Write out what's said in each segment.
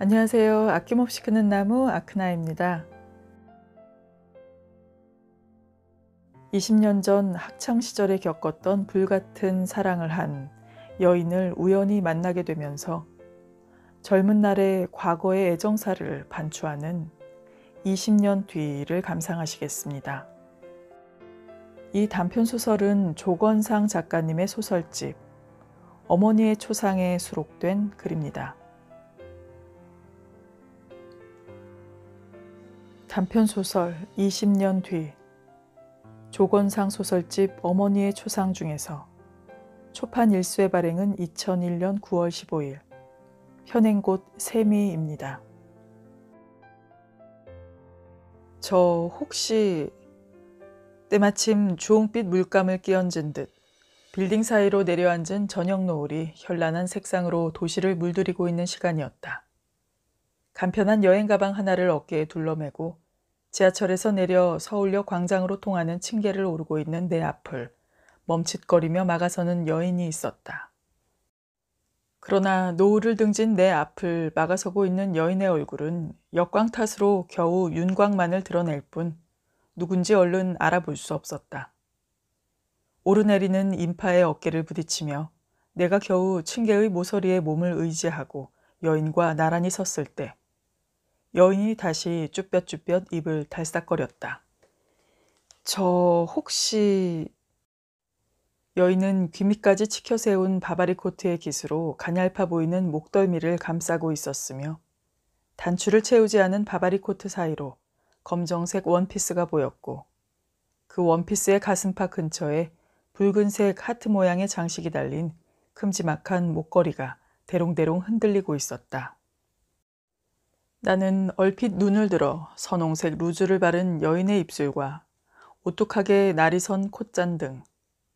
안녕하세요. 아낌없이 크는 나무 아크나입니다. 20년 전 학창 시절에 겪었던 불같은 사랑을 한 여인을 우연히 만나게 되면서 젊은 날의 과거의 애정사를 반추하는 20년 뒤를 감상하시겠습니다. 이 단편 소설은 조건상 작가님의 소설집 어머니의 초상에 수록된 글입니다. 단편소설 20년 뒤 조건상 소설집 어머니의 초상 중에서 초판 일수의 발행은 2001년 9월 15일 현행곳 세미입니다. 저 혹시 때마침 주홍빛 물감을 끼얹은 듯 빌딩 사이로 내려앉은 저녁 노을이 현란한 색상으로 도시를 물들이고 있는 시간이었다. 간편한 여행 가방 하나를 어깨에 둘러매고 지하철에서 내려 서울역 광장으로 통하는 층계를 오르고 있는 내 앞을 멈칫거리며 막아서는 여인이 있었다. 그러나 노을을 등진 내 앞을 막아서고 있는 여인의 얼굴은 역광 탓으로 겨우 윤광만을 드러낼 뿐 누군지 얼른 알아볼 수 없었다. 오르내리는 인파의 어깨를 부딪치며 내가 겨우 층계의 모서리에 몸을 의지하고 여인과 나란히 섰을 때 여인이 다시 쭈뼛쭈뼛 입을 달싹거렸다. 저 혹시... 여인은 귀밑까지 치켜세운 바바리 코트의 기수로 가냘파 보이는 목덜미를 감싸고 있었으며 단추를 채우지 않은 바바리 코트 사이로 검정색 원피스가 보였고 그 원피스의 가슴팍 근처에 붉은색 하트 모양의 장식이 달린 큼지막한 목걸이가 대롱대롱 흔들리고 있었다. 나는 얼핏 눈을 들어 선홍색 루즈를 바른 여인의 입술과 오똑하게 날이 선 콧잔 등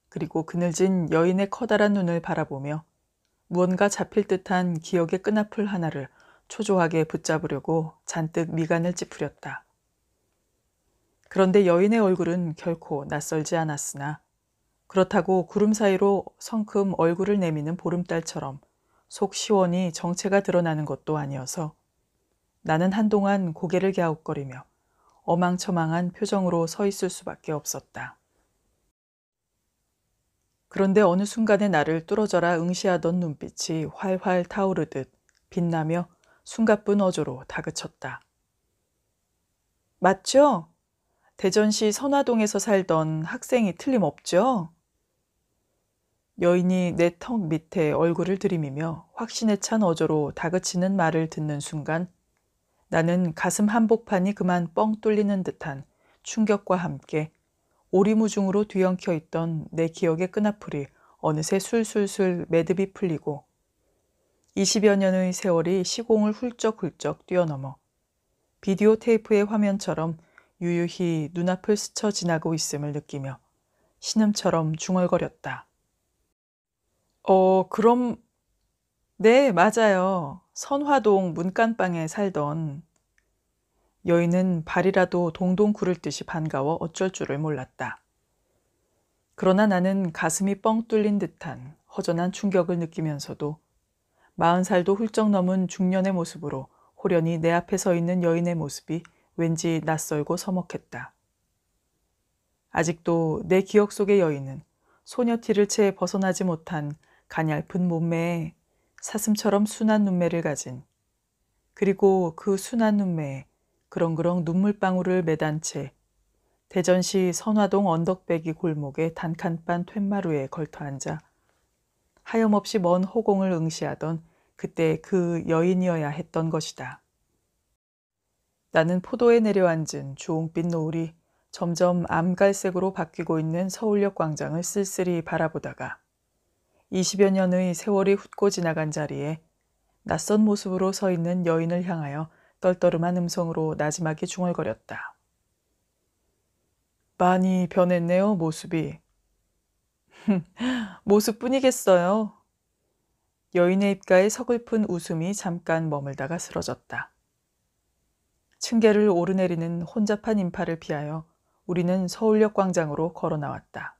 그리고 그늘진 여인의 커다란 눈을 바라보며 무언가 잡힐 듯한 기억의 끈앞을 하나를 초조하게 붙잡으려고 잔뜩 미간을 찌푸렸다. 그런데 여인의 얼굴은 결코 낯설지 않았으나 그렇다고 구름 사이로 성큼 얼굴을 내미는 보름달처럼 속 시원히 정체가 드러나는 것도 아니어서 나는 한동안 고개를 갸웃거리며 어망처망한 표정으로 서 있을 수밖에 없었다. 그런데 어느 순간에 나를 뚫어져라 응시하던 눈빛이 활활 타오르듯 빛나며 숨가쁜 어조로 다그쳤다. 맞죠? 대전시 선화동에서 살던 학생이 틀림없죠? 여인이 내 턱 밑에 얼굴을 들이미며 확신에 찬 어조로 다그치는 말을 듣는 순간 나는 가슴 한복판이 그만 뻥 뚫리는 듯한 충격과 함께 오리무중으로 뒤엉켜 있던 내 기억의 끈앞풀이 어느새 술술술 매듭이 풀리고 20여 년의 세월이 시공을 훌쩍훌쩍 뛰어넘어 비디오 테이프의 화면처럼 유유히 눈앞을 스쳐 지나고 있음을 느끼며 신음처럼 중얼거렸다. 어, 그럼, 네, 맞아요. 선화동 문간방에 살던 여인은 발이라도 동동 구를 듯이 반가워 어쩔 줄을 몰랐다. 그러나 나는 가슴이 뻥 뚫린 듯한 허전한 충격을 느끼면서도 마흔 살도 훌쩍 넘은 중년의 모습으로 호련히 내 앞에 서 있는 여인의 모습이 왠지 낯설고 서먹했다. 아직도 내 기억 속의 여인은 소녀 티를 채 벗어나지 못한 가냘픈 몸매에 사슴처럼 순한 눈매를 가진 그리고 그 순한 눈매에 그렁그렁 눈물방울을 매단 채 대전시 선화동 언덕배기 골목의 단칸반 툇마루에 걸터앉아 하염없이 먼 호공을 응시하던 그때 그 여인이어야 했던 것이다. 나는 포도에 내려앉은 주홍빛 노을이 점점 암갈색으로 바뀌고 있는 서울역 광장을 쓸쓸히 바라보다가 20여 년의 세월이 훑고 지나간 자리에 낯선 모습으로 서 있는 여인을 향하여 떨떠름한 음성으로 나지막이 중얼거렸다. 많이 변했네요, 모습이. 모습뿐이겠어요. 여인의 입가에 서글픈 웃음이 잠깐 머물다가 쓰러졌다. 층계를 오르내리는 혼잡한 인파를 피하여 우리는 서울역 광장으로 걸어 나왔다.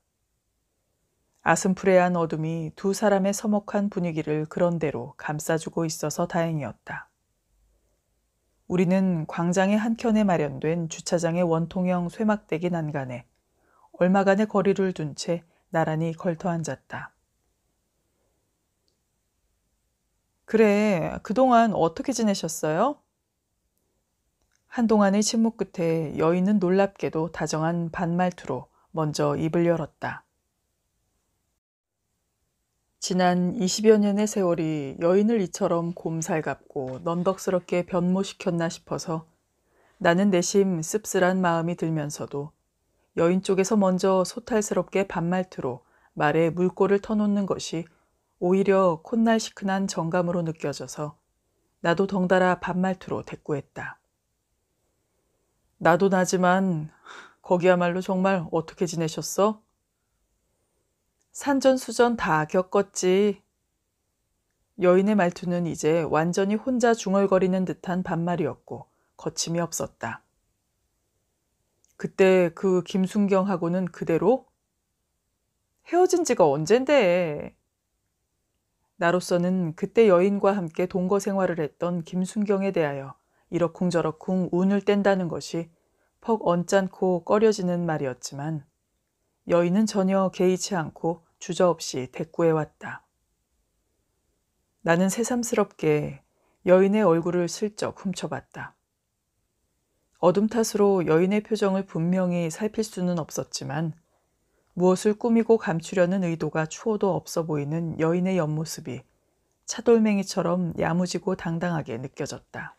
아슴프레한 어둠이 두 사람의 서먹한 분위기를 그런대로 감싸주고 있어서 다행이었다. 우리는 광장의 한켠에 마련된 주차장의 원통형 쇠막대기 난간에 얼마간의 거리를 둔 채 나란히 걸터 앉았다. 그래, 그동안 어떻게 지내셨어요? 한동안의 침묵 끝에 여인은 놀랍게도 다정한 반말투로 먼저 입을 열었다. 지난 20여 년의 세월이 여인을 이처럼 곰살갑고 넌덕스럽게 변모시켰나 싶어서 나는 내심 씁쓸한 마음이 들면서도 여인 쪽에서 먼저 소탈스럽게 반말투로 말에 물꼬를 터놓는 것이 오히려 콧날 시큰한 정감으로 느껴져서 나도 덩달아 반말투로 대꾸했다. 나도 나지만 거기야말로 정말 어떻게 지내셨어? 산전수전 다 겪었지. 여인의 말투는 이제 완전히 혼자 중얼거리는 듯한 반말이었고 거침이 없었다. 그때 그 김순경하고는 그대로 헤어진 지가 언젠데. 나로서는 그때 여인과 함께 동거 생활을 했던 김순경에 대하여 이러쿵저러쿵 운을 뗀다는 것이 퍽 언짢고 꺼려지는 말이었지만 여인은 전혀 개의치 않고 주저없이 대꾸해왔다. 나는 새삼스럽게 여인의 얼굴을 슬쩍 훔쳐봤다. 어둠 탓으로 여인의 표정을 분명히 살필 수는 없었지만 무엇을 꾸미고 감추려는 의도가 추호도 없어 보이는 여인의 옆모습이 차돌맹이처럼 야무지고 당당하게 느껴졌다.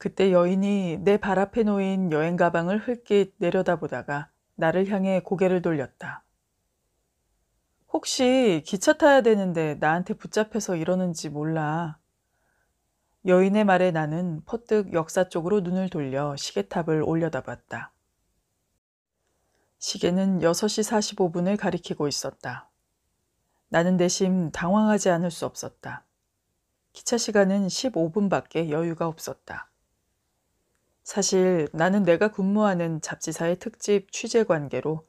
그때 여인이 내 발 앞에 놓인 여행 가방을 흘낏 내려다보다가 나를 향해 고개를 돌렸다. 혹시 기차 타야 되는데 나한테 붙잡혀서 이러는지 몰라. 여인의 말에 나는 퍼뜩 역사 쪽으로 눈을 돌려 시계탑을 올려다봤다. 시계는 6시 45분을 가리키고 있었다. 나는 대신 당황하지 않을 수 없었다. 기차 시간은 15분밖에 여유가 없었다. 사실 나는 내가 근무하는 잡지사의 특집 취재 관계로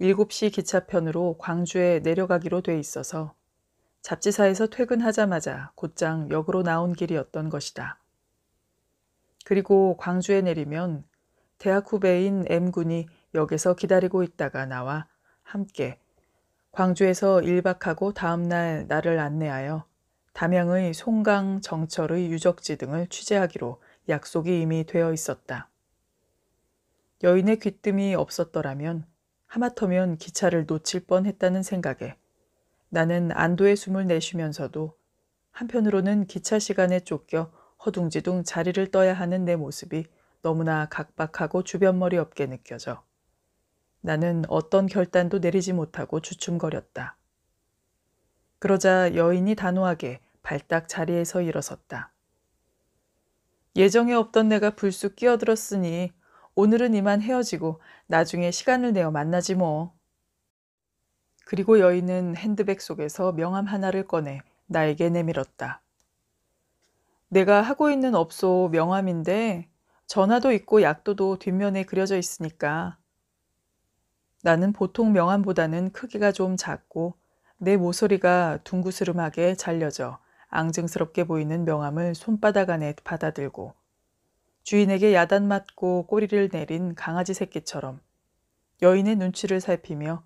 7시 기차편으로 광주에 내려가기로 돼 있어서 잡지사에서 퇴근하자마자 곧장 역으로 나온 길이었던 것이다. 그리고 광주에 내리면 대학 후배인 M군이 역에서 기다리고 있다가 나와 함께 광주에서 일박하고 다음날 나를 안내하여 담양의 송강 정철의 유적지 등을 취재하기로 약속이 이미 되어 있었다. 여인의 귀뜸이 없었더라면 하마터면 기차를 놓칠 뻔 했다는 생각에 나는 안도의 숨을 내쉬면서도 한편으로는 기차 시간에 쫓겨 허둥지둥 자리를 떠야 하는 내 모습이 너무나 각박하고 주변머리 없게 느껴져 나는 어떤 결단도 내리지 못하고 주춤거렸다. 그러자 여인이 단호하게 발딱 자리에서 일어섰다. 예정에 없던 내가 불쑥 끼어들었으니 오늘은 이만 헤어지고 나중에 시간을 내어 만나지 뭐. 그리고 여인은 핸드백 속에서 명함 하나를 꺼내 나에게 내밀었다. 내가 하고 있는 업소 명함인데 전화도 있고 약도도 뒷면에 그려져 있으니까 나는 보통 명함보다는 크기가 좀 작고 내 모서리가 둥그스름하게 잘려져 앙증스럽게 보이는 명함을 손바닥 안에 받아들고 주인에게 야단 맞고 꼬리를 내린 강아지 새끼처럼 여인의 눈치를 살피며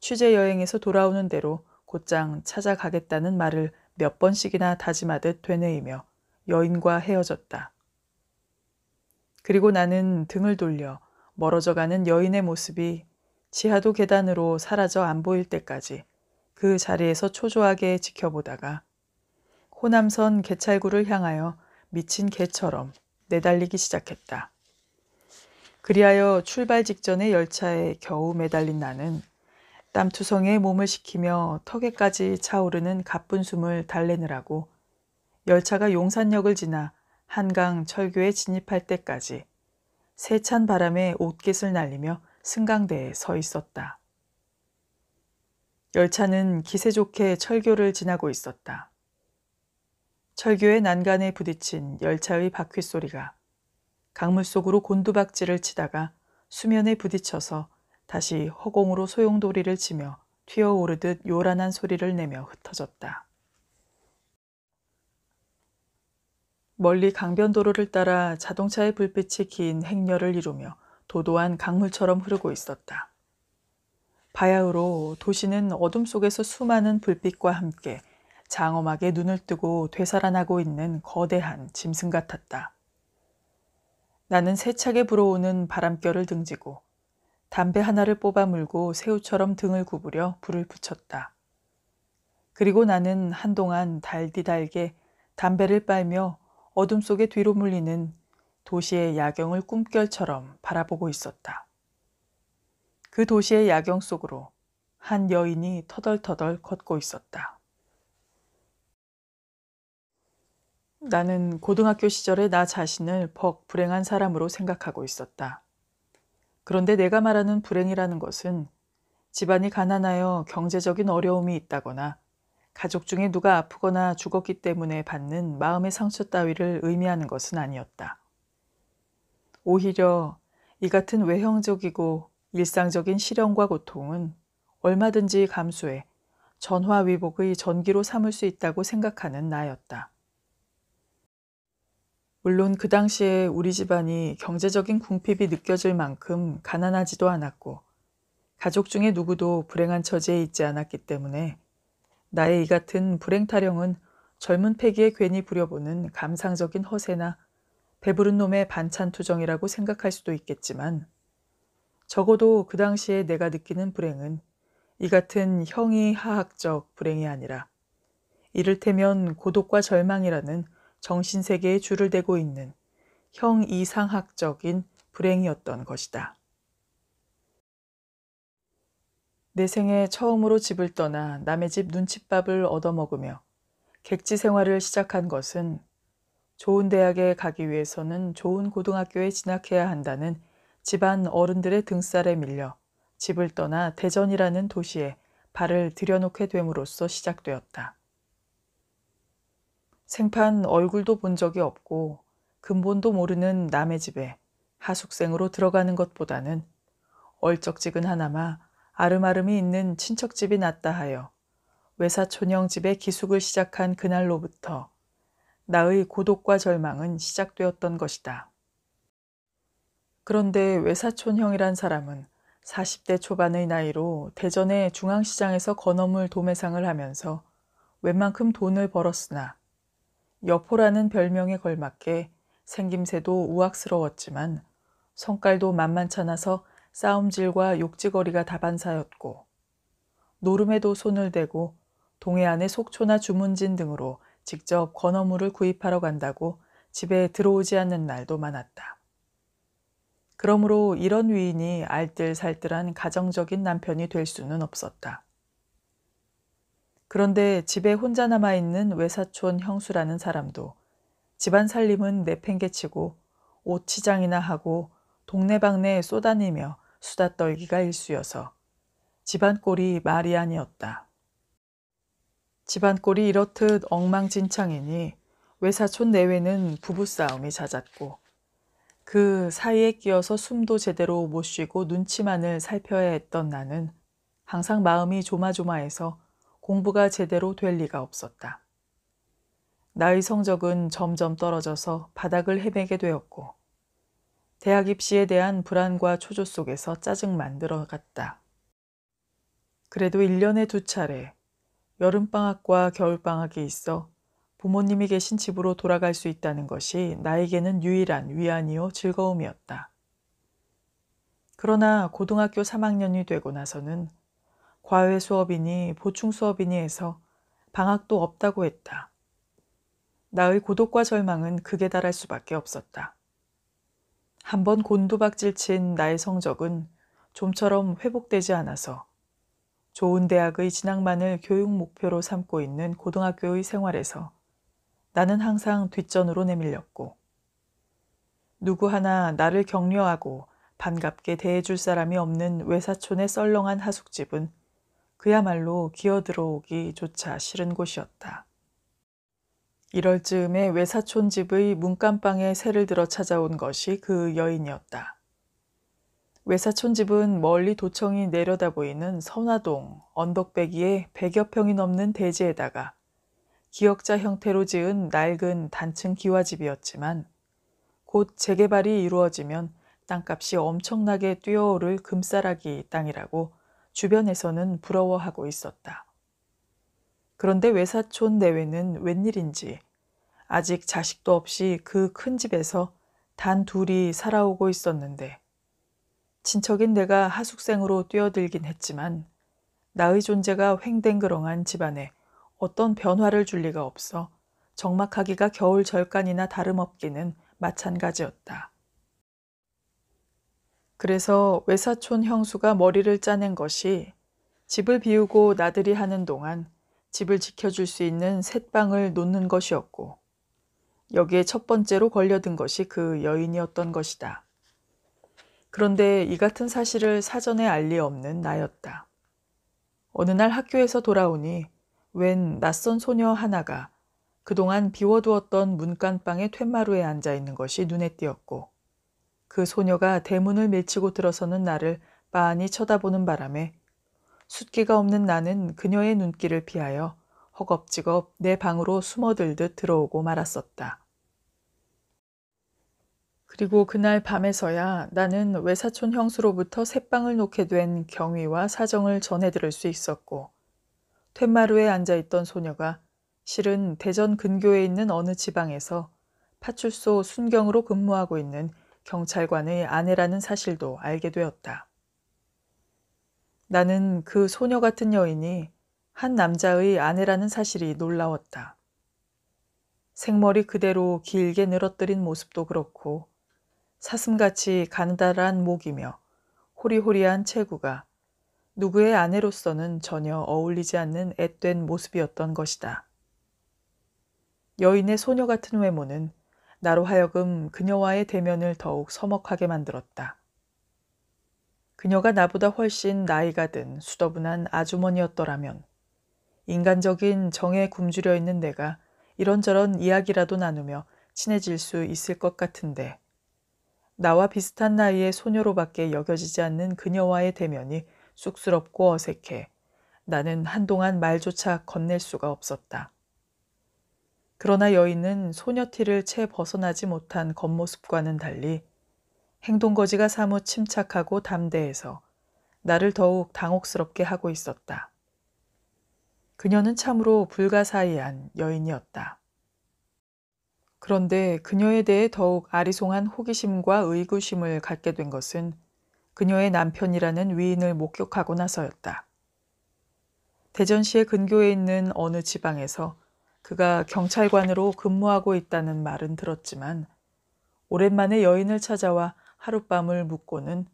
취재 여행에서 돌아오는 대로 곧장 찾아가겠다는 말을 몇 번씩이나 다짐하듯 되뇌이며 여인과 헤어졌다. 그리고 나는 등을 돌려 멀어져가는 여인의 모습이 지하도 계단으로 사라져 안 보일 때까지 그 자리에서 초조하게 지켜보다가 호남선 개찰구를 향하여 미친 개처럼 내달리기 시작했다. 그리하여 출발 직전의 열차에 겨우 매달린 나는 땀투성에 몸을 식히며 턱에까지 차오르는 가쁜 숨을 달래느라고 열차가 용산역을 지나 한강 철교에 진입할 때까지 세찬 바람에 옷깃을 날리며 승강대에 서 있었다. 열차는 기세 좋게 철교를 지나고 있었다. 철교의 난간에 부딪힌 열차의 바퀴 소리가 강물 속으로 곤두박질을 치다가 수면에 부딪혀서 다시 허공으로 소용돌이를 치며 튀어오르듯 요란한 소리를 내며 흩어졌다. 멀리 강변도로를 따라 자동차의 불빛이 긴 행렬을 이루며 도도한 강물처럼 흐르고 있었다. 바야흐로 도시는 어둠 속에서 수많은 불빛과 함께 장엄하게 눈을 뜨고 되살아나고 있는 거대한 짐승 같았다. 나는 세차게 불어오는 바람결을 등지고 담배 하나를 뽑아 물고 새우처럼 등을 구부려 불을 붙였다. 그리고 나는 한동안 달디달게 담배를 빨며 어둠 속에 뒤로 물리는 도시의 야경을 꿈결처럼 바라보고 있었다. 그 도시의 야경 속으로 한 여인이 터덜터덜 걷고 있었다. 나는 고등학교 시절에 나 자신을 벅 불행한 사람으로 생각하고 있었다. 그런데 내가 말하는 불행이라는 것은 집안이 가난하여 경제적인 어려움이 있다거나 가족 중에 누가 아프거나 죽었기 때문에 받는 마음의 상처 따위를 의미하는 것은 아니었다. 오히려 이 같은 외형적이고 일상적인 시련과 고통은 얼마든지 감수해 전화위복의 전기로 삼을 수 있다고 생각하는 나였다. 물론 그 당시에 우리 집안이 경제적인 궁핍이 느껴질 만큼 가난하지도 않았고 가족 중에 누구도 불행한 처지에 있지 않았기 때문에 나의 이 같은 불행 타령은 젊은 패기에 괜히 부려보는 감상적인 허세나 배부른 놈의 반찬 투정이라고 생각할 수도 있겠지만 적어도 그 당시에 내가 느끼는 불행은 이 같은 형이 하학적 불행이 아니라 이를테면 고독과 절망이라는 정신세계에 줄을 대고 있는 형이상학적인 불행이었던 것이다. 내 생에 처음으로 집을 떠나 남의 집 눈칫밥을 얻어먹으며 객지 생활을 시작한 것은 좋은 대학에 가기 위해서는 좋은 고등학교에 진학해야 한다는 집안 어른들의 등살에 밀려 집을 떠나 대전이라는 도시에 발을 들여놓게 됨으로써 시작되었다. 생판 얼굴도 본 적이 없고 근본도 모르는 남의 집에 하숙생으로 들어가는 것보다는 얼쩍지근 하나마 아름아름이 있는 친척집이 낫다 하여 외사촌형 집에 기숙을 시작한 그날로부터 나의 고독과 절망은 시작되었던 것이다. 그런데 외사촌형이란 사람은 40대 초반의 나이로 대전의 중앙시장에서 건어물 도매상을 하면서 웬만큼 돈을 벌었으나 여포라는 별명에 걸맞게 생김새도 우악스러웠지만 성깔도 만만찮아서 싸움질과 욕지거리가 다반사였고 노름에도 손을 대고 동해안의 속초나 주문진 등으로 직접 건어물을 구입하러 간다고 집에 들어오지 않는 날도 많았다. 그러므로 이런 위인이 알뜰살뜰한 가정적인 남편이 될 수는 없었다. 그런데 집에 혼자 남아있는 외사촌 형수라는 사람도 집안 살림은 내팽개치고 옷치장이나 하고 동네방네 쏟아내며 수다 떨기가 일쑤여서 집안 꼴이 말이 아니었다. 집안 꼴이 이렇듯 엉망진창이니 외사촌 내외는 부부싸움이 잦았고 그 사이에 끼어서 숨도 제대로 못 쉬고 눈치만을 살펴야 했던 나는 항상 마음이 조마조마해서 공부가 제대로 될 리가 없었다. 나의 성적은 점점 떨어져서 바닥을 헤매게 되었고 대학 입시에 대한 불안과 초조 속에서 짜증만 들어갔다. 그래도 1년에 두 차례 여름방학과 겨울방학이 있어 부모님이 계신 집으로 돌아갈 수 있다는 것이 나에게는 유일한 위안이요 즐거움이었다. 그러나 고등학교 3학년이 되고 나서는 과외 수업이니 보충 수업이니 해서 방학도 없다고 했다. 나의 고독과 절망은 극에 달할 수밖에 없었다. 한 번 곤두박질 친 나의 성적은 좀처럼 회복되지 않아서 좋은 대학의 진학만을 교육 목표로 삼고 있는 고등학교의 생활에서 나는 항상 뒷전으로 내밀렸고 누구 하나 나를 격려하고 반갑게 대해줄 사람이 없는 외사촌의 썰렁한 하숙집은 그야말로 기어들어오기조차 싫은 곳이었다. 이럴 즈음에 외사촌 집의 문간방에 새를 들어 찾아온 것이 그 여인이었다. 외사촌 집은 멀리 도청이 내려다 보이는 선화동 언덕배기에 100여 평이 넘는 대지에다가 기역자 형태로 지은 낡은 단층 기와집이었지만 곧 재개발이 이루어지면 땅값이 엄청나게 뛰어오를 금싸라기 땅이라고 주변에서는 부러워하고 있었다. 그런데 외사촌 내외는 웬일인지 아직 자식도 없이 그 큰 집에서 단 둘이 살아오고 있었는데 친척인 내가 하숙생으로 뛰어들긴 했지만 나의 존재가 횡댕그렁한 집안에 어떤 변화를 줄 리가 없어 적막하기가 겨울 절간이나 다름없기는 마찬가지였다. 그래서 외사촌 형수가 머리를 짜낸 것이 집을 비우고 나들이 하는 동안 집을 지켜줄 수 있는 셋방을 놓는 것이었고 여기에 첫 번째로 걸려든 것이 그 여인이었던 것이다. 그런데 이 같은 사실을 사전에 알 리 없는 나였다. 어느 날 학교에서 돌아오니 웬 낯선 소녀 하나가 그동안 비워두었던 문간방의 퇴마루에 앉아 있는 것이 눈에 띄었고 그 소녀가 대문을 밀치고 들어서는 나를 빤히 쳐다보는 바람에 숫기가 없는 나는 그녀의 눈길을 피하여 허겁지겁 내 방으로 숨어들듯 들어오고 말았었다. 그리고 그날 밤에서야 나는 외사촌 형수로부터 새빵을 놓게 된 경위와 사정을 전해 들을 수 있었고 퇴마루에 앉아 있던 소녀가 실은 대전 근교에 있는 어느 지방에서 파출소 순경으로 근무하고 있는 경찰관의 아내라는 사실도 알게 되었다. 나는 그 소녀 같은 여인이 한 남자의 아내라는 사실이 놀라웠다. 생머리 그대로 길게 늘어뜨린 모습도 그렇고 사슴같이 간다란 목이며 호리호리한 체구가 누구의 아내로서는 전혀 어울리지 않는 앳된 모습이었던 것이다. 여인의 소녀 같은 외모는 나로 하여금 그녀와의 대면을 더욱 서먹하게 만들었다. 그녀가 나보다 훨씬 나이가 든 수더분한 아주머니였더라면 인간적인 정에 굶주려 있는 내가 이런저런 이야기라도 나누며 친해질 수 있을 것 같은데 나와 비슷한 나이의 소녀로밖에 여겨지지 않는 그녀와의 대면이 쑥스럽고 어색해 나는 한동안 말조차 건넬 수가 없었다. 그러나 여인은 소녀티를 채 벗어나지 못한 겉모습과는 달리 행동거지가 사뭇 침착하고 담대해서 나를 더욱 당혹스럽게 하고 있었다. 그녀는 참으로 불가사의한 여인이었다. 그런데 그녀에 대해 더욱 아리송한 호기심과 의구심을 갖게 된 것은 그녀의 남편이라는 위인을 목격하고 나서였다. 대전시의 근교에 있는 어느 지방에서 그가 경찰관으로 근무하고 있다는 말은 들었지만 오랜만에 여인을 찾아와 하룻밤을 묵고는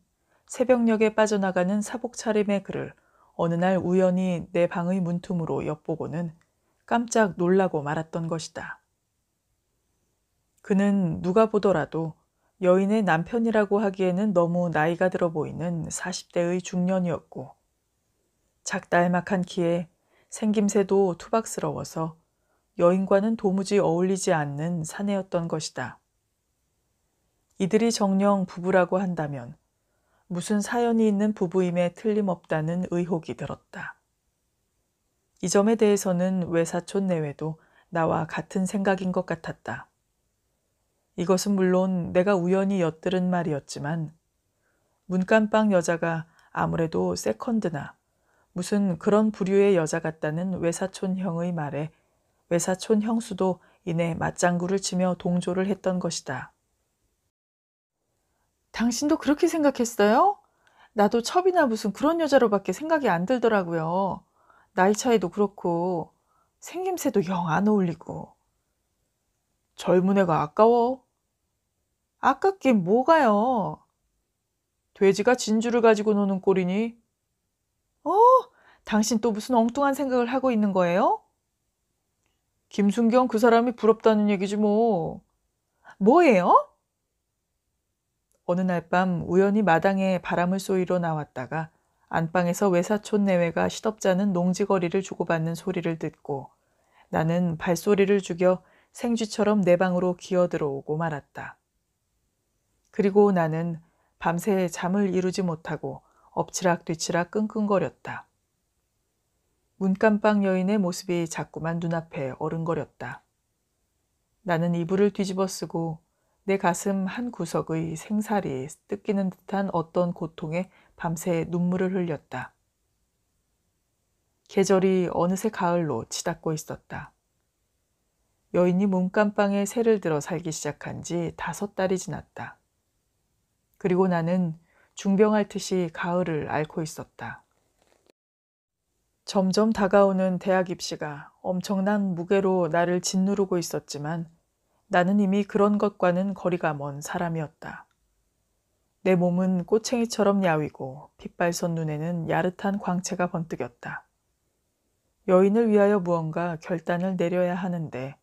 새벽녘에 빠져나가는 사복 차림의 그를 어느 날 우연히 내 방의 문틈으로 엿보고는 깜짝 놀라고 말았던 것이다. 그는 누가 보더라도 여인의 남편이라고 하기에는 너무 나이가 들어 보이는 40대의 중년이었고 작달막한 키에 생김새도 투박스러워서 여인과는 도무지 어울리지 않는 사내였던 것이다. 이들이 정녕 부부라고 한다면 무슨 사연이 있는 부부임에 틀림없다는 의혹이 들었다. 이 점에 대해서는 외사촌 내외도 나와 같은 생각인 것 같았다. 이것은 물론 내가 우연히 엿들은 말이었지만 문간방 여자가 아무래도 세컨드나 무슨 그런 부류의 여자 같다는 외사촌 형의 말에 외사촌 형수도 이내 맞장구를 치며 동조를 했던 것이다. 당신도 그렇게 생각했어요? 나도 첩이나 무슨 그런 여자로밖에 생각이 안 들더라고요. 나이 차이도 그렇고 생김새도 영 안 어울리고. 젊은 애가 아까워. 아깝긴 뭐가요? 돼지가 진주를 가지고 노는 꼴이니? 어? 당신 또 무슨 엉뚱한 생각을 하고 있는 거예요? 김순경 그 사람이 부럽다는 얘기지 뭐. 뭐예요? 어느 날 밤 우연히 마당에 바람을 쏘이러 나왔다가 안방에서 외사촌 내외가 시덥잖은 농지거리를 주고받는 소리를 듣고 나는 발소리를 죽여 생쥐처럼 내 방으로 기어들어오고 말았다. 그리고 나는 밤새 잠을 이루지 못하고 엎치락뒤치락 끙끙거렸다. 문간방 여인의 모습이 자꾸만 눈앞에 어른거렸다. 나는 이불을 뒤집어 쓰고 내 가슴 한 구석의 생살이 뜯기는 듯한 어떤 고통에 밤새 눈물을 흘렸다. 계절이 어느새 가을로 치닫고 있었다. 여인이 문간방에 새를 들어 살기 시작한 지 다섯 달이 지났다. 그리고 나는 중병할 듯이 가을을 앓고 있었다. 점점 다가오는 대학 입시가 엄청난 무게로 나를 짓누르고 있었지만 나는 이미 그런 것과는 거리가 먼 사람이었다. 내 몸은 꼬챙이처럼 야위고 빛발선 눈에는 야릇한 광채가 번뜩였다. 여인을 위하여 무언가 결단을 내려야 하는데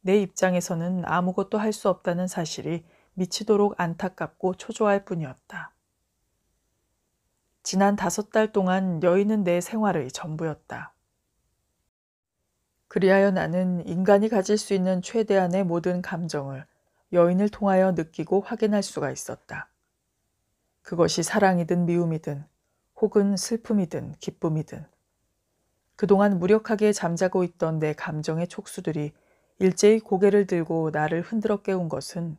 내 입장에서는 아무것도 할 수 없다는 사실이 미치도록 안타깝고 초조할 뿐이었다. 지난 다섯 달 동안 여인은 내 생활의 전부였다. 그리하여 나는 인간이 가질 수 있는 최대한의 모든 감정을 여인을 통하여 느끼고 확인할 수가 있었다. 그것이 사랑이든 미움이든 혹은 슬픔이든 기쁨이든 그동안 무력하게 잠자고 있던 내 감정의 촉수들이 일제히 고개를 들고 나를 흔들어 깨운 것은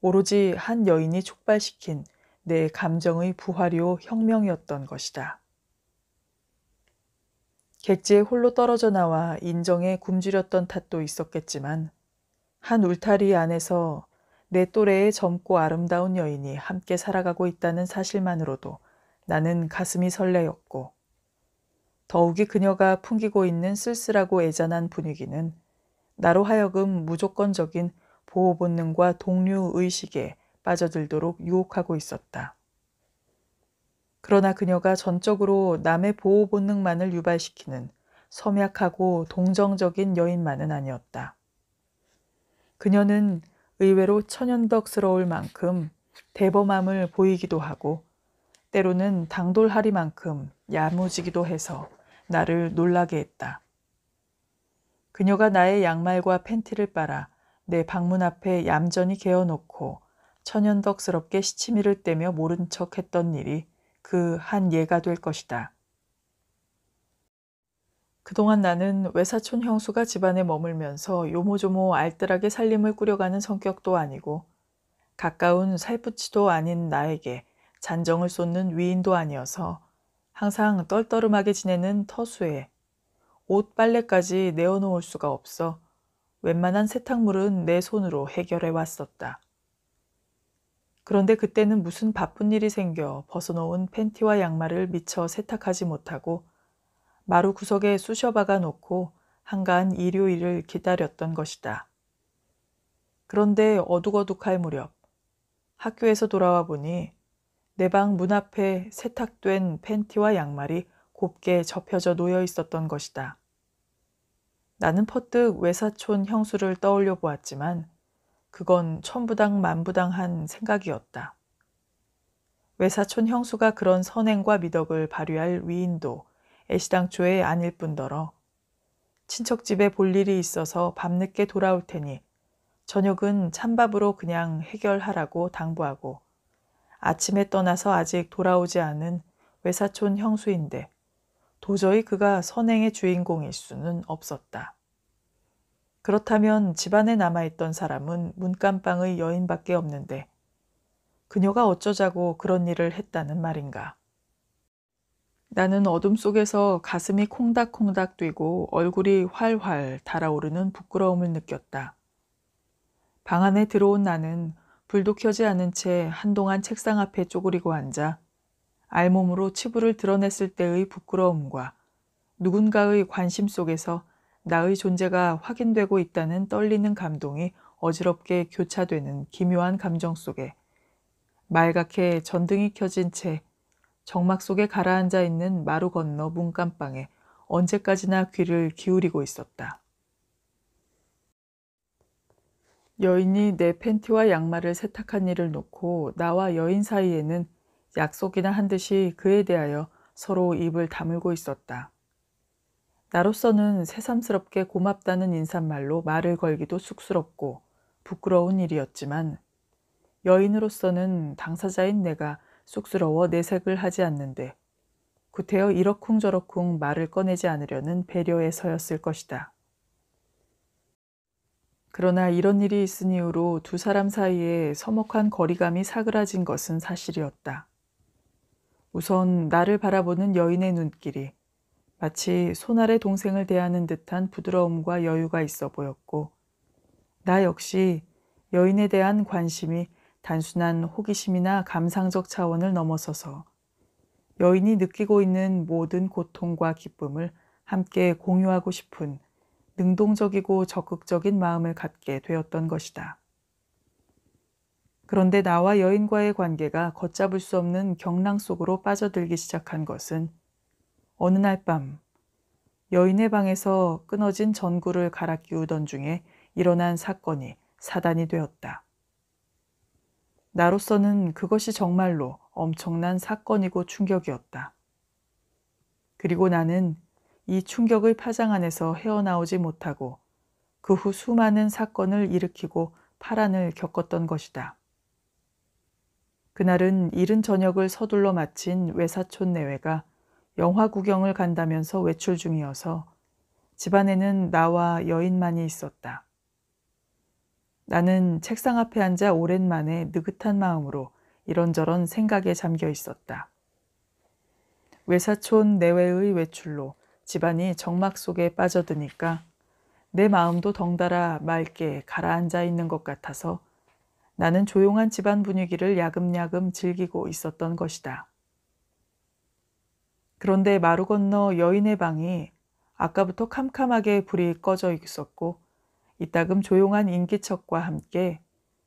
오로지 한 여인이 촉발시킨 내 감정의 부활이요 혁명이었던 것이다. 객지에 홀로 떨어져 나와 인정에 굶주렸던 탓도 있었겠지만 한 울타리 안에서 내 또래의 젊고 아름다운 여인이 함께 살아가고 있다는 사실만으로도 나는 가슴이 설레였고 더욱이 그녀가 풍기고 있는 쓸쓸하고 애잔한 분위기는 나로 하여금 무조건적인 보호 본능과 동료 의식에 빠져들도록 유혹하고 있었다. 그러나 그녀가 전적으로 남의 보호 본능만을 유발시키는 섬약하고 동정적인 여인만은 아니었다. 그녀는 의외로 천연덕스러울 만큼 대범함을 보이기도 하고 때로는 당돌하리만큼 야무지기도 해서 나를 놀라게 했다. 그녀가 나의 양말과 팬티를 빨아 내 방문 앞에 얌전히 개어놓고 천연덕스럽게 시치미를 떼며 모른 척 했던 일이 그 한 예가 될 것이다. 그동안 나는 외사촌 형수가 집안에 머물면서 요모조모 알뜰하게 살림을 꾸려가는 성격도 아니고 가까운 살붙이도 아닌 나에게 잔정을 쏟는 위인도 아니어서 항상 떨떠름하게 지내는 터수에 옷 빨래까지 내어놓을 수가 없어 웬만한 세탁물은 내 손으로 해결해 왔었다. 그런데 그때는 무슨 바쁜 일이 생겨 벗어놓은 팬티와 양말을 미처 세탁하지 못하고 마루 구석에 쑤셔 박아 놓고 한가한 일요일을 기다렸던 것이다. 그런데 어둑어둑할 무렵 학교에서 돌아와 보니 내 방 문 앞에 세탁된 팬티와 양말이 곱게 접혀져 놓여 있었던 것이다. 나는 퍼뜩 외사촌 형수를 떠올려 보았지만 그건 천부당 만부당한 생각이었다. 외사촌 형수가 그런 선행과 미덕을 발휘할 위인도 애시당초에 아닐 뿐더러 친척집에 볼 일이 있어서 밤늦게 돌아올 테니 저녁은 찬밥으로 그냥 해결하라고 당부하고 아침에 떠나서 아직 돌아오지 않은 외사촌 형수인데 도저히 그가 선행의 주인공일 수는 없었다. 그렇다면 집안에 남아있던 사람은 문간방의 여인밖에 없는데 그녀가 어쩌자고 그런 일을 했다는 말인가. 나는 어둠 속에서 가슴이 콩닥콩닥 뛰고 얼굴이 활활 달아오르는 부끄러움을 느꼈다. 방 안에 들어온 나는 불도 켜지 않은 채 한동안 책상 앞에 쪼그리고 앉아 알몸으로 치부를 드러냈을 때의 부끄러움과 누군가의 관심 속에서 나의 존재가 확인되고 있다는 떨리는 감동이 어지럽게 교차되는 기묘한 감정 속에 말갛게 전등이 켜진 채 정막 속에 가라앉아 있는 마루 건너 문간방에 언제까지나 귀를 기울이고 있었다. 여인이 내 팬티와 양말을 세탁한 일을 놓고 나와 여인 사이에는 약속이나 한 듯이 그에 대하여 서로 입을 다물고 있었다. 나로서는 새삼스럽게 고맙다는 인사말로 말을 걸기도 쑥스럽고 부끄러운 일이었지만 여인으로서는 당사자인 내가 쑥스러워 내색을 하지 않는데 구태여 이러쿵저러쿵 말을 꺼내지 않으려는 배려에 서였을 것이다. 그러나 이런 일이 있은 이후로 두 사람 사이에 서먹한 거리감이 사그라진 것은 사실이었다. 우선 나를 바라보는 여인의 눈길이 마치 소날래 동생을 대하는 듯한 부드러움과 여유가 있어 보였고, 나 역시 여인에 대한 관심이 단순한 호기심이나 감상적 차원을 넘어서서 여인이 느끼고 있는 모든 고통과 기쁨을 함께 공유하고 싶은 능동적이고 적극적인 마음을 갖게 되었던 것이다. 그런데 나와 여인과의 관계가 걷잡을 수 없는 경랑 속으로 빠져들기 시작한 것은 어느 날 밤 여인의 방에서 끊어진 전구를 갈아 끼우던 중에 일어난 사건이 사단이 되었다. 나로서는 그것이 정말로 엄청난 사건이고 충격이었다. 그리고 나는 이 충격의 파장 안에서 헤어나오지 못하고 그 후 수많은 사건을 일으키고 파란을 겪었던 것이다. 그날은 이른 저녁을 서둘러 마친 외사촌 내외가 영화 구경을 간다면서 외출 중이어서 집안에는 나와 여인만이 있었다. 나는 책상 앞에 앉아 오랜만에 느긋한 마음으로 이런저런 생각에 잠겨 있었다. 외사촌 내외의 외출로 집안이 정막 속에 빠져드니까 내 마음도 덩달아 맑게 가라앉아 있는 것 같아서 나는 조용한 집안 분위기를 야금야금 즐기고 있었던 것이다. 그런데 마루 건너 여인의 방이 아까부터 캄캄하게 불이 꺼져 있었고 이따금 조용한 인기척과 함께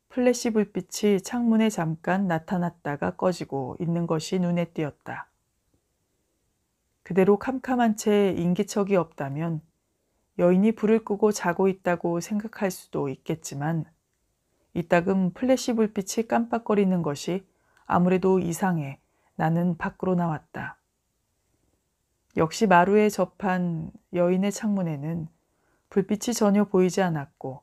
플래시 불빛이 창문에 잠깐 나타났다가 꺼지고 있는 것이 눈에 띄었다. 그대로 캄캄한 채 인기척이 없다면 여인이 불을 끄고 자고 있다고 생각할 수도 있겠지만 이따금 플래시 불빛이 깜빡거리는 것이 아무래도 이상해 나는 밖으로 나왔다. 역시 마루에 접한 여인의 창문에는 불빛이 전혀 보이지 않았고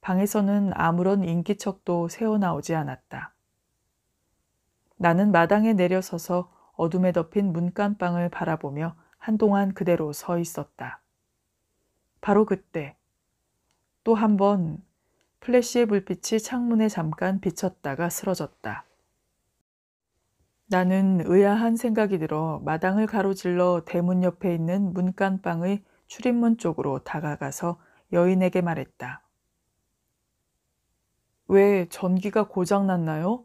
방에서는 아무런 인기척도 새어나오지 않았다. 나는 마당에 내려서서 어둠에 덮인 문간방을 바라보며 한동안 그대로 서 있었다. 바로 그때 또 한 번 플래시의 불빛이 창문에 잠깐 비쳤다가 쓰러졌다. 나는 의아한 생각이 들어 마당을 가로질러 대문 옆에 있는 문간방의 출입문 쪽으로 다가가서 여인에게 말했다. 왜 전기가 고장났나요?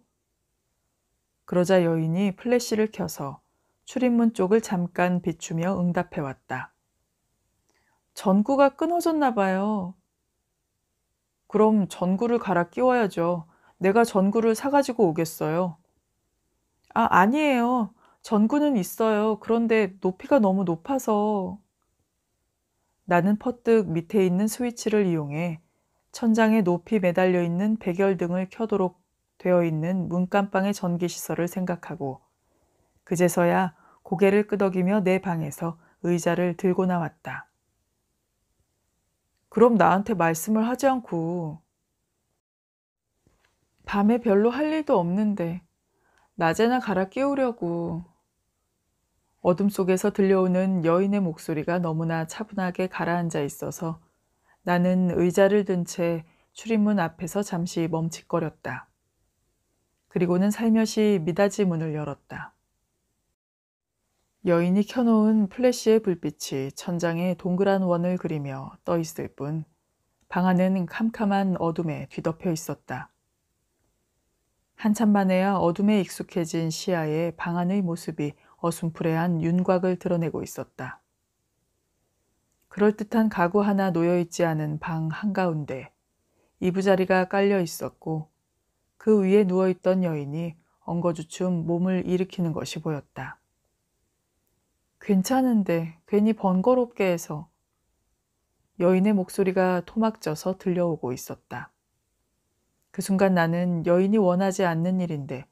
그러자 여인이 플래시를 켜서 출입문 쪽을 잠깐 비추며 응답해왔다. 전구가 끊어졌나 봐요. 그럼 전구를 갈아 끼워야죠. 내가 전구를 사가지고 오겠어요. 아, 아니에요. 전구는 있어요. 그런데 높이가 너무 높아서. 나는 퍼뜩 밑에 있는 스위치를 이용해 천장에 높이 매달려 있는 백열등을 켜도록 되어 있는 문간방의 전기시설을 생각하고 그제서야 고개를 끄덕이며 내 방에서 의자를 들고 나왔다. 그럼 나한테 말씀을 하지 않고 밤에 별로 할 일도 없는데 낮에나 갈아 끼우려고. 어둠 속에서 들려오는 여인의 목소리가 너무나 차분하게 가라앉아 있어서 나는 의자를 든 채 출입문 앞에서 잠시 멈칫거렸다. 그리고는 살며시 미닫이 문을 열었다. 여인이 켜놓은 플래시의 불빛이 천장에 동그란 원을 그리며 떠 있을 뿐, 방 안은 캄캄한 어둠에 뒤덮여 있었다. 한참 만에야 어둠에 익숙해진 시야에 방 안의 모습이 어슴푸레한 윤곽을 드러내고 있었다. 그럴듯한 가구 하나 놓여있지 않은 방 한가운데 이부자리가 깔려 있었고 그 위에 누워있던 여인이 엉거주춤 몸을 일으키는 것이 보였다. 괜찮은데 괜히 번거롭게 해서 여인의 목소리가 토막져서 들려오고 있었다. 그 순간 나는 여인이 원하지 않는 일인데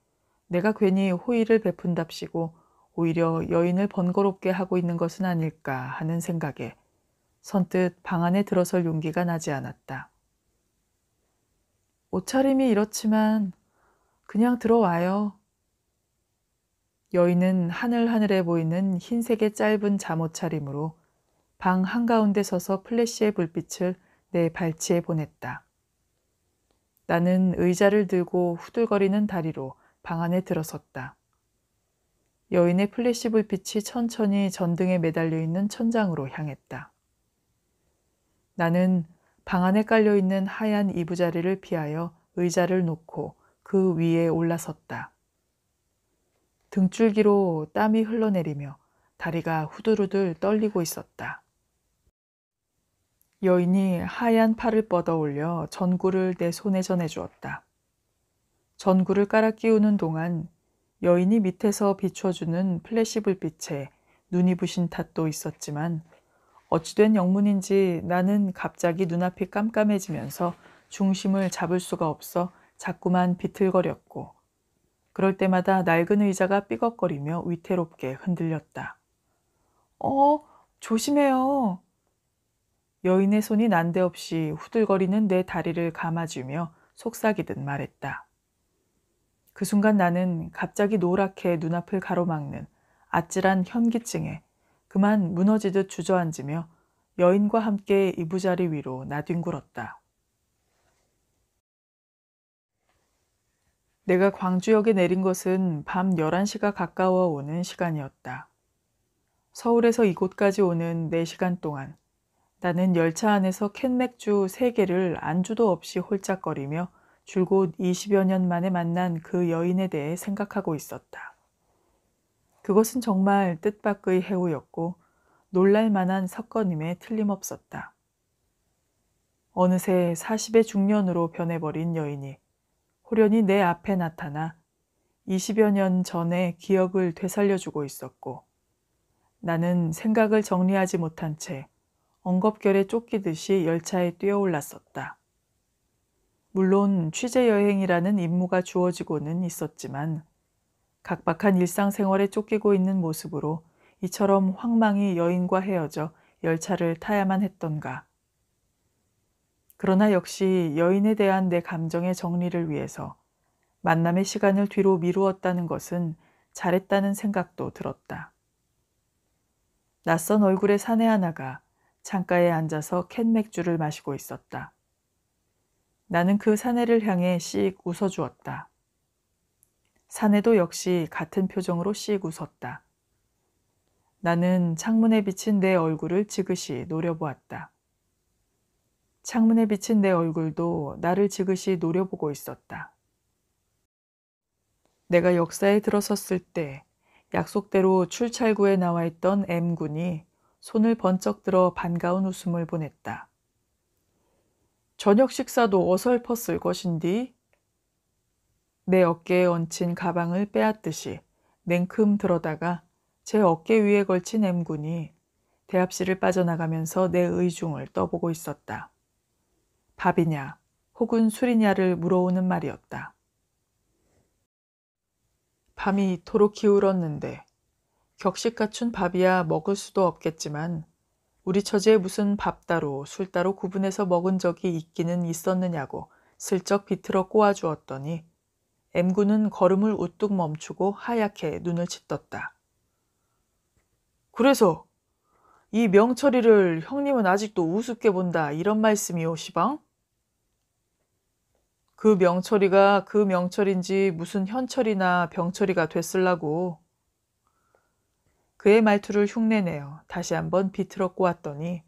내가 괜히 호의를 베푼답시고 오히려 여인을 번거롭게 하고 있는 것은 아닐까 하는 생각에 선뜻 방 안에 들어설 용기가 나지 않았다. 옷차림이 이렇지만 그냥 들어와요. 여인은 하늘하늘해 보이는 흰색의 짧은 잠옷 차림으로 방 한가운데 서서 플래시의 불빛을 내 발치에 보냈다. 나는 의자를 들고 후들거리는 다리로 방 안에 들어섰다. 여인의 플래시 불빛이 천천히 전등에 매달려 있는 천장으로 향했다. 나는 방 안에 깔려 있는 하얀 이부자리를 피하여 의자를 놓고 그 위에 올라섰다. 등줄기로 땀이 흘러내리며 다리가 후두루들 떨리고 있었다. 여인이 하얀 팔을 뻗어 올려 전구를 내 손에 전해 주었다. 전구를 깔아 끼우는 동안 여인이 밑에서 비춰주는 플래시 불빛에 눈이 부신 탓도 있었지만 어찌된 영문인지 나는 갑자기 눈앞이 깜깜해지면서 중심을 잡을 수가 없어 자꾸만 비틀거렸고 그럴 때마다 낡은 의자가 삐걱거리며 위태롭게 흔들렸다. 어, 조심해요. 여인의 손이 난데없이 후들거리는 내 다리를 감아주며 속삭이듯 말했다. 그 순간 나는 갑자기 노랗게 눈앞을 가로막는 아찔한 현기증에 그만 무너지듯 주저앉으며 여인과 함께 이부자리 위로 나뒹굴었다. 내가 광주역에 내린 것은 밤 11시가 가까워 오는 시간이었다. 서울에서 이곳까지 오는 4시간 동안 나는 열차 안에서 캔맥주 세개를 안주도 없이 홀짝거리며 줄곧 20여 년 만에 만난 그 여인에 대해 생각하고 있었다. 그것은 정말 뜻밖의 해우였고 놀랄 만한 사건임에 틀림없었다. 어느새 40의 중년으로 변해버린 여인이 호련히 내 앞에 나타나 20여 년 전의 기억을 되살려주고 있었고 나는 생각을 정리하지 못한 채 언급결에 쫓기듯이 열차에 뛰어올랐었다. 물론 취재 여행이라는 임무가 주어지고는 있었지만 각박한 일상생활에 쫓기고 있는 모습으로 이처럼 황망히 여인과 헤어져 열차를 타야만 했던가. 그러나 역시 여인에 대한 내 감정의 정리를 위해서 만남의 시간을 뒤로 미루었다는 것은 잘했다는 생각도 들었다. 낯선 얼굴의 사내 하나가 창가에 앉아서 캔 맥주를 마시고 있었다. 나는 그 사내를 향해 씩 웃어주었다. 사내도 역시 같은 표정으로 씩 웃었다. 나는 창문에 비친 내 얼굴을 지그시 노려보았다. 창문에 비친 내 얼굴도 나를 지그시 노려보고 있었다. 내가 역사에 들어섰을 때 약속대로 출찰구에 나와 있던 M군이 손을 번쩍 들어 반가운 웃음을 보냈다. 저녁 식사도 어설펐을 것인디. 내 어깨에 얹힌 가방을 빼앗듯이 냉큼 들어다가 제 어깨 위에 걸친 M군이 대합실을 빠져나가면서 내 의중을 떠보고 있었다. 밥이냐 혹은 술이냐를 물어오는 말이었다. 밤이 이토록 기울었는데 격식 갖춘 밥이야 먹을 수도 없겠지만 우리 처제에 무슨 밥 따로 술 따로 구분해서 먹은 적이 있기는 있었느냐고 슬쩍 비틀어 꼬아주었더니 M군은 걸음을 우뚝 멈추고 하얗게 눈을 짓떴다. 그래서 이 명철이를 형님은 아직도 우습게 본다 이런 말씀이오 시방? 그 명철이가 그 명철인지 무슨 현철이나 병철이가 됐을라고 그의 말투를 흉내내어 다시 한번 비틀어 꼬았더니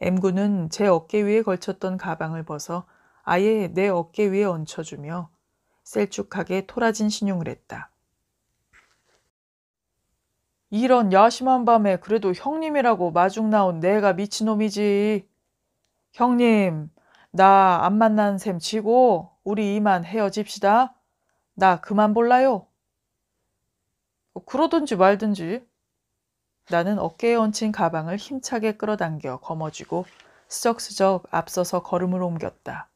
M군은 제 어깨 위에 걸쳤던 가방을 벗어 아예 내 어깨 위에 얹혀주며 셀쭉하게 토라진 신용을 했다. 이런 야심한 밤에 그래도 형님이라고 마중 나온 내가 미친놈이지. 형님, 나 안 만난 셈 치고 우리 이만 헤어집시다. 나 그만 볼라요. 그러든지 말든지 나는 어깨에 얹힌 가방을 힘차게 끌어당겨 거머쥐고 수적수적 앞서서 걸음을 옮겼다.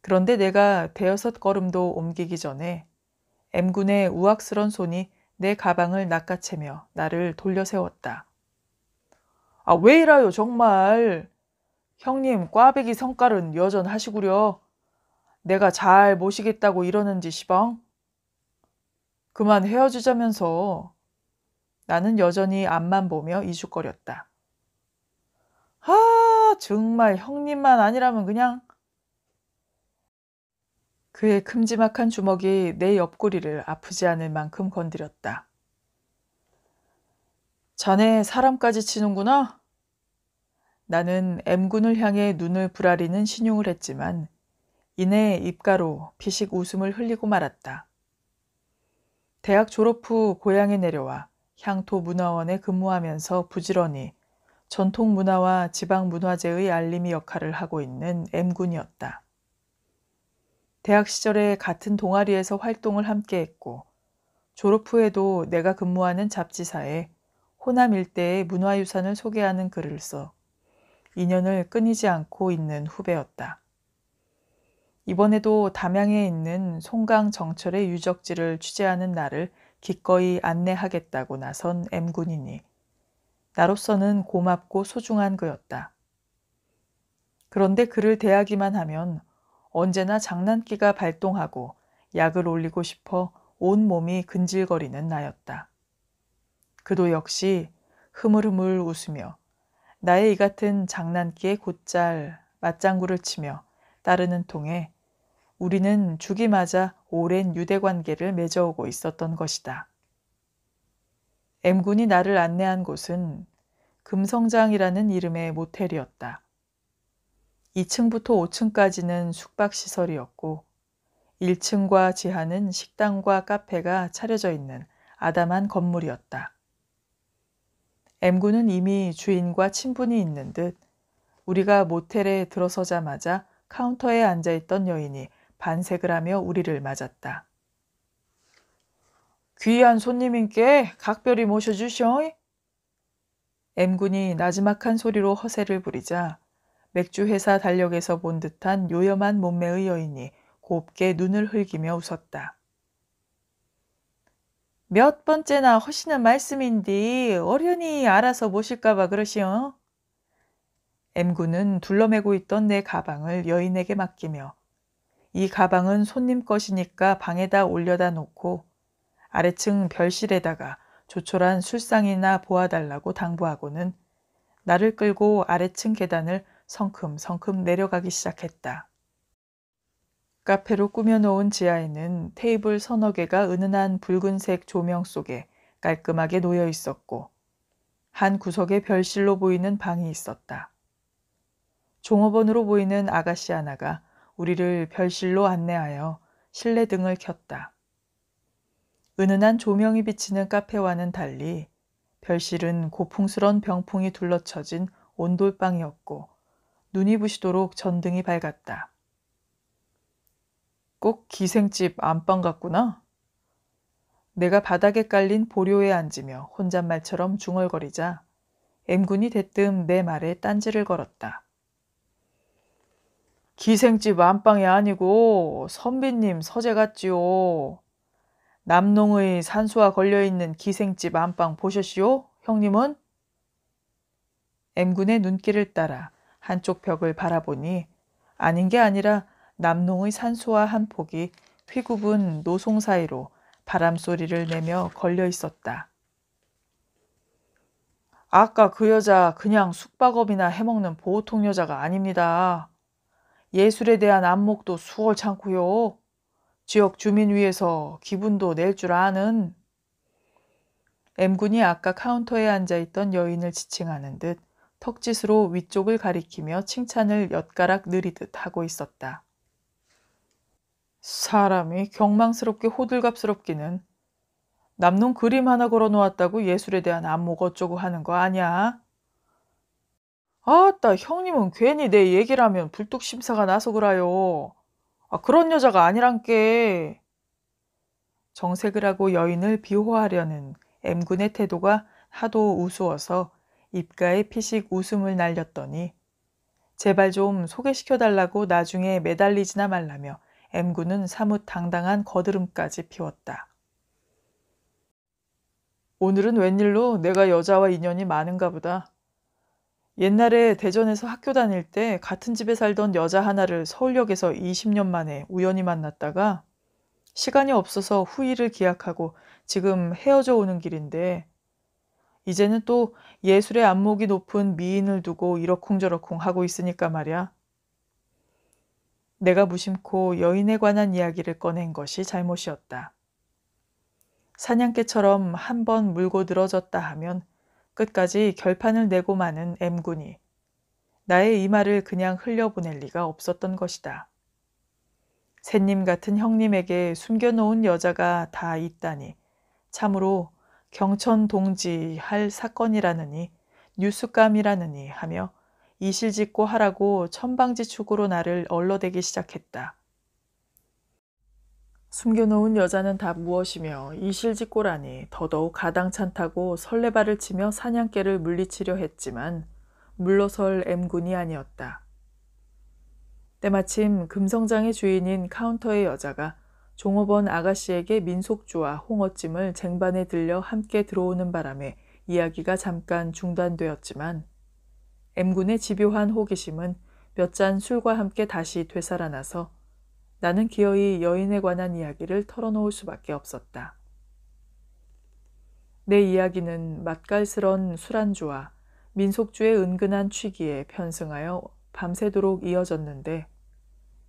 그런데 내가 대여섯 걸음도 옮기기 전에 M군의 우악스런 손이 내 가방을 낚아채며 나를 돌려세웠다. 아, 왜 이라요, 정말! 형님, 꽈배기 성깔은 여전하시구려. 내가 잘 모시겠다고 이러는지 시방? 그만 헤어지자면서 나는 여전히 앞만 보며 이죽거렸다. 아, 정말 형님만 아니라면 그냥. 그의 큼지막한 주먹이 내 옆구리를 아프지 않을 만큼 건드렸다. 자네 사람까지 치는구나? 나는 M군을 향해 눈을 부라리는 신용을 했지만 이내 입가로 피식 웃음을 흘리고 말았다. 대학 졸업 후 고향에 내려와 향토 문화원에 근무하면서 부지런히 전통 문화와 지방 문화재의 알림이 역할을 하고 있는 M군이었다. 대학 시절에 같은 동아리에서 활동을 함께 했고 졸업 후에도 내가 근무하는 잡지사에 호남 일대의 문화유산을 소개하는 글을 써 인연을 끊이지 않고 있는 후배였다. 이번에도 담양에 있는 송강 정철의 유적지를 취재하는 나를 기꺼이 안내하겠다고 나선 M군이니 나로서는 고맙고 소중한 그였다. 그런데 그를 대하기만 하면 언제나 장난기가 발동하고 약을 올리고 싶어 온 몸이 근질거리는 나였다. 그도 역시 흐물흐물 웃으며 나의 이 같은 장난기에 곧잘 맞장구를 치며 따르는 통에 우리는 주기마다 오랜 유대 관계를 맺어오고 있었던 것이다. M군이 나를 안내한 곳은 금성장이라는 이름의 모텔이었다. 2층부터 5층까지는 숙박시설이었고 1층과 지하는 식당과 카페가 차려져 있는 아담한 건물이었다. M군은 이미 주인과 친분이 있는 듯 우리가 모텔에 들어서자마자 카운터에 앉아있던 여인이 반색을 하며 우리를 맞았다. 귀한 손님인께 각별히 모셔주셔. 시 M군이 나지막한 소리로 허세를 부리자 맥주회사 달력에서 본 듯한 요염한 몸매의 여인이 곱게 눈을 흘기며 웃었다. 몇 번째나 허시는 말씀인디 어련히 알아서 모실까봐 그러시오. M군은 둘러매고 있던 내 가방을 여인에게 맡기며 이 가방은 손님 것이니까 방에다 올려다 놓고 아래층 별실에다가 조촐한 술상이나 보아달라고 당부하고는 나를 끌고 아래층 계단을 성큼성큼 내려가기 시작했다. 카페로 꾸며놓은 지하에는 테이블 서너 개가 은은한 붉은색 조명 속에 깔끔하게 놓여 있었고 한 구석에 별실로 보이는 방이 있었다. 종업원으로 보이는 아가씨 하나가 우리를 별실로 안내하여 실내 등을 켰다. 은은한 조명이 비치는 카페와는 달리 별실은 고풍스런 병풍이 둘러쳐진 온돌방이었고 눈이 부시도록 전등이 밝았다. 꼭 기생집 안방 같구나. 내가 바닥에 깔린 보료에 앉으며 혼잣말처럼 중얼거리자 M군이 대뜸 내 말에 딴지를 걸었다. 기생집 안방이 아니고 선비님 서재 같지요. 남농의 산수와 걸려있는 기생집 안방 보셨시오? 형님은? M군의 눈길을 따라 한쪽 벽을 바라보니 아닌 게 아니라 남농의 산수와한 폭이 휘굽은 노송 사이로 바람 소리를 내며 걸려 있었다. 아까 그 여자 그냥 숙박업이나 해먹는 보통 여자가 아닙니다. 예술에 대한 안목도 수월찮고요. 지역 주민 위해서 기분도 낼 줄 아는 M군이 아까 카운터에 앉아있던 여인을 지칭하는 듯 턱짓으로 위쪽을 가리키며 칭찬을 엿가락 느리듯 하고 있었다. 사람이 경망스럽게 호들갑스럽기는 남놈 그림 하나 걸어놓았다고 예술에 대한 안목 어쩌고 하는 거 아냐? 아따, 형님은 괜히 내 얘기를 하면 불뚝 심사가 나서 그래요 아, 그런 여자가 아니란께. 정색을 하고 여인을 비호하려는 M군의 태도가 하도 우스워서 입가에 피식 웃음을 날렸더니 제발 좀 소개시켜달라고 나중에 매달리지나 말라며 M군은 사뭇 당당한 거드름까지 피웠다. 오늘은 웬일로 내가 여자와 인연이 많은가 보다. 옛날에 대전에서 학교 다닐 때 같은 집에 살던 여자 하나를 서울역에서 20년 만에 우연히 만났다가 시간이 없어서 후일을 기약하고 지금 헤어져 오는 길인데 이제는 또 예술의 안목이 높은 미인을 두고 이러쿵저러쿵 하고 있으니까 말이야. 내가 무심코 여인에 관한 이야기를 꺼낸 것이 잘못이었다. 사냥개처럼 한 번 물고 늘어졌다 하면 끝까지 결판을 내고 마는 M군이 나의 이 말을 그냥 흘려보낼 리가 없었던 것이다. 새님 같은 형님에게 숨겨놓은 여자가 다 있다니 참으로 경천 동지 할 사건이라느니 뉴스감이라느니 하며 이실직고 하라고 천방지축으로 나를 얼러대기 시작했다. 숨겨놓은 여자는 다 무엇이며 이 실직고라니 더더욱 가당찬다고 설레발을 치며 사냥개를 물리치려 했지만 물러설 M군이 아니었다. 때마침 금성장의 주인인 카운터의 여자가 종업원 아가씨에게 민속주와 홍어찜을 쟁반에 들려 함께 들어오는 바람에 이야기가 잠깐 중단되었지만 M군의 집요한 호기심은 몇 잔 술과 함께 다시 되살아나서 나는 기어이 여인에 관한 이야기를 털어놓을 수밖에 없었다. 내 이야기는 맛깔스런 술안주와 민속주의 은근한 취기에 편승하여 밤새도록 이어졌는데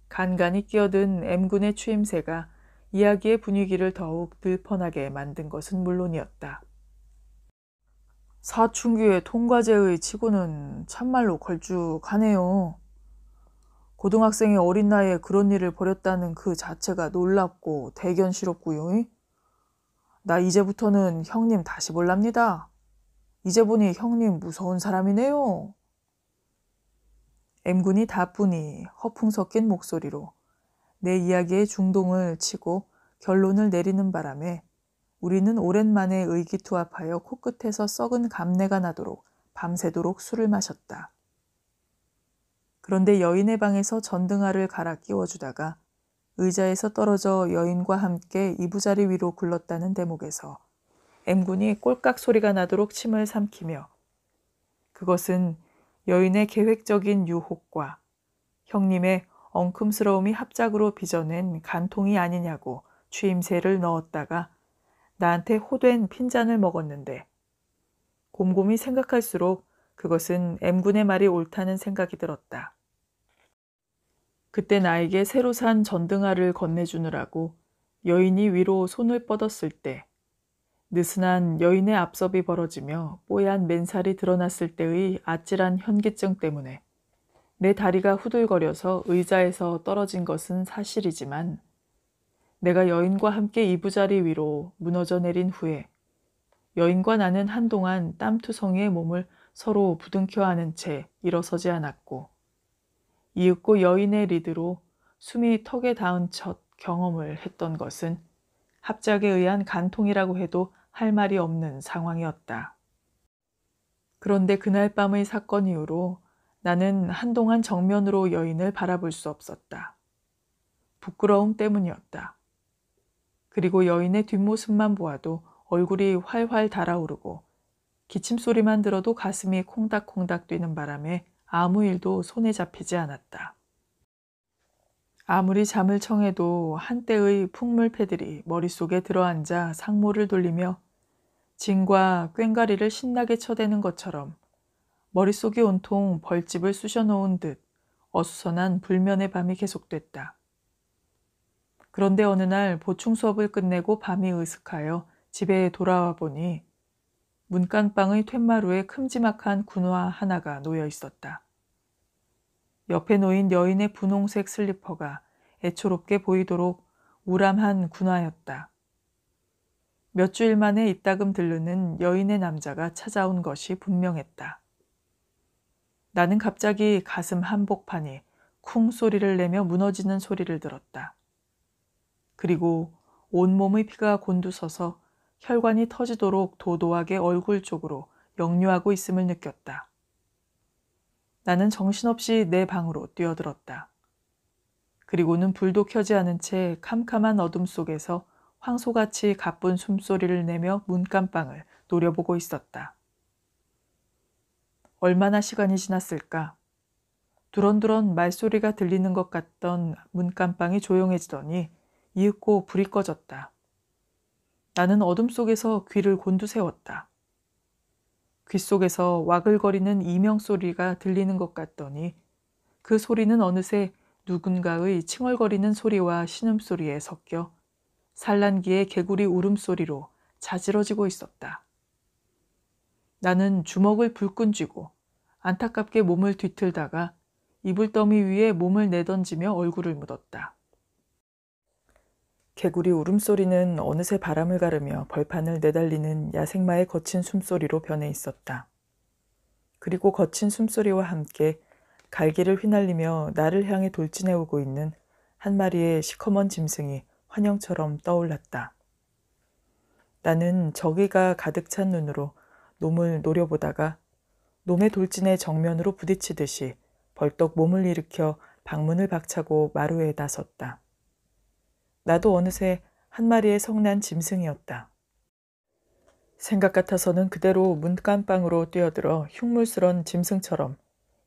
간간히 끼어든 M군의 추임새가 이야기의 분위기를 더욱 들펀하게 만든 것은 물론이었다. 사춘기의 통과제의 치고는 참말로 걸쭉하네요. 고등학생이 어린 나이에 그런 일을 벌였다는 그 자체가 놀랍고 대견스럽고요. 나 이제부터는 형님 다시 볼랍니다. 이제 보니 형님 무서운 사람이네요. M군이 다뿐히 허풍 섞인 목소리로 내이야기에 중동을 치고 결론을 내리는 바람에 우리는 오랜만에 의기투합하여 코끝에서 썩은 감내가 나도록 밤새도록 술을 마셨다. 그런데 여인의 방에서 전등화를 갈아 끼워주다가 의자에서 떨어져 여인과 함께 이부자리 위로 굴렀다는 대목에서 M군이 꼴깍 소리가 나도록 침을 삼키며 그것은 여인의 계획적인 유혹과 형님의 엉큼스러움이 합작으로 빚어낸 간통이 아니냐고 취임새를 넣었다가 나한테 호된 핀잔을 먹었는데 곰곰이 생각할수록 그것은 M군의 말이 옳다는 생각이 들었다. 그때 나에게 새로 산 전등화를 건네주느라고 여인이 위로 손을 뻗었을 때 느슨한 여인의 앞섭이 벌어지며 뽀얀 맨살이 드러났을 때의 아찔한 현기증 때문에 내 다리가 후들거려서 의자에서 떨어진 것은 사실이지만 내가 여인과 함께 이부자리 위로 무너져 내린 후에 여인과 나는 한동안 땀투성이의 몸을 서로 부둥켜 안은 채 일어서지 않았고 이윽고 여인의 리드로 숨이 턱에 닿은 첫 경험을 했던 것은 합작에 의한 간통이라고 해도 할 말이 없는 상황이었다. 그런데 그날 밤의 사건 이후로 나는 한동안 정면으로 여인을 바라볼 수 없었다. 부끄러움 때문이었다. 그리고 여인의 뒷모습만 보아도 얼굴이 활활 달아오르고 기침 소리만 들어도 가슴이 콩닥콩닥 뛰는 바람에 아무 일도 손에 잡히지 않았다. 아무리 잠을 청해도 한때의 풍물패들이 머릿속에 들어앉아 상모를 돌리며 징과 꽹과리를 신나게 쳐대는 것처럼 머릿속이 온통 벌집을 쑤셔놓은 듯 어수선한 불면의 밤이 계속됐다. 그런데 어느 날 보충 수업을 끝내고 밤이 으슥하여 집에 돌아와 보니 문간방의 툇마루에 큼지막한 군화 하나가 놓여 있었다. 옆에 놓인 여인의 분홍색 슬리퍼가 애초롭게 보이도록 우람한 군화였다. 몇 주일 만에 이따금 들르는 여인의 남자가 찾아온 것이 분명했다. 나는 갑자기 가슴 한복판이 쿵 소리를 내며 무너지는 소리를 들었다. 그리고 온몸의 피가 곤두서서 혈관이 터지도록 도도하게 얼굴 쪽으로 역류하고 있음을 느꼈다. 나는 정신없이 내 방으로 뛰어들었다. 그리고는 불도 켜지 않은 채 캄캄한 어둠 속에서 황소같이 가쁜 숨소리를 내며 문간방을 노려보고 있었다. 얼마나 시간이 지났을까? 두런두런 말소리가 들리는 것 같던 문간방이 조용해지더니 이윽고 불이 꺼졌다. 나는 어둠 속에서 귀를 곤두세웠다. 귀 속에서 와글거리는 이명 소리가 들리는 것 같더니 그 소리는 어느새 누군가의 칭얼거리는 소리와 신음소리에 섞여 산란기의 개구리 울음소리로 자지러지고 있었다. 나는 주먹을 불끈 쥐고 안타깝게 몸을 뒤틀다가 이불더미 위에 몸을 내던지며 얼굴을 묻었다. 개구리 울음소리는 어느새 바람을 가르며 벌판을 내달리는 야생마의 거친 숨소리로 변해 있었다. 그리고 거친 숨소리와 함께 갈기를 휘날리며 나를 향해 돌진해오고 있는 한 마리의 시커먼 짐승이 환영처럼 떠올랐다. 나는 저기가 가득 찬 눈으로 놈을 노려보다가 놈의 돌진에 정면으로 부딪히듯이 벌떡 몸을 일으켜 방문을 박차고 마루에 나섰다. 나도 어느새 한 마리의 성난 짐승이었다. 생각 같아서는 그대로 문간방으로 뛰어들어 흉물스런 짐승처럼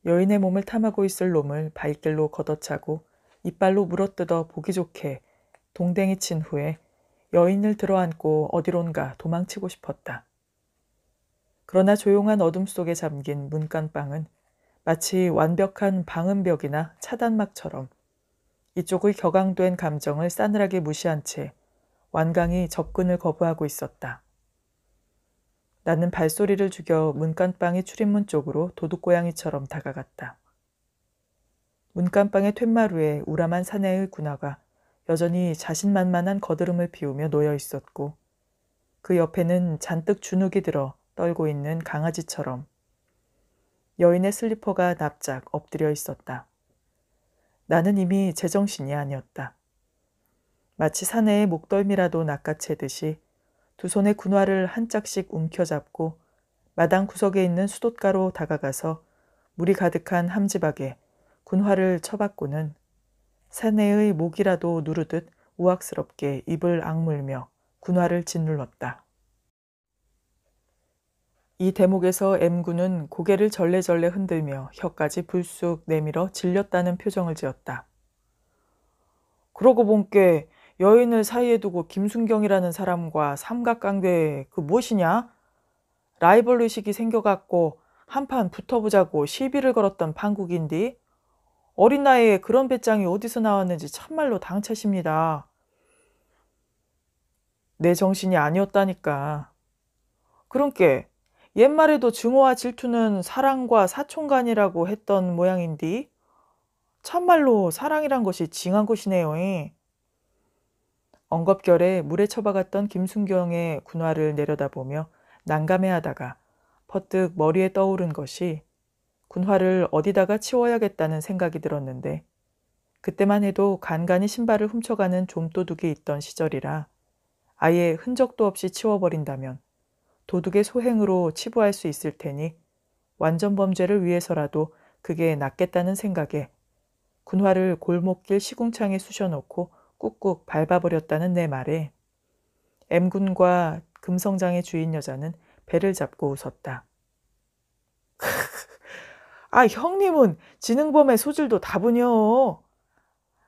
여인의 몸을 탐하고 있을 놈을 발길로 걷어차고 이빨로 물어뜯어 보기 좋게 동댕이 친 후에 여인을 들어안고 어디론가 도망치고 싶었다. 그러나 조용한 어둠 속에 잠긴 문간방은 마치 완벽한 방음벽이나 차단막처럼 이쪽의 격앙된 감정을 싸늘하게 무시한 채 완강히 접근을 거부하고 있었다. 나는 발소리를 죽여 문간방의 출입문 쪽으로 도둑고양이처럼 다가갔다. 문간방의 툇마루에 우람한 사내의 군화가 여전히 자신만만한 거드름을 피우며 놓여 있었고 그 옆에는 잔뜩 주눅이 들어 떨고 있는 강아지처럼 여인의 슬리퍼가 납작 엎드려 있었다. 나는 이미 제정신이 아니었다. 마치 사내의 목덜미라도 낚아채듯이 두 손의 군화를 한 짝씩 움켜잡고 마당 구석에 있는 수돗가로 다가가서 물이 가득한 함지박에 군화를 쳐박고는 사내의 목이라도 누르듯 우악스럽게 입을 악물며 군화를 짓눌렀다. 이 대목에서 M군은 고개를 절레절레 흔들며 혀까지 불쑥 내밀어 질렸다는 표정을 지었다. 그러고 본께 여인을 사이에 두고 김순경이라는 사람과 삼각관계 그 무엇이냐? 라이벌 의식이 생겨갖고 한 판 붙어보자고 시비를 걸었던 판국인디 어린 나이에 그런 배짱이 어디서 나왔는지 참말로 당차십니다. 내 정신이 아니었다니까. 그런께 그러니까 옛말에도 증오와 질투는 사랑과 사촌간이라고 했던 모양인디 참말로 사랑이란 것이 징한 것이네요. 엉겁결에 물에 처박았던 김순경의 군화를 내려다보며 난감해하다가 퍼뜩 머리에 떠오른 것이 군화를 어디다가 치워야겠다는 생각이 들었는데 그때만 해도 간간히 신발을 훔쳐가는 좀도둑이 있던 시절이라 아예 흔적도 없이 치워버린다면 도둑의 소행으로 치부할 수 있을 테니 완전 범죄를 위해서라도 그게 낫겠다는 생각에 군화를 골목길 시궁창에 쑤셔놓고 꾹꾹 밟아버렸다는 내 말에 M군과 금성장의 주인 여자는 배를 잡고 웃었다. 아, 형님은 지능범의 소질도 다분여.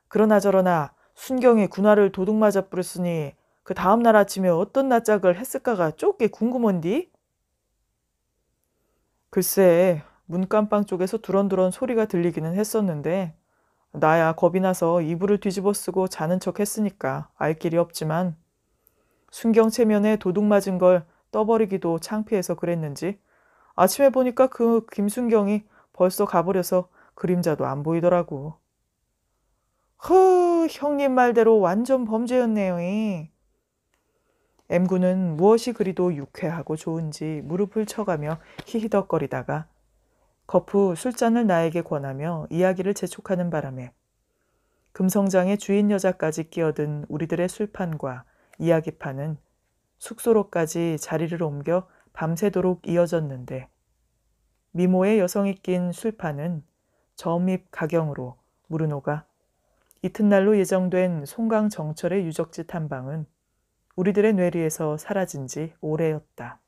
그러나 저러나 순경이 군화를 도둑맞아 뿌렸으니 그 다음 날 아침에 어떤 낯짝을 했을까가 쪼게 궁금한디? 글쎄, 문깜방 쪽에서 두런두런 소리가 들리기는 했었는데, 나야 겁이 나서 이불을 뒤집어 쓰고 자는 척 했으니까 알 길이 없지만, 순경 체면에 도둑 맞은 걸 떠버리기도 창피해서 그랬는지, 아침에 보니까 그 김순경이 벌써 가버려서 그림자도 안 보이더라고. 허, 형님 말대로 완전 범죄였네요. 이. M군은 무엇이 그리도 유쾌하고 좋은지 무릎을 쳐가며 히히덕거리다가 거푸 술잔을 나에게 권하며 이야기를 재촉하는 바람에 금성장의 주인 여자까지 끼어든 우리들의 술판과 이야기판은 숙소로까지 자리를 옮겨 밤새도록 이어졌는데 미모의 여성이 낀 술판은 저밋 가경으로 무르노가 이튿날로 예정된 송강 정철의 유적지 탐방은 우리들의 뇌리에서 사라진 지 오래였다.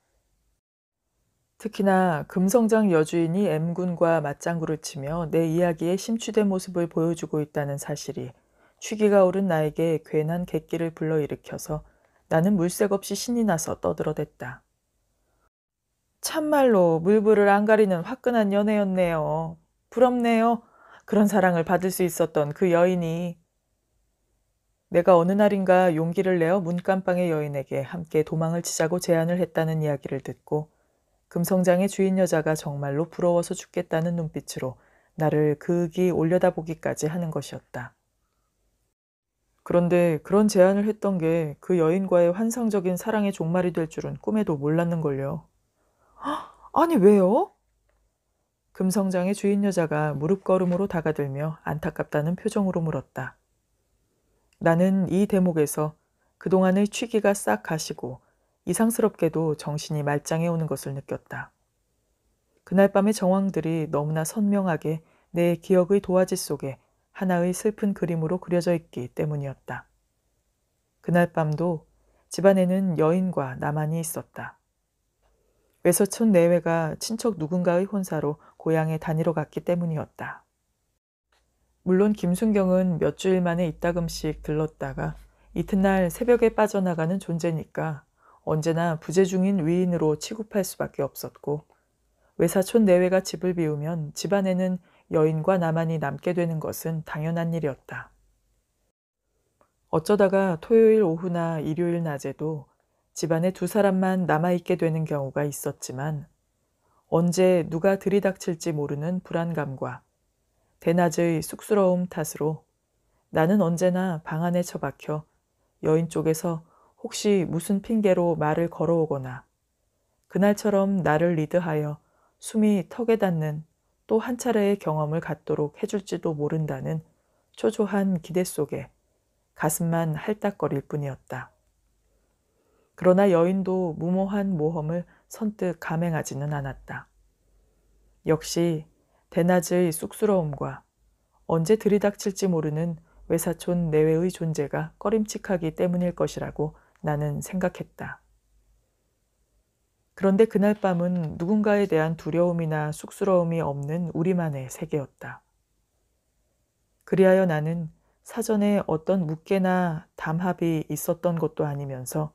특히나 금성장 여주인이 M군과 맞장구를 치며 내 이야기에 심취된 모습을 보여주고 있다는 사실이 취기가 오른 나에게 괜한 객기를 불러일으켜서 나는 물색 없이 신이 나서 떠들어댔다. 참말로 물불을 안 가리는 화끈한 연애였네요. 부럽네요. 그런 사랑을 받을 수 있었던 그 여인이 내가 어느 날인가 용기를 내어 문간방의 여인에게 함께 도망을 치자고 제안을 했다는 이야기를 듣고 금성장의 주인 여자가 정말로 부러워서 죽겠다는 눈빛으로 나를 그윽이 올려다보기까지 하는 것이었다. 그런데 그런 제안을 했던 게 그 여인과의 환상적인 사랑의 종말이 될 줄은 꿈에도 몰랐는걸요. 아니 왜요? 금성장의 주인 여자가 무릎걸음으로 다가들며 안타깝다는 표정으로 물었다. 나는 이 대목에서 그동안의 취기가 싹 가시고 이상스럽게도 정신이 말짱해 오는 것을 느꼈다. 그날 밤의 정황들이 너무나 선명하게 내 기억의 도화지 속에 하나의 슬픈 그림으로 그려져 있기 때문이었다. 그날 밤도 집안에는 여인과 나만이 있었다. 외서촌 내외가 친척 누군가의 혼사로 고향에 다니러 갔기 때문이었다. 물론 김순경은 몇 주일 만에 이따금씩 들렀다가 이튿날 새벽에 빠져나가는 존재니까 언제나 부재중인 위인으로 취급할 수밖에 없었고 외사촌 내외가 집을 비우면 집안에는 여인과 나만이 남게 되는 것은 당연한 일이었다. 어쩌다가 토요일 오후나 일요일 낮에도 집안에 두 사람만 남아있게 되는 경우가 있었지만 언제 누가 들이닥칠지 모르는 불안감과 대낮의 쑥스러움 탓으로 나는 언제나 방 안에 처박혀 여인 쪽에서 혹시 무슨 핑계로 말을 걸어오거나 그날처럼 나를 리드하여 숨이 턱에 닿는 또 한 차례의 경험을 갖도록 해줄지도 모른다는 초조한 기대 속에 가슴만 할딱거릴 뿐이었다. 그러나 여인도 무모한 모험을 선뜻 감행하지는 않았다. 역시 대낮의 쑥스러움과 언제 들이닥칠지 모르는 외사촌 내외의 존재가 꺼림칙하기 때문일 것이라고 나는 생각했다. 그런데 그날 밤은 누군가에 대한 두려움이나 쑥스러움이 없는 우리만의 세계였다. 그리하여 나는 사전에 어떤 묵계나 담합이 있었던 것도 아니면서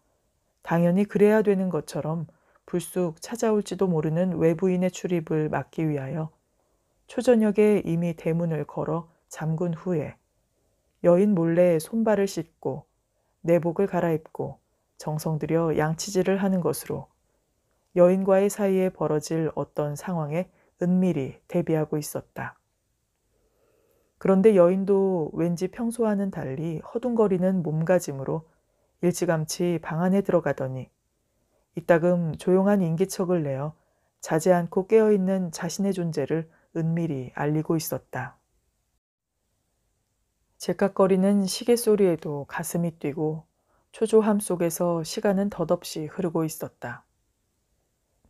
당연히 그래야 되는 것처럼 불쑥 찾아올지도 모르는 외부인의 출입을 막기 위하여 초저녁에 이미 대문을 걸어 잠근 후에 여인 몰래 손발을 씻고 내복을 갈아입고 정성들여 양치질을 하는 것으로 여인과의 사이에 벌어질 어떤 상황에 은밀히 대비하고 있었다. 그런데 여인도 왠지 평소와는 달리 허둥거리는 몸가짐으로 일찌감치 방 안에 들어가더니 이따금 조용한 인기척을 내어 자지 않고 깨어있는 자신의 존재를 은밀히 알리고 있었다. 제깍거리는 시계 소리에도 가슴이 뛰고 초조함 속에서 시간은 덧없이 흐르고 있었다.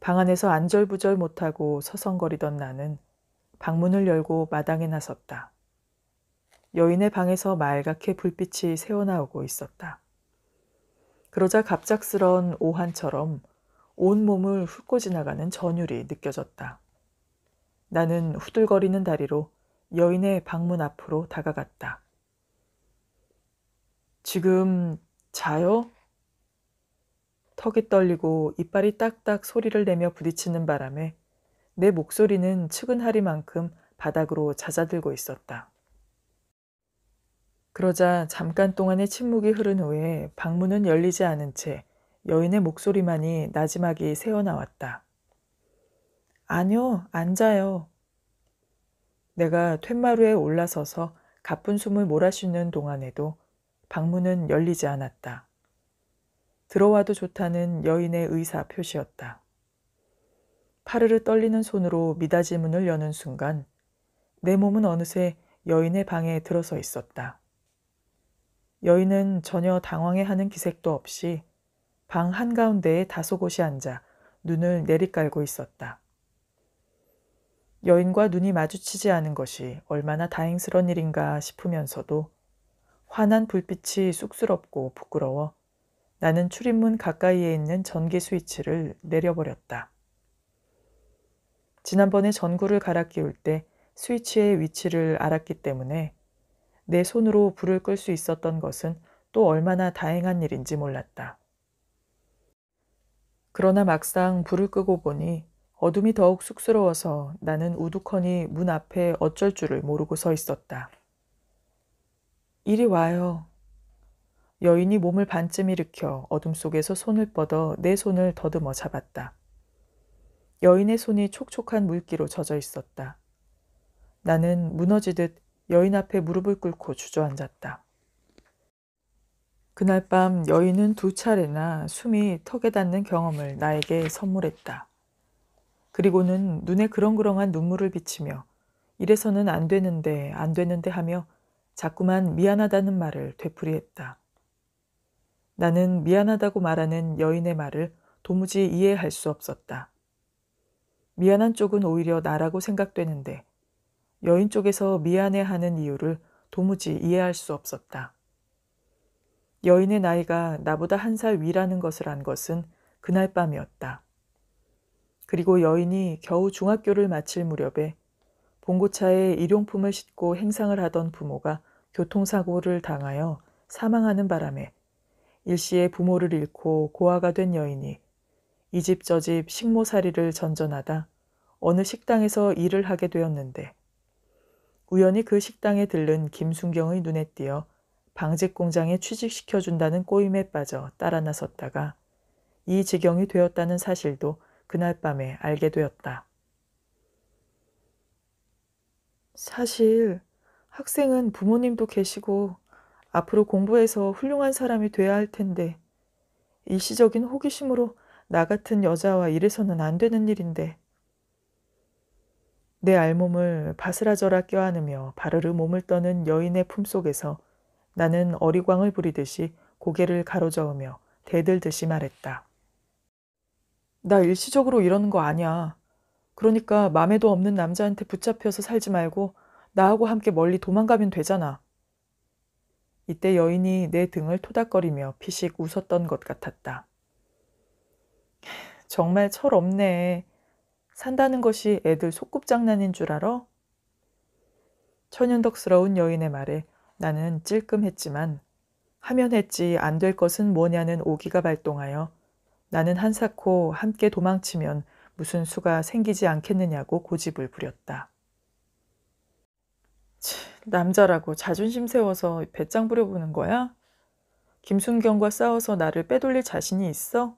방 안에서 안절부절 못하고 서성거리던 나는 방문을 열고 마당에 나섰다. 여인의 방에서 맑게 불빛이 새어나오고 있었다. 그러자 갑작스런 오한처럼 온몸을 훑고 지나가는 전율이 느껴졌다. 나는 후들거리는 다리로 여인의 방문 앞으로 다가갔다. 지금 자요? 턱이 떨리고 이빨이 딱딱 소리를 내며 부딪히는 바람에 내 목소리는 측은하리만큼 바닥으로 잦아들고 있었다. 그러자 잠깐 동안의 침묵이 흐른 후에 방문은 열리지 않은 채 여인의 목소리만이 나지막이 새어나왔다. 아니요, 안 자요. 내가 툇마루에 올라서서 가쁜 숨을 몰아쉬는 동안에도 방문은 열리지 않았다. 들어와도 좋다는 여인의 의사 표시였다. 파르르 떨리는 손으로 미닫이 문을 여는 순간 내 몸은 어느새 여인의 방에 들어서 있었다. 여인은 전혀 당황해하는 기색도 없이 방 한가운데에 다소곳이 앉아 눈을 내리깔고 있었다. 여인과 눈이 마주치지 않은 것이 얼마나 다행스러운 일인가 싶으면서도 환한 불빛이 쑥스럽고 부끄러워 나는 출입문 가까이에 있는 전기 스위치를 내려버렸다. 지난번에 전구를 갈아 끼울 때 스위치의 위치를 알았기 때문에 내 손으로 불을 끌 수 있었던 것은 또 얼마나 다행한 일인지 몰랐다. 그러나 막상 불을 끄고 보니 어둠이 더욱 쑥스러워서 나는 우두커니 문 앞에 어쩔 줄을 모르고 서 있었다. 이리 와요. 여인이 몸을 반쯤 일으켜 어둠 속에서 손을 뻗어 내 손을 더듬어 잡았다. 여인의 손이 촉촉한 물기로 젖어 있었다. 나는 무너지듯 여인 앞에 무릎을 꿇고 주저앉았다. 그날 밤 여인은 두 차례나 숨이 턱에 닿는 경험을 나에게 선물했다. 그리고는 눈에 그렁그렁한 눈물을 비치며 이래서는 안 되는데 안 되는데 하며 자꾸만 미안하다는 말을 되풀이했다. 나는 미안하다고 말하는 여인의 말을 도무지 이해할 수 없었다. 미안한 쪽은 오히려 나라고 생각되는데 여인 쪽에서 미안해하는 이유를 도무지 이해할 수 없었다. 여인의 나이가 나보다 한 살 위라는 것을 안 것은 그날 밤이었다. 그리고 여인이 겨우 중학교를 마칠 무렵에 봉고차에 일용품을 싣고 행상을 하던 부모가 교통사고를 당하여 사망하는 바람에 일시에 부모를 잃고 고아가 된 여인이 이 집 저 집 식모살이를 전전하다 어느 식당에서 일을 하게 되었는데 우연히 그 식당에 들른 김순경의 눈에 띄어 방직 공장에 취직시켜준다는 꼬임에 빠져 따라 나섰다가 이 지경이 되었다는 사실도 그날 밤에 알게 되었다. 사실 학생은 부모님도 계시고 앞으로 공부해서 훌륭한 사람이 돼야 할 텐데 일시적인 호기심으로 나 같은 여자와 일해서는 안 되는 일인데 내 알몸을 바스라져라 껴안으며 바르르 몸을 떠는 여인의 품속에서 나는 어리광을 부리듯이 고개를 가로저으며 대들듯이 말했다. 나 일시적으로 이러는 거 아니야. 그러니까 맘에도 없는 남자한테 붙잡혀서 살지 말고 나하고 함께 멀리 도망가면 되잖아. 이때 여인이 내 등을 토닥거리며 피식 웃었던 것 같았다. 정말 철없네. 산다는 것이 애들 소꿉장난인 줄 알아? 천연덕스러운 여인의 말에 나는 찔끔했지만 하면 했지 안 될 것은 뭐냐는 오기가 발동하여 나는 한사코 함께 도망치면 무슨 수가 생기지 않겠느냐고 고집을 부렸다. 치, 남자라고 자존심 세워서 배짱 부려보는 거야? 김순경과 싸워서 나를 빼돌릴 자신이 있어?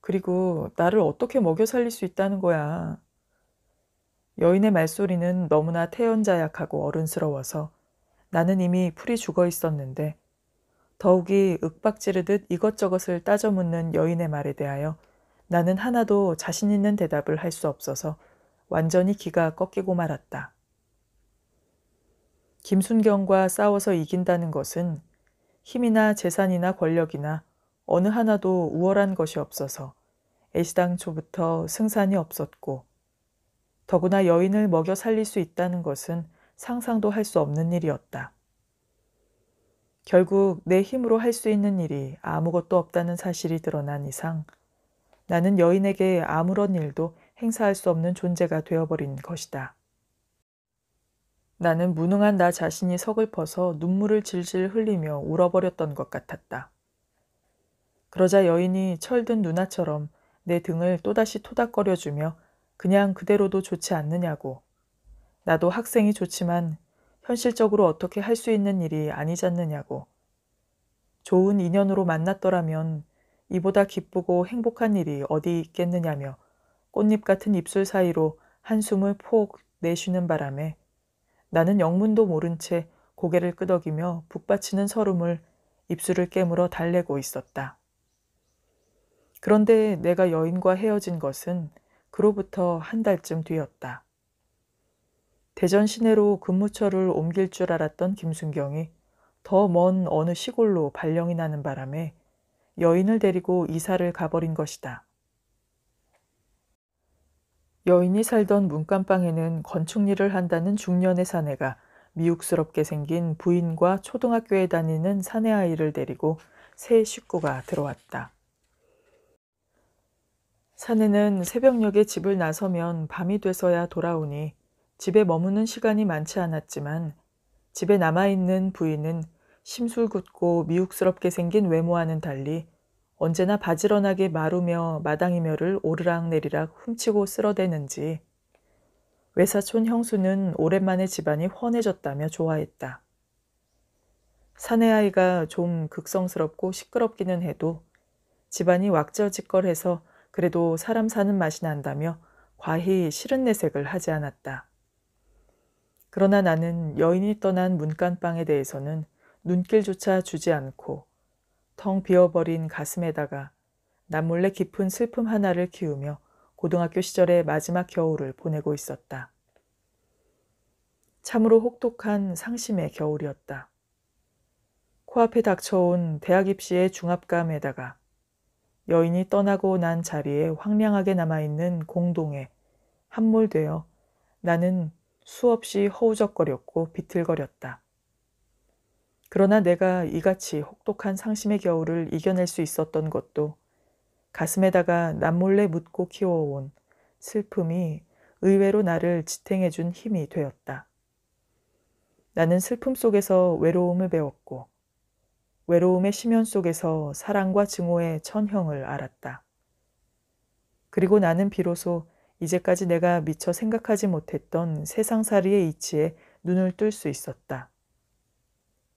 그리고 나를 어떻게 먹여 살릴 수 있다는 거야? 여인의 말소리는 너무나 태연자약하고 어른스러워서 나는 이미 풀이 죽어 있었는데 더욱이 윽박지르듯 이것저것을 따져 묻는 여인의 말에 대하여 나는 하나도 자신 있는 대답을 할 수 없어서 완전히 기가 꺾이고 말았다. 김순경과 싸워서 이긴다는 것은 힘이나 재산이나 권력이나 어느 하나도 우월한 것이 없어서 애시당초부터 승산이 없었고 더구나 여인을 먹여 살릴 수 있다는 것은 상상도 할 수 없는 일이었다. 결국 내 힘으로 할 수 있는 일이 아무것도 없다는 사실이 드러난 이상 나는 여인에게 아무런 일도 행사할 수 없는 존재가 되어버린 것이다. 나는 무능한 나 자신이 서글퍼서 눈물을 질질 흘리며 울어버렸던 것 같았다. 그러자 여인이 철든 누나처럼 내 등을 또다시 토닥거려주며 그냥 그대로도 좋지 않느냐고. 나도 학생이 좋지만 현실적으로 어떻게 할 수 있는 일이 아니잖느냐고. 좋은 인연으로 만났더라면 이보다 기쁘고 행복한 일이 어디 있겠느냐며 꽃잎 같은 입술 사이로 한숨을 폭 내쉬는 바람에 나는 영문도 모른 채 고개를 끄덕이며 북받치는 서름을 입술을 깨물어 달래고 있었다. 그런데 내가 여인과 헤어진 것은 그로부터 한 달쯤 뒤였다. 대전 시내로 근무처를 옮길 줄 알았던 김순경이 더 먼 어느 시골로 발령이 나는 바람에 여인을 데리고 이사를 가버린 것이다. 여인이 살던 문간방에는 건축일을 한다는 중년의 사내가 미육스럽게 생긴 부인과 초등학교에 다니는 사내 아이를 데리고 새 식구가 들어왔다. 사내는 새벽녘에 집을 나서면 밤이 돼서야 돌아오니 집에 머무는 시간이 많지 않았지만 집에 남아있는 부인은 심술궂고 미육스럽게 생긴 외모와는 달리 언제나 바지런하게 마루며 마당이며를 오르락내리락 훔치고 쓸어대는지 외사촌 형수는 오랜만에 집안이 훤해졌다며 좋아했다. 사내아이가 좀 극성스럽고 시끄럽기는 해도 집안이 왁자지껄해서 그래도 사람 사는 맛이 난다며 과히 싫은 내색을 하지 않았다. 그러나 나는 여인이 떠난 문간방에 대해서는 눈길조차 주지 않고 텅 비어버린 가슴에다가 남몰래 깊은 슬픔 하나를 키우며 고등학교 시절의 마지막 겨울을 보내고 있었다. 참으로 혹독한 상심의 겨울이었다. 코앞에 닥쳐온 대학 입시의 중압감에다가 여인이 떠나고 난 자리에 황량하게 남아있는 공동에 함몰되어 나는 수없이 허우적거렸고 비틀거렸다. 그러나 내가 이같이 혹독한 상심의 겨울을 이겨낼 수 있었던 것도 가슴에다가 남몰래 묻고 키워온 슬픔이 의외로 나를 지탱해준 힘이 되었다. 나는 슬픔 속에서 외로움을 배웠고, 외로움의 심연 속에서 사랑과 증오의 천형을 알았다. 그리고 나는 비로소 이제까지 내가 미처 생각하지 못했던 세상살이의 이치에 눈을 뜰 수 있었다.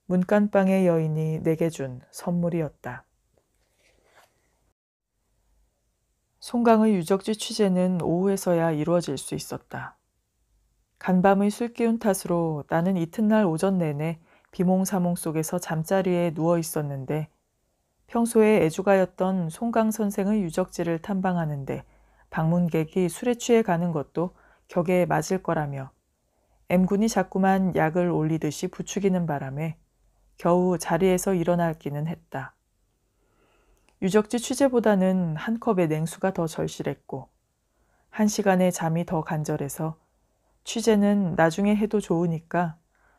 문간방의 여인이 내게 준 선물이었다. 송강의 유적지 취재는 오후에서야 이루어질 수 있었다. 간밤의 술기운 탓으로 나는 이튿날 오전 내내 비몽사몽 속에서 잠자리에 누워 있었는데 평소에 애주가였던 송강 선생의 유적지를 탐방하는데 방문객이 술에 취해 가는 것도 격에 맞을 거라며 M군이 자꾸만 약을 올리듯이 부추기는 바람에 겨우 자리에서 일어나기는 했다. 유적지 취재보다는 한 컵의 냉수가 더 절실했고 한 시간의 잠이 더 간절해서 취재는 나중에 해도 좋으니까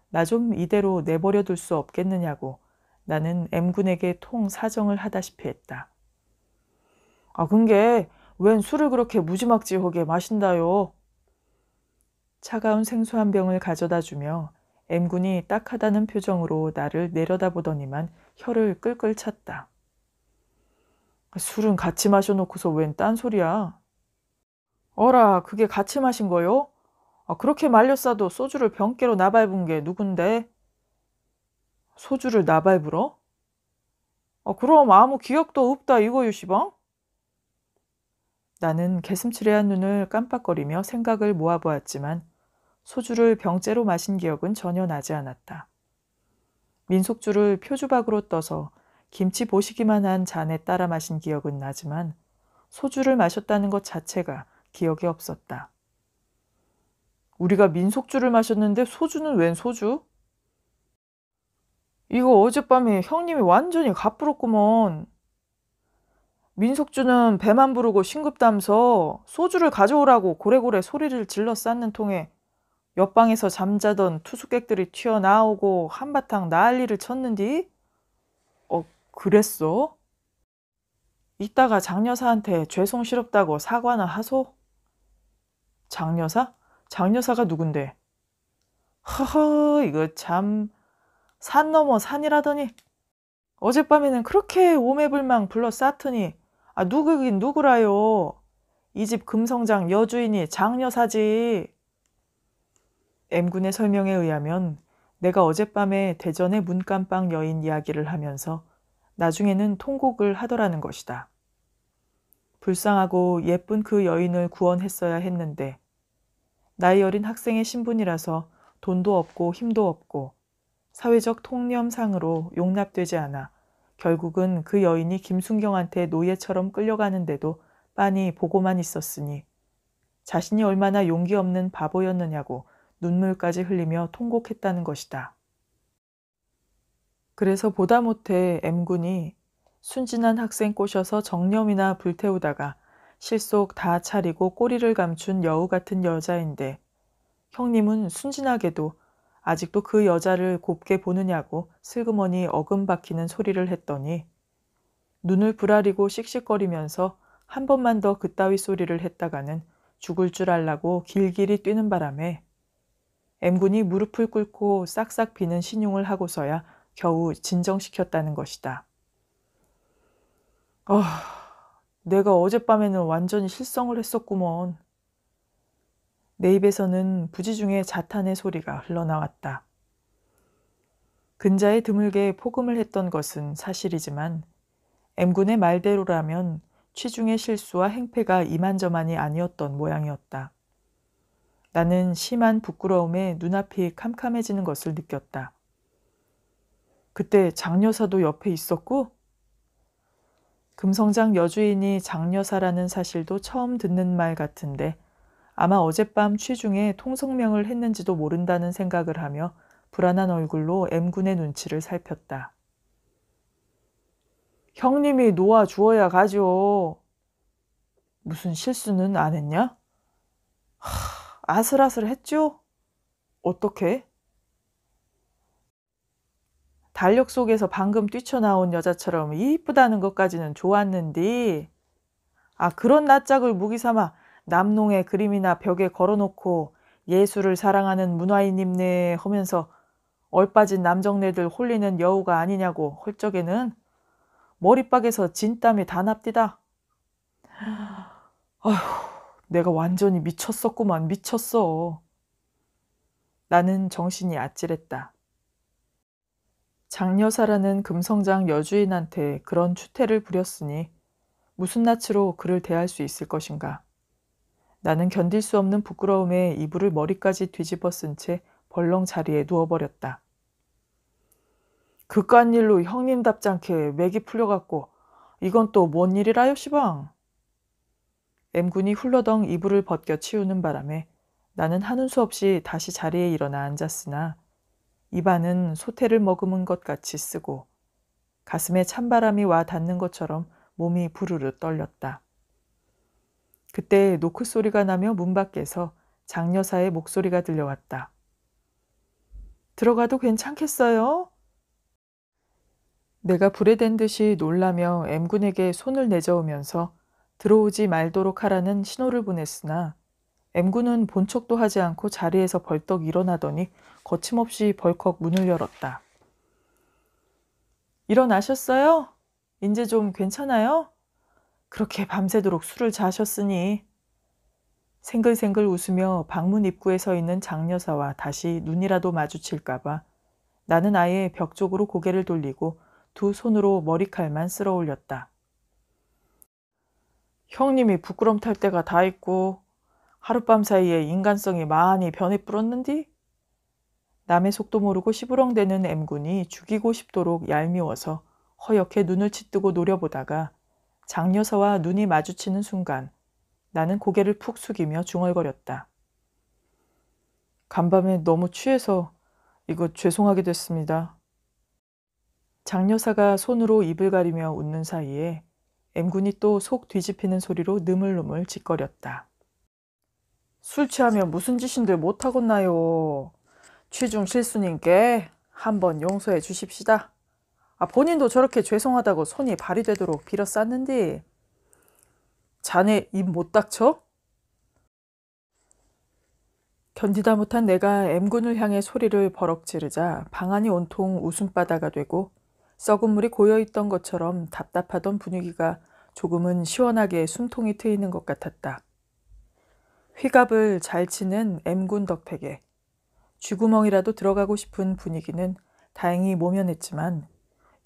나 좀 이대로 내버려 둘 수 없겠느냐고 나는 M군에게 통 사정을 하다시피 했다. 아, 근게 웬 술을 그렇게 무지막지하게 마신다요. 차가운 생수 한 병을 가져다 주며 M군이 딱하다는 표정으로 나를 내려다보더니만 혀를 끌끌 찼다. 술은 같이 마셔놓고서 웬 딴소리야? 어라, 그게 같이 마신 거요? 아, 그렇게 말렸어도 소주를 병깨로 나발분 게 누군데? 소주를 나발부러 아, 그럼 아무 기억도 없다 이거유 시방? 나는 개슴츠레한 눈을 깜빡거리며 생각을 모아보았지만 소주를 병째로 마신 기억은 전혀 나지 않았다. 민속주를 표주박으로 떠서 김치 보시기만 한 잔에 따라 마신 기억은 나지만 소주를 마셨다는 것 자체가 기억이 없었다. 우리가 민속주를 마셨는데 소주는 웬 소주? 이거 어젯밤에 형님이 완전히 가쁘었구먼 민속주는 배만 부르고 신급담서 소주를 가져오라고 고래고래 소리를 질러 쌓는 통에 옆방에서 잠자던 투숙객들이 튀어나오고 한바탕 난리를 쳤는디? 어, 그랬어? 이따가 장여사한테 죄송스럽다고 사과나 하소? 장여사? 장여사가 누군데? 허허, 이거 참. 산 넘어 산이라더니 어젯밤에는 그렇게 오매불망 불러 쌓더니 아, 누구긴 누구라요. 이 집 금성장 여주인이 장녀사지 M군의 설명에 의하면 내가 어젯밤에 대전의 문간방 여인 이야기를 하면서 나중에는 통곡을 하더라는 것이다. 불쌍하고 예쁜 그 여인을 구원했어야 했는데 나이 어린 학생의 신분이라서 돈도 없고 힘도 없고 사회적 통념상으로 용납되지 않아 결국은 그 여인이 김순경한테 노예처럼 끌려가는데도 빤히 보고만 있었으니 자신이 얼마나 용기 없는 바보였느냐고 눈물까지 흘리며 통곡했다는 것이다. 그래서 보다 못해 M군이 순진한 학생 꼬셔서 정념이나 불태우다가 실속 다 차리고 꼬리를 감춘 여우 같은 여자인데 형님은 순진하게도 아직도 그 여자를 곱게 보느냐고 슬그머니 어금박히는 소리를 했더니 눈을 부라리고 씩씩거리면서 한 번만 더 그따위 소리를 했다가는 죽을 줄 알라고 길길이 뛰는 바람에 M군이 무릎을 꿇고 싹싹 비는 신용을 하고서야 겨우 진정시켰다는 것이다. 어, 내가 어젯밤에는 완전히 실성을 했었구먼. 내 입에서는 부지중에 자탄의 소리가 흘러나왔다. 근자에 드물게 포금을 했던 것은 사실이지만 M군의 말대로라면 취중의 실수와 행패가 이만저만이 아니었던 모양이었다. 나는 심한 부끄러움에 눈앞이 캄캄해지는 것을 느꼈다. 그때 장녀사도 옆에 있었고? 금성장 여주인이 장녀사라는 사실도 처음 듣는 말 같은데 아마 어젯밤 취중에 통성명을 했는지도 모른다는 생각을 하며 불안한 얼굴로 M군의 눈치를 살폈다. 형님이 놓아 주어야 가죠. 무슨 실수는 안 했냐? 하, 아슬아슬 했죠? 어떻게? 달력 속에서 방금 뛰쳐나온 여자처럼 이쁘다는 것까지는 좋았는데, 아, 그런 낯짝을 무기 삼아 남농의 그림이나 벽에 걸어놓고 예술을 사랑하는 문화인님네 하면서 얼빠진 남정네들 홀리는 여우가 아니냐고 헐적에는 머리박에서 진땀이 다 납디다. 아휴, 내가 완전히 미쳤었구만 미쳤어. 나는 정신이 아찔했다. 장여사라는 금성장 여주인한테 그런 추태를 부렸으니 무슨 낯으로 그를 대할 수 있을 것인가. 나는 견딜 수 없는 부끄러움에 이불을 머리까지 뒤집어 쓴 채 벌렁 자리에 누워버렸다. 극한 일로 형님 답잖게 맥이 풀려갔고 이건 또 뭔 일이라요 시방. M군이 훌러덩 이불을 벗겨 치우는 바람에 나는 하는 수 없이 다시 자리에 일어나 앉았으나 입안은 소태를 머금은 것 같이 쓰고 가슴에 찬바람이 와 닿는 것처럼 몸이 부르르 떨렸다. 그때 노크 소리가 나며 문 밖에서 장녀사의 목소리가 들려왔다. 들어가도 괜찮겠어요? 내가 불에 댄 듯이 놀라며 M군에게 손을 내저으면서 들어오지 말도록 하라는 신호를 보냈으나 M군은 본척도 하지 않고 자리에서 벌떡 일어나더니 거침없이 벌컥 문을 열었다. 일어나셨어요? 이제 좀 괜찮아요? 그렇게 밤새도록 술을 자셨으니 생글생글 웃으며 방문 입구에 서 있는 장녀사와 다시 눈이라도 마주칠까봐 나는 아예 벽 쪽으로 고개를 돌리고 두 손으로 머리칼만 쓸어 올렸다. 형님이 부끄럼 탈 때가 다 있고 하룻밤 사이에 인간성이 많이 변해 뿌었는디 남의 속도 모르고 시부렁대는 M군이 죽이고 싶도록 얄미워서 허옇게 눈을 치뜨고 노려보다가 장녀사와 눈이 마주치는 순간 나는 고개를 푹 숙이며 중얼거렸다. 간밤에 너무 취해서 이거 죄송하게 됐습니다. 장녀사가 손으로 입을 가리며 웃는 사이에 M군이 또 속 뒤집히는 소리로 느물느물 짓거렸다. 술 취하면 무슨 짓인데 못하겠나요? 취중 실수님께 한번 용서해 주십시다. 아, 본인도 저렇게 죄송하다고 손이 발이 되도록 빌어쌌는데 자네 입 못 닥쳐? 견디다 못한 내가 M군을 향해 소리를 버럭 지르자 방안이 온통 웃음바다가 되고 썩은 물이 고여있던 것처럼 답답하던 분위기가 조금은 시원하게 숨통이 트이는 것 같았다. 휘갑을 잘 치는 M군 덕택에 쥐구멍이라도 들어가고 싶은 분위기는 다행히 모면했지만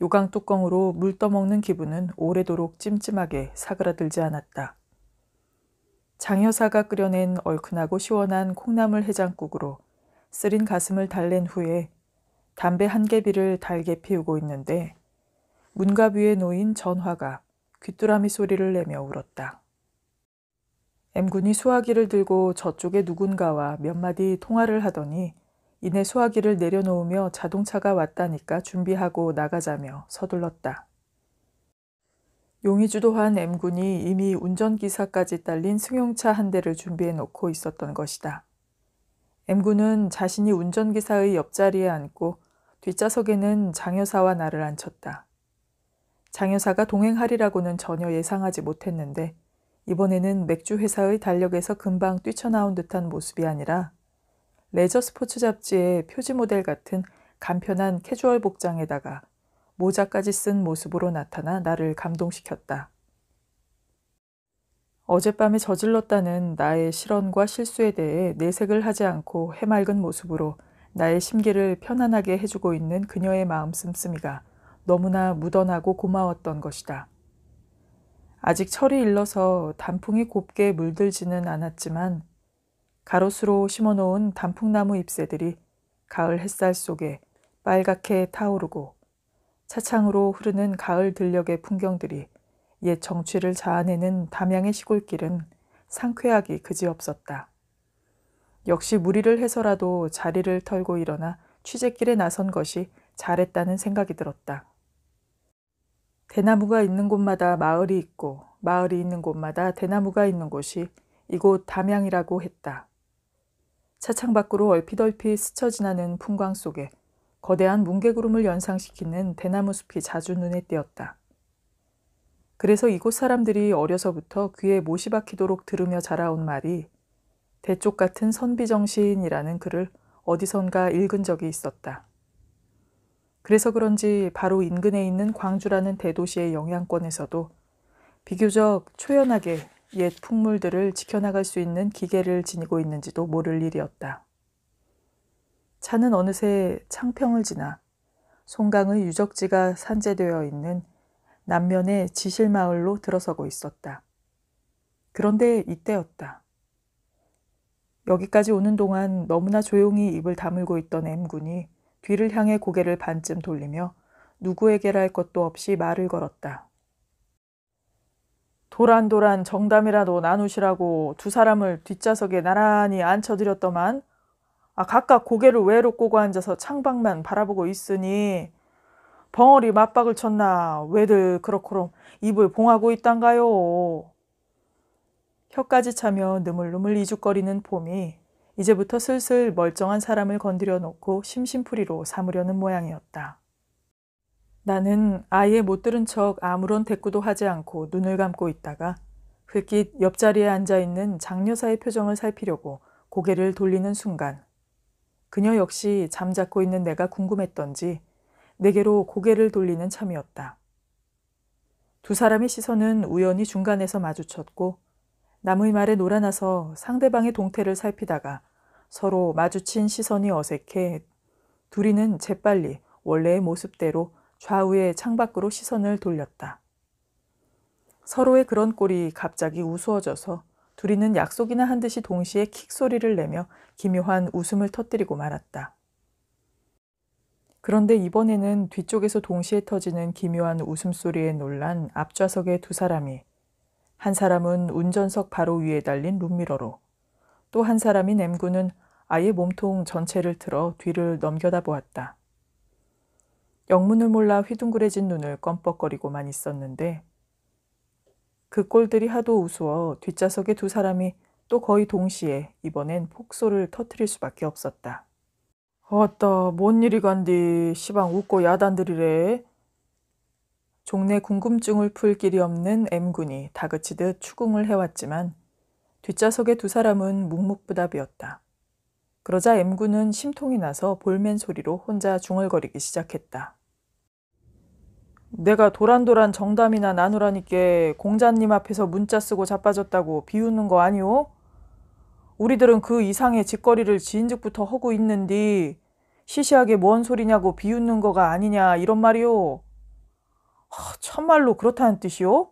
요강 뚜껑으로 물 떠먹는 기분은 오래도록 찜찜하게 사그라들지 않았다. 장여사가 끓여낸 얼큰하고 시원한 콩나물 해장국으로 쓰린 가슴을 달랜 후에 담배 한 개비를 달게 피우고 있는데 문갑 위에 놓인 전화가 귀뚜라미 소리를 내며 울었다. M군이 수화기를 들고 저쪽에 누군가와 몇 마디 통화를 하더니 이내 소화기를 내려놓으며 자동차가 왔다니까 준비하고 나가자며 서둘렀다. 용의 주도한 M군이 이미 운전기사까지 딸린 승용차 한 대를 준비해 놓고 있었던 것이다. M군은 자신이 운전기사의 옆자리에 앉고 뒷좌석에는 장여사와 나를 앉혔다. 장여사가 동행하리라고는 전혀 예상하지 못했는데 이번에는 맥주회사의 달력에서 금방 뛰쳐나온 듯한 모습이 아니라 레저 스포츠 잡지의 표지 모델 같은 간편한 캐주얼 복장에다가 모자까지 쓴 모습으로 나타나 나를 감동시켰다. 어젯밤에 저질렀다는 나의 실언과 실수에 대해 내색을 하지 않고 해맑은 모습으로 나의 심기를 편안하게 해주고 있는 그녀의 마음 씀씀이가 너무나 무던하고 고마웠던 것이다. 아직 철이 일러서 단풍이 곱게 물들지는 않았지만 가로수로 심어놓은 단풍나무 잎새들이 가을 햇살 속에 빨갛게 타오르고 차창으로 흐르는 가을 들녘의 풍경들이 옛 정취를 자아내는 담양의 시골길은 상쾌하기 그지없었다. 역시 무리를 해서라도 자리를 털고 일어나 취재길에 나선 것이 잘했다는 생각이 들었다. 대나무가 있는 곳마다 마을이 있고 마을이 있는 곳마다 대나무가 있는 곳이 이곳 담양이라고 했다. 차창 밖으로 얼핏얼핏 스쳐 지나는 풍광 속에 거대한 뭉게구름을 연상시키는 대나무 숲이 자주 눈에 띄었다. 그래서 이곳 사람들이 어려서부터 귀에 못이 박히도록 들으며 자라온 말이 대쪽 같은 선비정신이라는 글을 어디선가 읽은 적이 있었다. 그래서 그런지 바로 인근에 있는 광주라는 대도시의 영향권에서도 비교적 초연하게 옛 풍물들을 지켜나갈 수 있는 기계를 지니고 있는지도 모를 일이었다. 차는 어느새 창평을 지나 송강의 유적지가 산재되어 있는 남면의 지실마을로 들어서고 있었다. 그런데 이때였다. 여기까지 오는 동안 너무나 조용히 입을 다물고 있던 M군이 뒤를 향해 고개를 반쯤 돌리며 누구에게라 할 것도 없이 말을 걸었다. 도란도란 정담이라도 나누시라고 두 사람을 뒷좌석에 나란히 앉혀드렸더만 아, 각각 고개를 외로 꼬고 앉아서 창밖만 바라보고 있으니 벙어리 맞박을 쳤나 왜들 그렇고럼 입을 봉하고 있단가요. 혀까지 차며 느물느물 이죽거리는 봄이 이제부터 슬슬 멀쩡한 사람을 건드려 놓고 심심풀이로 삼으려는 모양이었다. 나는 아예 못 들은 척 아무런 대꾸도 하지 않고 눈을 감고 있다가 흙낏 옆자리에 앉아 있는 장녀사의 표정을 살피려고 고개를 돌리는 순간 그녀 역시 잠자고 있는 내가 궁금했던지 내게로 고개를 돌리는 참이었다. 두 사람의 시선은 우연히 중간에서 마주쳤고 남의 말에 놀아나서 상대방의 동태를 살피다가 서로 마주친 시선이 어색해 둘이는 재빨리 원래의 모습대로 좌우의 창밖으로 시선을 돌렸다. 서로의 그런 꼴이 갑자기 우스워져서 둘이는 약속이나 한 듯이 동시에 킥 소리를 내며 기묘한 웃음을 터뜨리고 말았다. 그런데 이번에는 뒤쪽에서 동시에 터지는 기묘한 웃음소리에 놀란 앞좌석의 두 사람이 한 사람은 운전석 바로 위에 달린 룸미러로 또 한사람이냄구는 아예 몸통 전체를 틀어 뒤를 넘겨다 보았다. 영문을 몰라 휘둥그레진 눈을 껌뻑거리고만 있었는데 그 꼴들이 하도 우스워 뒷좌석에두 사람이 또 거의 동시에 이번엔 폭소를 터트릴 수밖에 없었다. 어따뭔 일이 간디. 시방 웃고 야단들이래. 종래 궁금증을 풀 길이 없는 M군이 다그치듯 추궁을 해왔지만 뒷좌석의 두 사람은 묵묵부답이었다. 그러자 M군은 심통이 나서 볼멘 소리로 혼자 중얼거리기 시작했다. 내가 도란도란 정담이나 나누라니께 공자님 앞에서 문자 쓰고 자빠졌다고 비웃는 거 아니오? 우리들은 그 이상의 짓거리를 지인즉부터 하고 있는디 시시하게 뭔 소리냐고 비웃는 거가 아니냐 이런 말이오. 하, 참말로 그렇다는 뜻이오?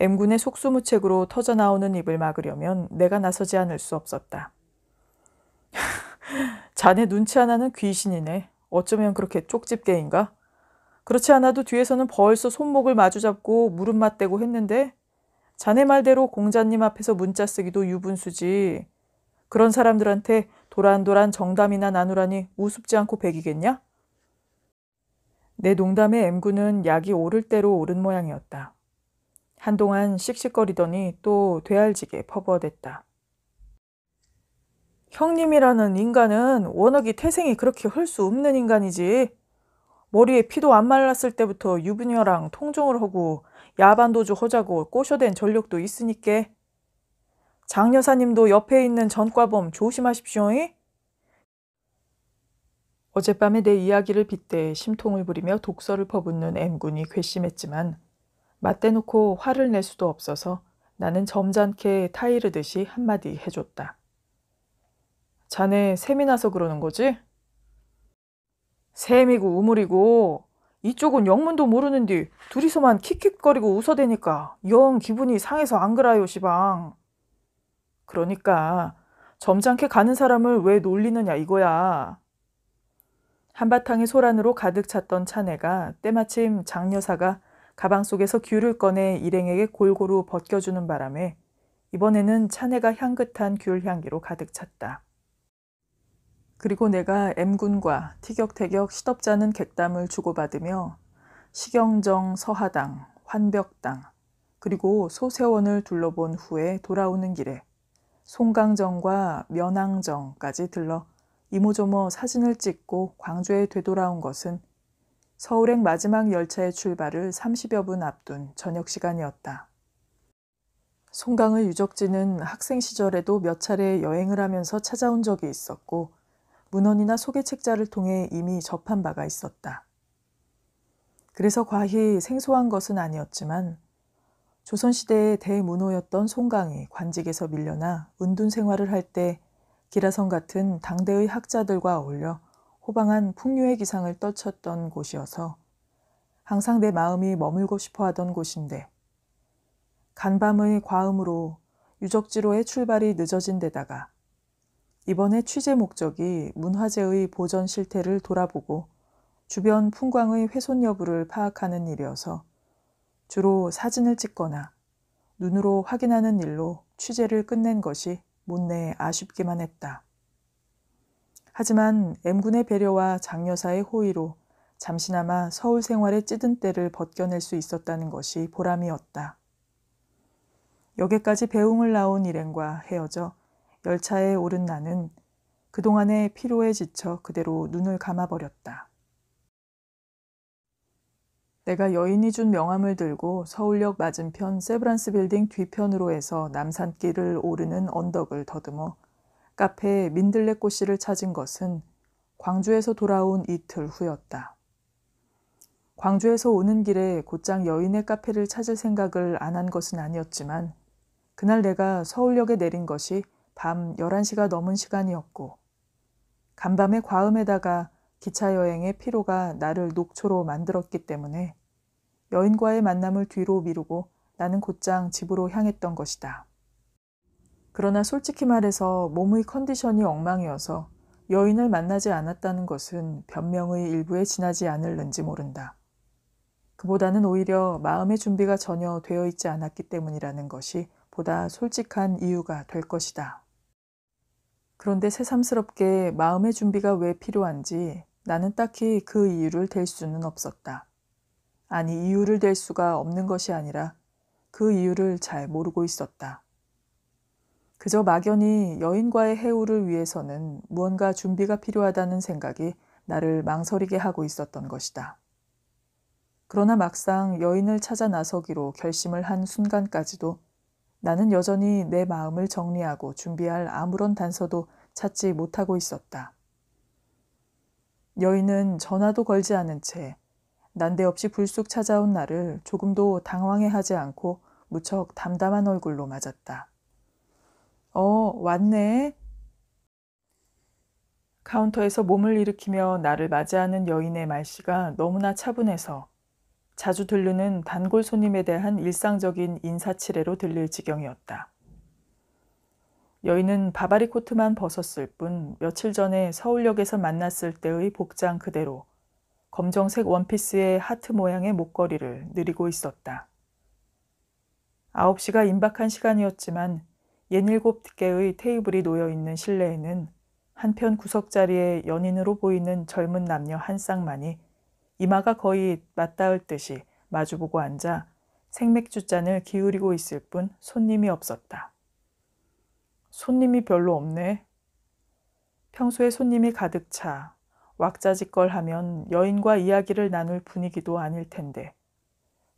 M군의 속수무책으로 터져나오는 입을 막으려면 내가 나서지 않을 수 없었다. 자네 눈치 하나는 귀신이네. 어쩌면 그렇게 쪽집게인가? 그렇지 않아도 뒤에서는 벌써 손목을 마주잡고 무릎 맞대고 했는데 자네 말대로 공자님 앞에서 문자 쓰기도 유분수지. 그런 사람들한테 도란도란 정담이나 나누라니 우습지 않고 배기겠냐? 내농담의 M군은 약이 오를 대로 오른 모양이었다. 한동안 씩씩거리더니 또 되알지게 퍼부어댔다 형님이라는 인간은 워낙이 태생이 그렇게 흘수 없는 인간이지. 머리에 피도 안 말랐을 때부터 유부녀랑 통종을 하고 야반도주 허자고 꼬셔댄 전력도 있으니께 장 여사님도 옆에 있는 전과범 조심하십시오잉. 어젯밤에 내 이야기를 빗대 심통을 부리며 독서를 퍼붓는 M군이 괘씸했지만 맞대놓고 화를 낼 수도 없어서 나는 점잖게 타이르듯이 한마디 해줬다. 자네 셈이 나서 그러는 거지? 샘이고 우물이고 이쪽은 영문도 모르는데 둘이서만 킥킥거리고 웃어대니까 영 기분이 상해서 안 그라요 시방. 그러니까 점잖게 가는 사람을 왜 놀리느냐 이거야. 한바탕의 소란으로 가득 찼던 차내가 때마침 장녀사가 가방 속에서 귤을 꺼내 일행에게 골고루 벗겨주는 바람에 이번에는 차내가 향긋한 귤 향기로 가득 찼다. 그리고 내가 M군과 티격태격 시덥잖은 객담을 주고받으며 식영정 서하당, 환벽당, 그리고 소세원을 둘러본 후에 돌아오는 길에 송강정과 면항정까지 들러 이모저모 사진을 찍고 광주에 되돌아온 것은 서울행 마지막 열차의 출발을 30여 분 앞둔 저녁 시간이었다. 송강의 유적지는 학생 시절에도 몇 차례 여행을 하면서 찾아온 적이 있었고 문헌이나 소개책자를 통해 이미 접한 바가 있었다. 그래서 과히 생소한 것은 아니었지만 조선시대의 대문호였던 송강이 관직에서 밀려나 은둔 생활을 할 때 기라성 같은 당대의 학자들과 어울려 호방한 풍류의 기상을 떨쳤던 곳이어서 항상 내 마음이 머물고 싶어 하던 곳인데 간밤의 과음으로 유적지로의 출발이 늦어진 데다가 이번에 취재 목적이 문화재의 보전 실태를 돌아보고 주변 풍광의 훼손 여부를 파악하는 일이어서 주로 사진을 찍거나 눈으로 확인하는 일로 취재를 끝낸 것이 못내 아쉽기만 했다. 하지만 M군의 배려와 장여사의 호의로 잠시나마 서울 생활의 찌든 때를 벗겨낼 수 있었다는 것이 보람이었다. 여기까지 배웅을 나온 일행과 헤어져 열차에 오른 나는 그동안의 피로에 지쳐 그대로 눈을 감아버렸다. 내가 여인이 준 명함을 들고 서울역 맞은편 세브란스 빌딩 뒤편으로 해서 남산길을 오르는 언덕을 더듬어 카페 민들레꽃씨를 찾은 것은 광주에서 돌아온 이틀 후였다. 광주에서 오는 길에 곧장 여인의 카페를 찾을 생각을 안 한 것은 아니었지만 그날 내가 서울역에 내린 것이 밤 11시가 넘은 시간이었고 간밤의 과음에다가 기차 여행의 피로가 나를 녹초로 만들었기 때문에 여인과의 만남을 뒤로 미루고 나는 곧장 집으로 향했던 것이다. 그러나 솔직히 말해서 몸의 컨디션이 엉망이어서 여인을 만나지 않았다는 것은 변명의 일부에 지나지 않을는지 모른다. 그보다는 오히려 마음의 준비가 전혀 되어 있지 않았기 때문이라는 것이 보다 솔직한 이유가 될 것이다. 그런데 새삼스럽게 마음의 준비가 왜 필요한지 나는 딱히 그 이유를 댈 수는 없었다. 아니, 이유를 댈 수가 없는 것이 아니라 그 이유를 잘 모르고 있었다. 그저 막연히 여인과의 해우를 위해서는 무언가 준비가 필요하다는 생각이 나를 망설이게 하고 있었던 것이다. 그러나 막상 여인을 찾아 나서기로 결심을 한 순간까지도 나는 여전히 내 마음을 정리하고 준비할 아무런 단서도 찾지 못하고 있었다. 여인은 전화도 걸지 않은 채 난데없이 불쑥 찾아온 나를 조금도 당황해하지 않고 무척 담담한 얼굴로 맞았다. 어, 왔네. 카운터에서 몸을 일으키며 나를 맞이하는 여인의 말씨가 너무나 차분해서 자주 들르는 단골 손님에 대한 일상적인 인사치레로 들릴 지경이었다. 여인은 바바리 코트만 벗었을 뿐 며칠 전에 서울역에서 만났을 때의 복장 그대로 검정색 원피스에 하트 모양의 목걸이를 누리고 있었다. 9시가 임박한 시간이었지만 옛닐곱 개의 테이블이 놓여 있는 실내에는 한편 구석자리에 연인으로 보이는 젊은 남녀 한 쌍만이 이마가 거의 맞닿을 듯이 마주보고 앉아 생맥주 잔을 기울이고 있을 뿐 손님이 없었다. 손님이 별로 없네. 평소에 손님이 가득 차 왁자지껄 하면 여인과 이야기를 나눌 분위기도 아닐 텐데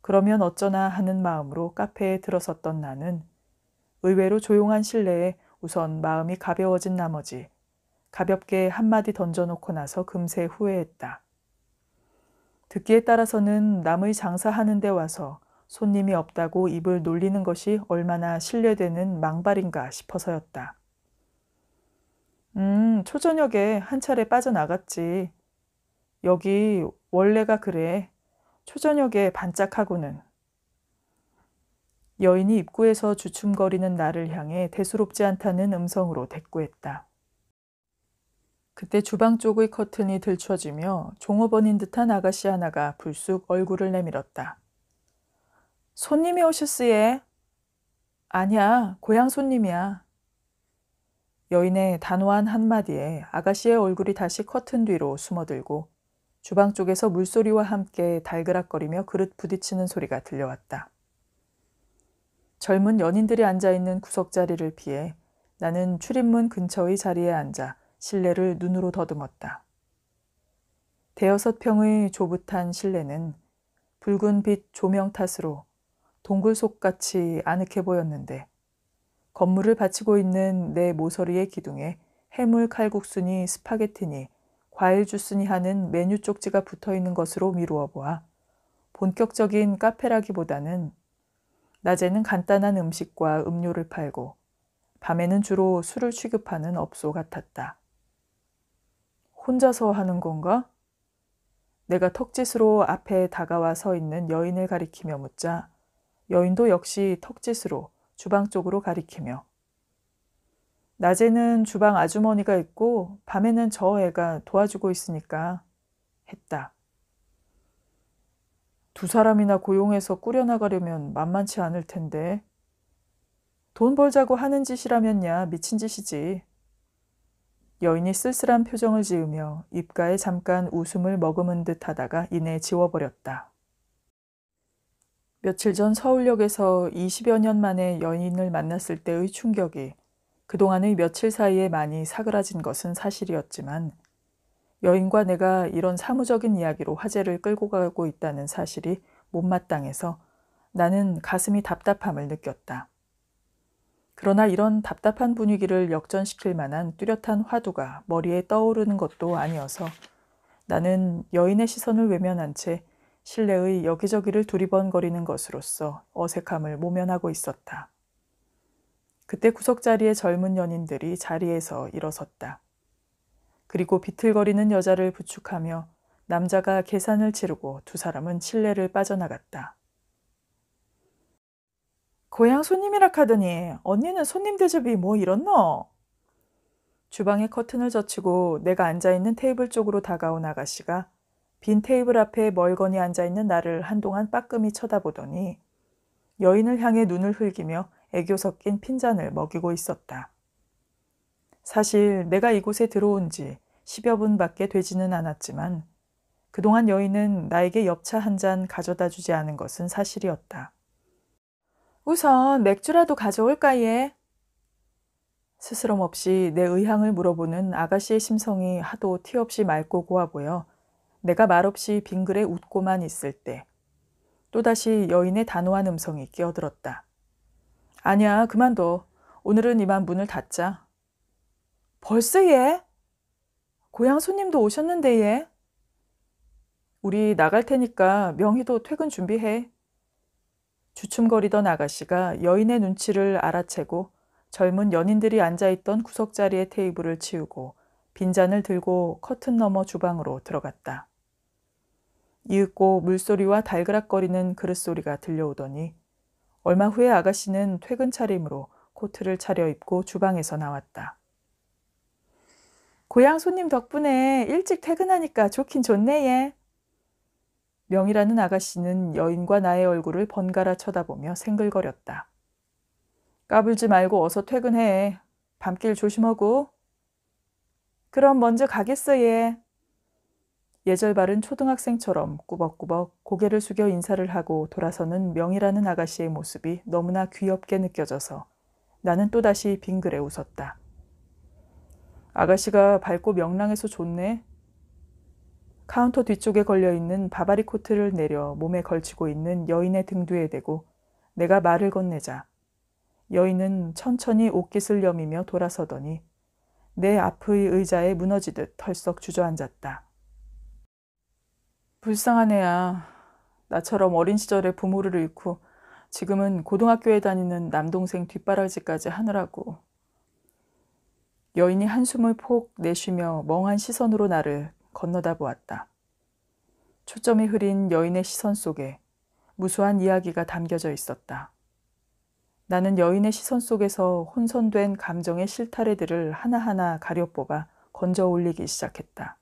그러면 어쩌나 하는 마음으로 카페에 들어섰던 나는 의외로 조용한 실내에 우선 마음이 가벼워진 나머지 가볍게 한마디 던져놓고 나서 금세 후회했다. 듣기에 따라서는 남의 장사하는 데 와서 손님이 없다고 입을 놀리는 것이 얼마나 신뢰되는 망발인가 싶어서였다. 음, 초저녁에 한 차례 빠져나갔지. 여기 원래가 그래. 초저녁에 반짝하고는. 여인이 입구에서 주춤거리는 나를 향해 대수롭지 않다는 음성으로 대꾸했다. 그때 주방 쪽의 커튼이 들춰지며 종업원인 듯한 아가씨 하나가 불쑥 얼굴을 내밀었다. 손님이 오셨으예. 아니야, 고향 손님이야. 여인의 단호한 한마디에 아가씨의 얼굴이 다시 커튼 뒤로 숨어들고 주방 쪽에서 물소리와 함께 달그락거리며 그릇 부딪히는 소리가 들려왔다. 젊은 연인들이 앉아 있는 구석 자리를 피해 나는 출입문 근처의 자리에 앉아 실내를 눈으로 더듬었다. 대여섯 평의 조붓한 실내는 붉은 빛 조명 탓으로 동굴 속같이 아늑해 보였는데 건물을 바치고 있는 내 모서리의 기둥에 해물 칼국수니 스파게티니 과일 주스니 하는 메뉴 쪽지가 붙어 있는 것으로 미루어 보아 본격적인 카페라기보다는 낮에는 간단한 음식과 음료를 팔고 밤에는 주로 술을 취급하는 업소 같았다. 혼자서 하는 건가? 내가 턱짓으로 앞에 다가와 서 있는 여인을 가리키며 묻자 여인도 역시 턱짓으로 주방 쪽으로 가리키며 낮에는 주방 아주머니가 있고 밤에는 저 애가 도와주고 있으니까 했다. 두 사람이나 고용해서 꾸려나가려면 만만치 않을 텐데. 돈 벌자고 하는 짓이라면야 미친 짓이지. 여인이 쓸쓸한 표정을 지으며 입가에 잠깐 웃음을 머금은 듯 하다가 이내 지워버렸다. 며칠 전 서울역에서 20여 년 만에 여인을 만났을 때의 충격이 그동안의 며칠 사이에 많이 사그라진 것은 사실이었지만 여인과 내가 이런 사무적인 이야기로 화제를 끌고 가고 있다는 사실이 못마땅해서 나는 가슴이 답답함을 느꼈다. 그러나 이런 답답한 분위기를 역전시킬 만한 뚜렷한 화두가 머리에 떠오르는 것도 아니어서 나는 여인의 시선을 외면한 채 실내의 여기저기를 두리번거리는 것으로서 어색함을 모면하고 있었다. 그때 구석자리에 젊은 연인들이 자리에서 일어섰다. 그리고 비틀거리는 여자를 부축하며 남자가 계산을 치르고 두 사람은 실내를 빠져나갔다. 고향 손님이라 카더니 언니는 손님 대접이 뭐 이렇노? 주방의 커튼을 젖히고 내가 앉아있는 테이블 쪽으로 다가온 아가씨가 빈 테이블 앞에 멀거니 앉아있는 나를 한동안 빠끔히 쳐다보더니 여인을 향해 눈을 흘기며 애교 섞인 핀잔을 먹이고 있었다. 사실 내가 이곳에 들어온 지 10여 분밖에 되지는 않았지만 그동안 여인은 나에게 엽차 한 잔 가져다 주지 않은 것은 사실이었다. 우선 맥주라도 가져올까예? 스스럼 없이 내 의향을 물어보는 아가씨의 심성이 하도 티없이 맑고 고와 보여 내가 말없이 빙글에 웃고만 있을 때 또다시 여인의 단호한 음성이 끼어들었다. 아니야, 그만둬. 오늘은 이만 문을 닫자. 벌써 예? 고향 손님도 오셨는데 예? 우리 나갈 테니까 명희도 퇴근 준비해. 주춤거리던 아가씨가 여인의 눈치를 알아채고 젊은 연인들이 앉아있던 구석자리의 테이블을 치우고 빈잔을 들고 커튼 너머 주방으로 들어갔다. 이윽고 물소리와 달그락거리는 그릇소리가 들려오더니 얼마 후에 아가씨는 퇴근 차림으로 코트를 차려입고 주방에서 나왔다. 고향 손님 덕분에 일찍 퇴근하니까 좋긴 좋네, 얘. 명이라는 아가씨는 여인과 나의 얼굴을 번갈아 쳐다보며 생글거렸다. 까불지 말고 어서 퇴근해. 밤길 조심하고. 그럼 먼저 가겠어, 얘. 예절 바른 초등학생처럼 꾸벅꾸벅 고개를 숙여 인사를 하고 돌아서는 명이라는 아가씨의 모습이 너무나 귀엽게 느껴져서 나는 또다시 빙그레 웃었다. 아가씨가 밝고 명랑해서 좋네. 카운터 뒤쪽에 걸려 있는 바바리 코트를 내려 몸에 걸치고 있는 여인의 등뒤에 대고 내가 말을 건네자 여인은 천천히 옷깃을 여미며 돌아서더니 내 앞의 의자에 무너지듯 털썩 주저앉았다. 불쌍한 애야. 나처럼 어린 시절에 부모를 잃고 지금은 고등학교에 다니는 남동생 뒷바라지까지 하느라고. 여인이 한숨을 폭 내쉬며 멍한 시선으로 나를 건너다 보았다. 초점이 흐린 여인의 시선 속에 무수한 이야기가 담겨져 있었다. 나는 여인의 시선 속에서 혼선된 감정의 실타래들을 하나하나 가려뽑아 건져 올리기 시작했다.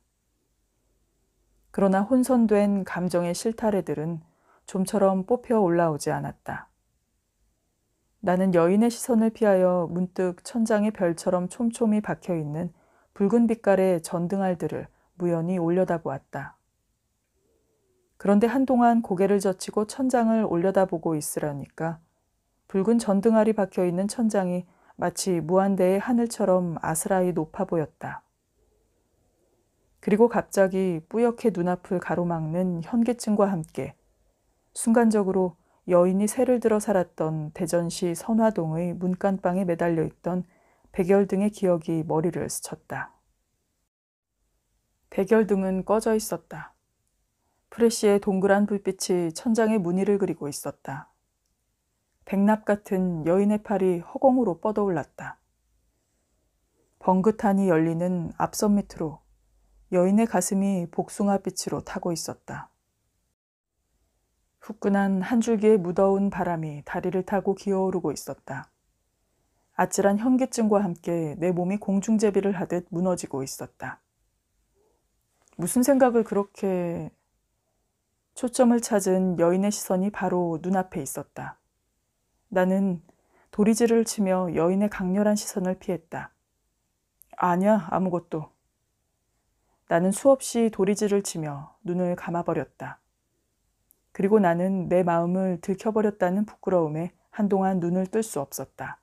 그러나 혼선된 감정의 실타래들은 좀처럼 뽑혀 올라오지 않았다. 나는 여인의 시선을 피하여 문득 천장에 별처럼 촘촘히 박혀 있는 붉은 빛깔의 전등알들을 무연히 올려다보았다. 그런데 한동안 고개를 젖히고 천장을 올려다보고 있으라니까 붉은 전등알이 박혀 있는 천장이 마치 무한대의 하늘처럼 아스라이 높아 보였다. 그리고 갑자기 뿌옇게 눈앞을 가로막는 현기증과 함께 순간적으로 여인이 새를 들어 살았던 대전시 선화동의 문간방에 매달려 있던 백열등의 기억이 머리를 스쳤다. 백열등은 꺼져 있었다. 프레쉬의 동그란 불빛이 천장에 무늬를 그리고 있었다. 백납 같은 여인의 팔이 허공으로 뻗어올랐다. 번긋하니 열리는 앞선 밑으로 여인의 가슴이 복숭아빛으로 타고 있었다. 후끈한 한 줄기의 무더운 바람이 다리를 타고 기어오르고 있었다. 아찔한 현기증과 함께 내 몸이 공중제비를 하듯 무너지고 있었다. 무슨 생각을 그렇게 초점을 찾은 여인의 시선이 바로 눈앞에 있었다. 나는 도리지를 치며 여인의 강렬한 시선을 피했다. 아냐, 아무것도. 나는 수없이 도리지를 치며 눈을 감아버렸다. 그리고 나는 내 마음을 들켜버렸다는 부끄러움에 한동안 눈을 뜰 수 없었다.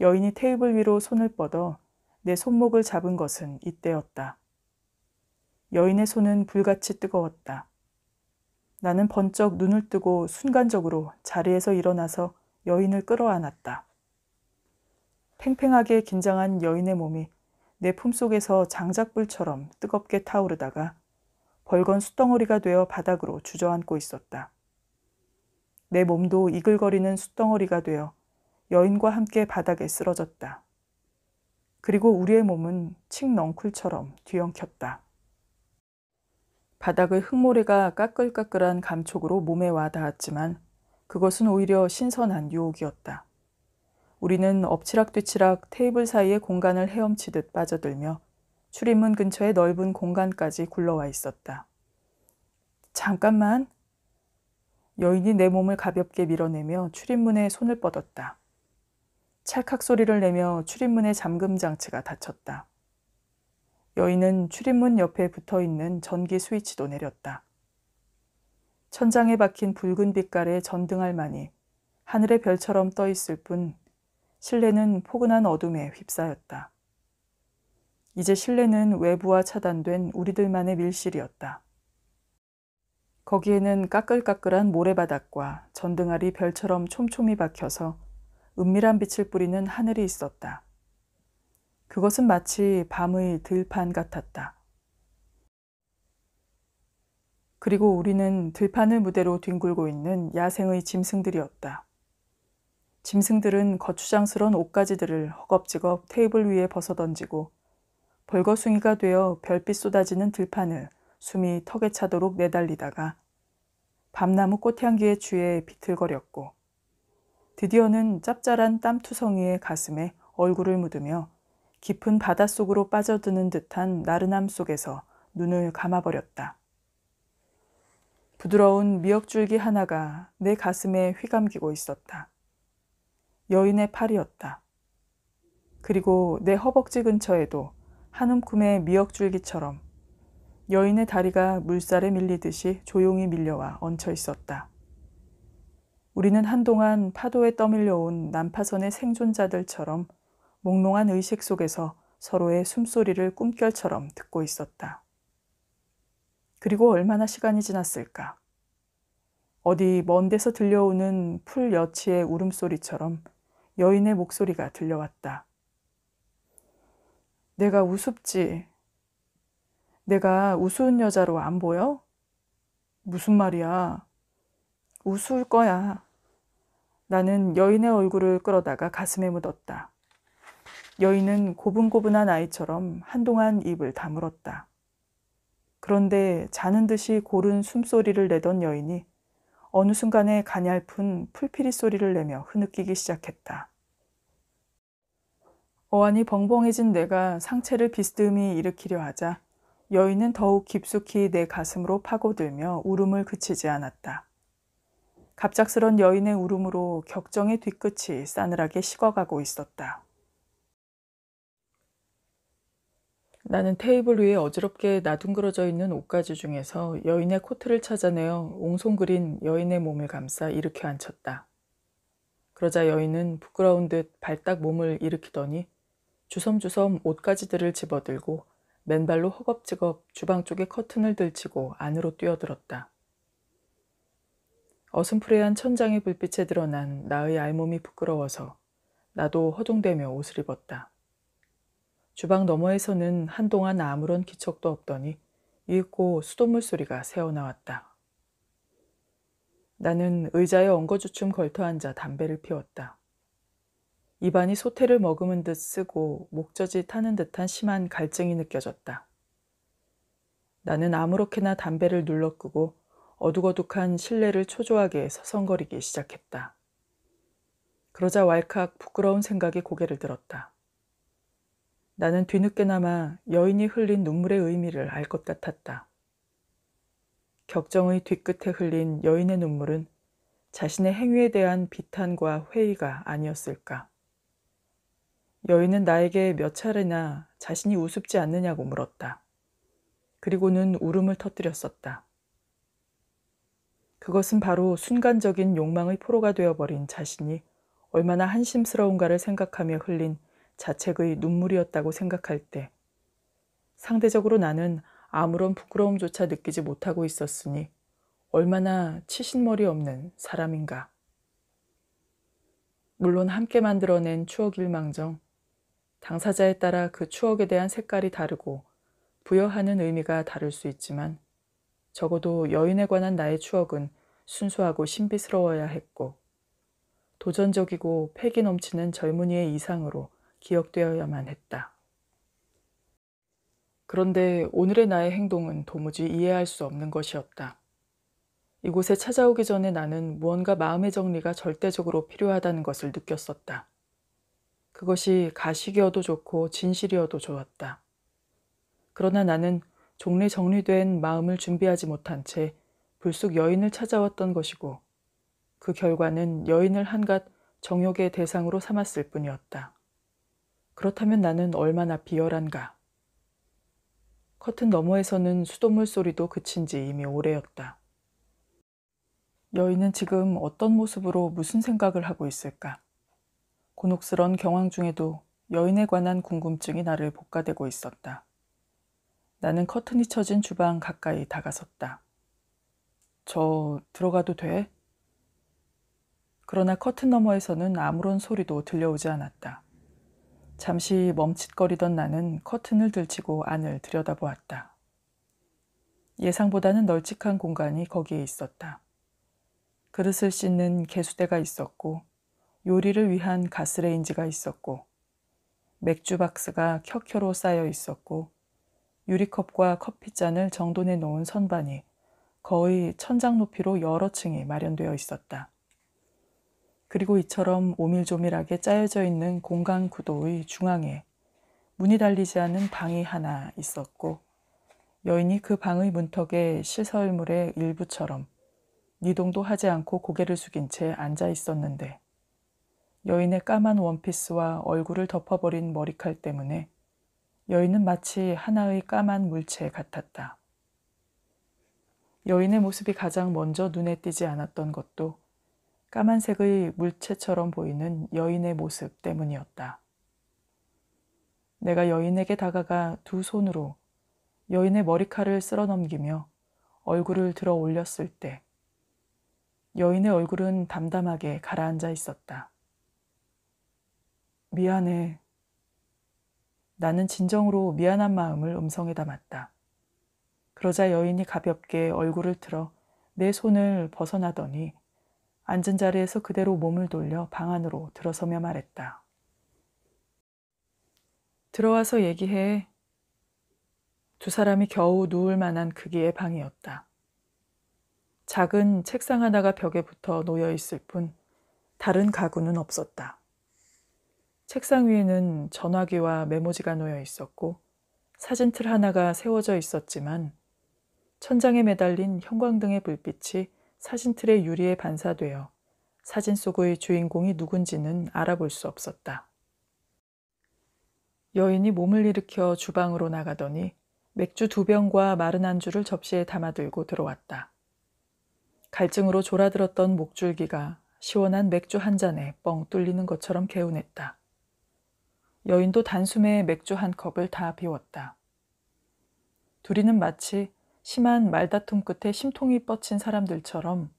여인이 테이블 위로 손을 뻗어 내 손목을 잡은 것은 이때였다. 여인의 손은 불같이 뜨거웠다. 나는 번쩍 눈을 뜨고 순간적으로 자리에서 일어나서 여인을 끌어안았다. 팽팽하게 긴장한 여인의 몸이 내 품속에서 장작불처럼 뜨겁게 타오르다가 벌건 숯덩어리가 되어 바닥으로 주저앉고 있었다. 내 몸도 이글거리는 숯덩어리가 되어 여인과 함께 바닥에 쓰러졌다. 그리고 우리의 몸은 칡넝쿨처럼 뒤엉켰다. 바닥의 흙모래가 까끌까끌한 감촉으로 몸에 와 닿았지만 그것은 오히려 신선한 유혹이었다. 우리는 엎치락뒤치락 테이블 사이의 공간을 헤엄치듯 빠져들며 출입문 근처의 넓은 공간까지 굴러와 있었다. 잠깐만. 여인이 내 몸을 가볍게 밀어내며 출입문에 손을 뻗었다. 찰칵 소리를 내며 출입문의 잠금 장치가 닫혔다. 여인은 출입문 옆에 붙어 있는 전기 스위치도 내렸다. 천장에 박힌 붉은 빛깔의 전등알만이 하늘의 별처럼 떠 있을 뿐 실내는 포근한 어둠에 휩싸였다. 이제 실내는 외부와 차단된 우리들만의 밀실이었다. 거기에는 까끌까끌한 모래바닥과 전등알이 별처럼 촘촘히 박혀서 은밀한 빛을 뿌리는 하늘이 있었다. 그것은 마치 밤의 들판 같았다. 그리고 우리는 들판을 무대로 뒹굴고 있는 야생의 짐승들이었다. 짐승들은 거추장스런 옷가지들을 허겁지겁 테이블 위에 벗어던지고 벌거숭이가 되어 별빛 쏟아지는 들판을 숨이 턱에 차도록 내달리다가 밤나무 꽃향기에 취해 비틀거렸고 드디어는 짭짤한 땀투성이의 가슴에 얼굴을 묻으며 깊은 바닷속으로 빠져드는 듯한 나른함 속에서 눈을 감아버렸다. 부드러운 미역줄기 하나가 내 가슴에 휘감기고 있었다. 여인의 팔이었다. 그리고 내 허벅지 근처에도 한 움큼의 미역줄기처럼 여인의 다리가 물살에 밀리듯이 조용히 밀려와 얹혀 있었다. 우리는 한동안 파도에 떠밀려온 난파선의 생존자들처럼 몽롱한 의식 속에서 서로의 숨소리를 꿈결처럼 듣고 있었다. 그리고 얼마나 시간이 지났을까? 어디 먼 데서 들려오는 풀 여치의 울음소리처럼 여인의 목소리가 들려왔다. 내가 우습지. 내가 우스운 여자로 안 보여? 무슨 말이야. 우스울 거야. 나는 여인의 얼굴을 끌어다가 가슴에 묻었다. 여인은 고분고분한 아이처럼 한동안 입을 다물었다. 그런데 자는 듯이 고른 숨소리를 내던 여인이 어느 순간에 가냘픈 풀피리 소리를 내며 흐느끼기 시작했다. 어안이 벙벙해진 내가 상체를 비스듬히 일으키려 하자 여인은 더욱 깊숙이 내 가슴으로 파고들며 울음을 그치지 않았다. 갑작스런 여인의 울음으로 격정의 뒤끝이 싸늘하게 식어가고 있었다. 나는 테이블 위에 어지럽게 나둥그러져 있는 옷가지 중에서 여인의 코트를 찾아내어 옹송그린 여인의 몸을 감싸 일으켜 앉혔다. 그러자 여인은 부끄러운 듯 발딱 몸을 일으키더니 주섬주섬 옷가지들을 집어들고 맨발로 허겁지겁 주방 쪽에 커튼을 들치고 안으로 뛰어들었다. 어슴푸레한 천장의 불빛에 드러난 나의 알몸이 부끄러워서 나도 허둥대며 옷을 입었다. 주방 너머에서는 한동안 아무런 기척도 없더니 읽고 수돗물 소리가 새어나왔다. 나는 의자에 엉거주춤 걸터앉아 담배를 피웠다. 입안이 소태를 머금은 듯 쓰고 목젖이 타는 듯한 심한 갈증이 느껴졌다. 나는 아무렇게나 담배를 눌러 끄고 어둑어둑한 실내를 초조하게 서성거리기 시작했다. 그러자 왈칵 부끄러운 생각이 고개를 들었다. 나는 뒤늦게나마 여인이 흘린 눈물의 의미를 알 것 같았다. 격정의 뒤끝에 흘린 여인의 눈물은 자신의 행위에 대한 비탄과 회의가 아니었을까. 여인은 나에게 몇 차례나 자신이 우습지 않느냐고 물었다. 그리고는 울음을 터뜨렸었다. 그것은 바로 순간적인 욕망의 포로가 되어버린 자신이 얼마나 한심스러운가를 생각하며 흘린 자책의 눈물이었다고 생각할 때 상대적으로 나는 아무런 부끄러움조차 느끼지 못하고 있었으니 얼마나 치신머리 없는 사람인가. 물론 함께 만들어낸 추억일망정, 당사자에 따라 그 추억에 대한 색깔이 다르고 부여하는 의미가 다를 수 있지만 적어도 여인에 관한 나의 추억은 순수하고 신비스러워야 했고 도전적이고 패기 넘치는 젊은이의 이상으로 기억되어야만 했다. 그런데 오늘의 나의 행동은 도무지 이해할 수 없는 것이었다. 이곳에 찾아오기 전에 나는 무언가 마음의 정리가 절대적으로 필요하다는 것을 느꼈었다. 그것이 가식이어도 좋고 진실이어도 좋았다. 그러나 나는 종례 정리된 마음을 준비하지 못한 채 불쑥 여인을 찾아왔던 것이고 그 결과는 여인을 한갓 정욕의 대상으로 삼았을 뿐이었다. 그렇다면 나는 얼마나 비열한가. 커튼 너머에서는 수돗물 소리도 그친 지 이미 오래였다. 여인은 지금 어떤 모습으로 무슨 생각을 하고 있을까? 곤혹스런 경황 중에도 여인에 관한 궁금증이 나를 복가되고 있었다. 나는 커튼이 쳐진 주방 가까이 다가섰다. 저 들어가도 돼? 그러나 커튼 너머에서는 아무런 소리도 들려오지 않았다. 잠시 멈칫거리던 나는 커튼을 들치고 안을 들여다보았다. 예상보다는 널찍한 공간이 거기에 있었다. 그릇을 씻는 개수대가 있었고, 요리를 위한 가스레인지가 있었고, 맥주 박스가 켜켜로 쌓여 있었고, 유리컵과 커피잔을 정돈해 놓은 선반이 거의 천장 높이로 여러 층이 마련되어 있었다. 그리고 이처럼 오밀조밀하게 짜여져 있는 공간 구도의 중앙에 문이 달리지 않은 방이 하나 있었고 여인이 그 방의 문턱에 시설물의 일부처럼 니동도 하지 않고 고개를 숙인 채 앉아 있었는데 여인의 까만 원피스와 얼굴을 덮어버린 머리칼 때문에 여인은 마치 하나의 까만 물체 같았다. 여인의 모습이 가장 먼저 눈에 띄지 않았던 것도 까만색의 물체처럼 보이는 여인의 모습 때문이었다. 내가 여인에게 다가가 두 손으로 여인의 머리카락을 쓸어 넘기며 얼굴을 들어 올렸을 때 여인의 얼굴은 담담하게 가라앉아 있었다. 미안해. 나는 진정으로 미안한 마음을 음성에 담았다. 그러자 여인이 가볍게 얼굴을 틀어 내 손을 벗어나더니 앉은 자리에서 그대로 몸을 돌려 방 안으로 들어서며 말했다. 들어와서 얘기해. 두 사람이 겨우 누울 만한 크기의 방이었다. 작은 책상 하나가 벽에 붙어 놓여 있을 뿐 다른 가구는 없었다. 책상 위에는 전화기와 메모지가 놓여 있었고 사진틀 하나가 세워져 있었지만 천장에 매달린 형광등의 불빛이 사진틀의 유리에 반사되어 사진 속의 주인공이 누군지는 알아볼 수 없었다. 여인이 몸을 일으켜 주방으로 나가더니 맥주 두 병과 마른 안주를 접시에 담아들고 들어왔다. 갈증으로 졸아들었던 목줄기가 시원한 맥주 한 잔에 뻥 뚫리는 것처럼 개운했다. 여인도 단숨에 맥주 한 컵을 다 비웠다. 둘이는 마치 심한 말다툼 끝에 심통이 뻗친 사람들처럼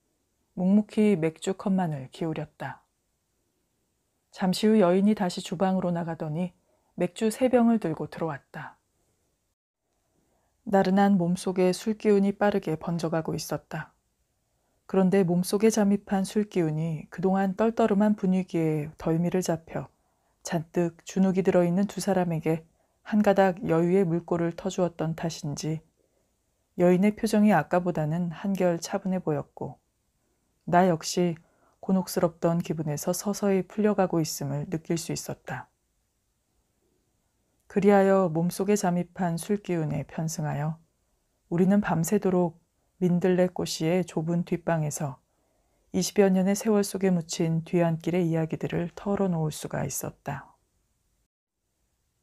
묵묵히 맥주 컵만을 기울였다. 잠시 후 여인이 다시 주방으로 나가더니 맥주 세 병을 들고 들어왔다. 나른한 몸속에 술기운이 빠르게 번져가고 있었다. 그런데 몸속에 잠입한 술기운이 그동안 떨떠름한 분위기에 덜미를 잡혀 잔뜩 주눅이 들어있는 두 사람에게 한 가닥 여유의 물꼬를 터주었던 탓인지 여인의 표정이 아까보다는 한결 차분해 보였고 나 역시 곤혹스럽던 기분에서 서서히 풀려가고 있음을 느낄 수 있었다. 그리하여 몸속에 잠입한 술기운에 편승하여 우리는 밤새도록 민들레 꽃이의 좁은 뒷방에서 20여 년의 세월 속에 묻힌 뒤안길의 이야기들을 털어놓을 수가 있었다.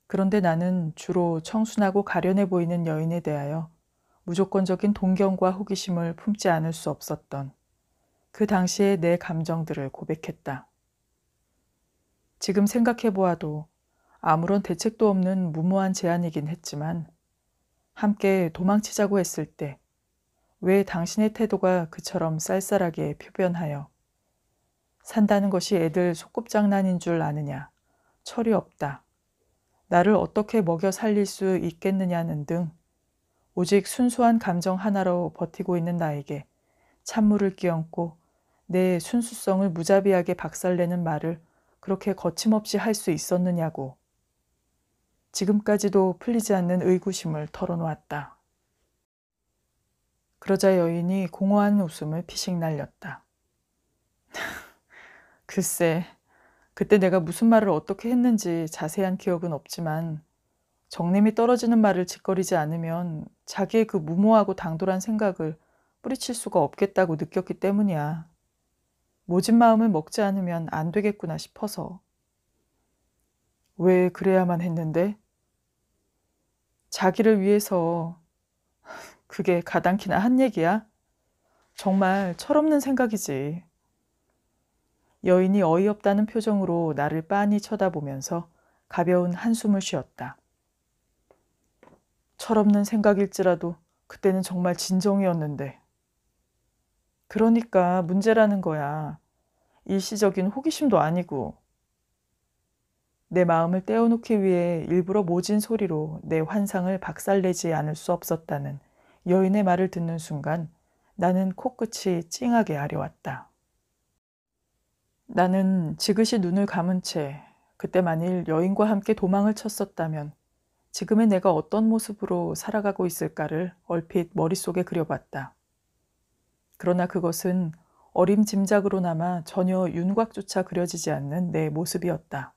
그런데 나는 주로 청순하고 가련해 보이는 여인에 대하여 무조건적인 동경과 호기심을 품지 않을 수 없었던 그 당시의 내 감정들을 고백했다. 지금 생각해 보아도 아무런 대책도 없는 무모한 제안이긴 했지만 함께 도망치자고 했을 때 왜 당신의 태도가 그처럼 쌀쌀하게 표변하여 산다는 것이 애들 소꿉장난인 줄 아느냐, 철이 없다, 나를 어떻게 먹여 살릴 수 있겠느냐는 등 오직 순수한 감정 하나로 버티고 있는 나에게 찬물을 끼얹고 내 순수성을 무자비하게 박살내는 말을 그렇게 거침없이 할 수 있었느냐고. 지금까지도 풀리지 않는 의구심을 털어놓았다. 그러자 여인이 공허한 웃음을 피식 날렸다. 글쎄, 그때 내가 무슨 말을 어떻게 했는지 자세한 기억은 없지만 정림이 떨어지는 말을 짓거리지 않으면 자기의 그 무모하고 당돌한 생각을 뿌리칠 수가 없겠다고 느꼈기 때문이야. 모진 마음을 먹지 않으면 안 되겠구나 싶어서. 왜 그래야만 했는데? 자기를 위해서 그게 가당키나 한 얘기야? 정말 철없는 생각이지. 여인이 어이없다는 표정으로 나를 빤히 쳐다보면서 가벼운 한숨을 쉬었다. 철없는 생각일지라도 그때는 정말 진정이었는데. 그러니까 문제라는 거야. 일시적인 호기심도 아니고. 내 마음을 떼어놓기 위해 일부러 모진 소리로 내 환상을 박살내지 않을 수 없었다는 여인의 말을 듣는 순간 나는 코끝이 찡하게 아려왔다. 나는 지그시 눈을 감은 채 그때 만일 여인과 함께 도망을 쳤었다면 지금의 내가 어떤 모습으로 살아가고 있을까를 얼핏 머릿속에 그려봤다. 그러나 그것은 어림짐작으로나마 전혀 윤곽조차 그려지지 않는 내 모습이었다.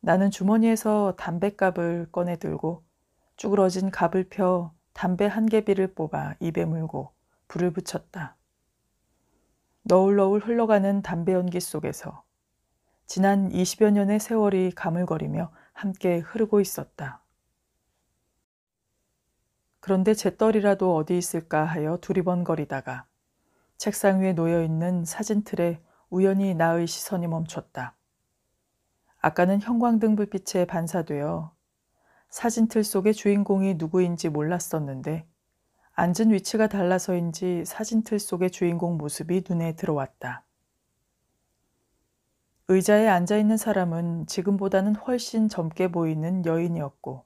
나는 주머니에서 담뱃갑을 꺼내 들고 쭈그러진 갑을 펴 담배 한 개비를 뽑아 입에 물고 불을 붙였다. 너울너울 흘러가는 담배 연기 속에서 지난 20여 년의 세월이 가물거리며 함께 흐르고 있었다. 그런데 제 떨이라도 어디 있을까 하여 두리번거리다가 책상 위에 놓여 있는 사진틀에 우연히 나의 시선이 멈췄다. 아까는 형광등 불빛에 반사되어 사진틀 속의 주인공이 누구인지 몰랐었는데 앉은 위치가 달라서인지 사진틀 속의 주인공 모습이 눈에 들어왔다. 의자에 앉아 있는 사람은 지금보다는 훨씬 젊게 보이는 여인이었고,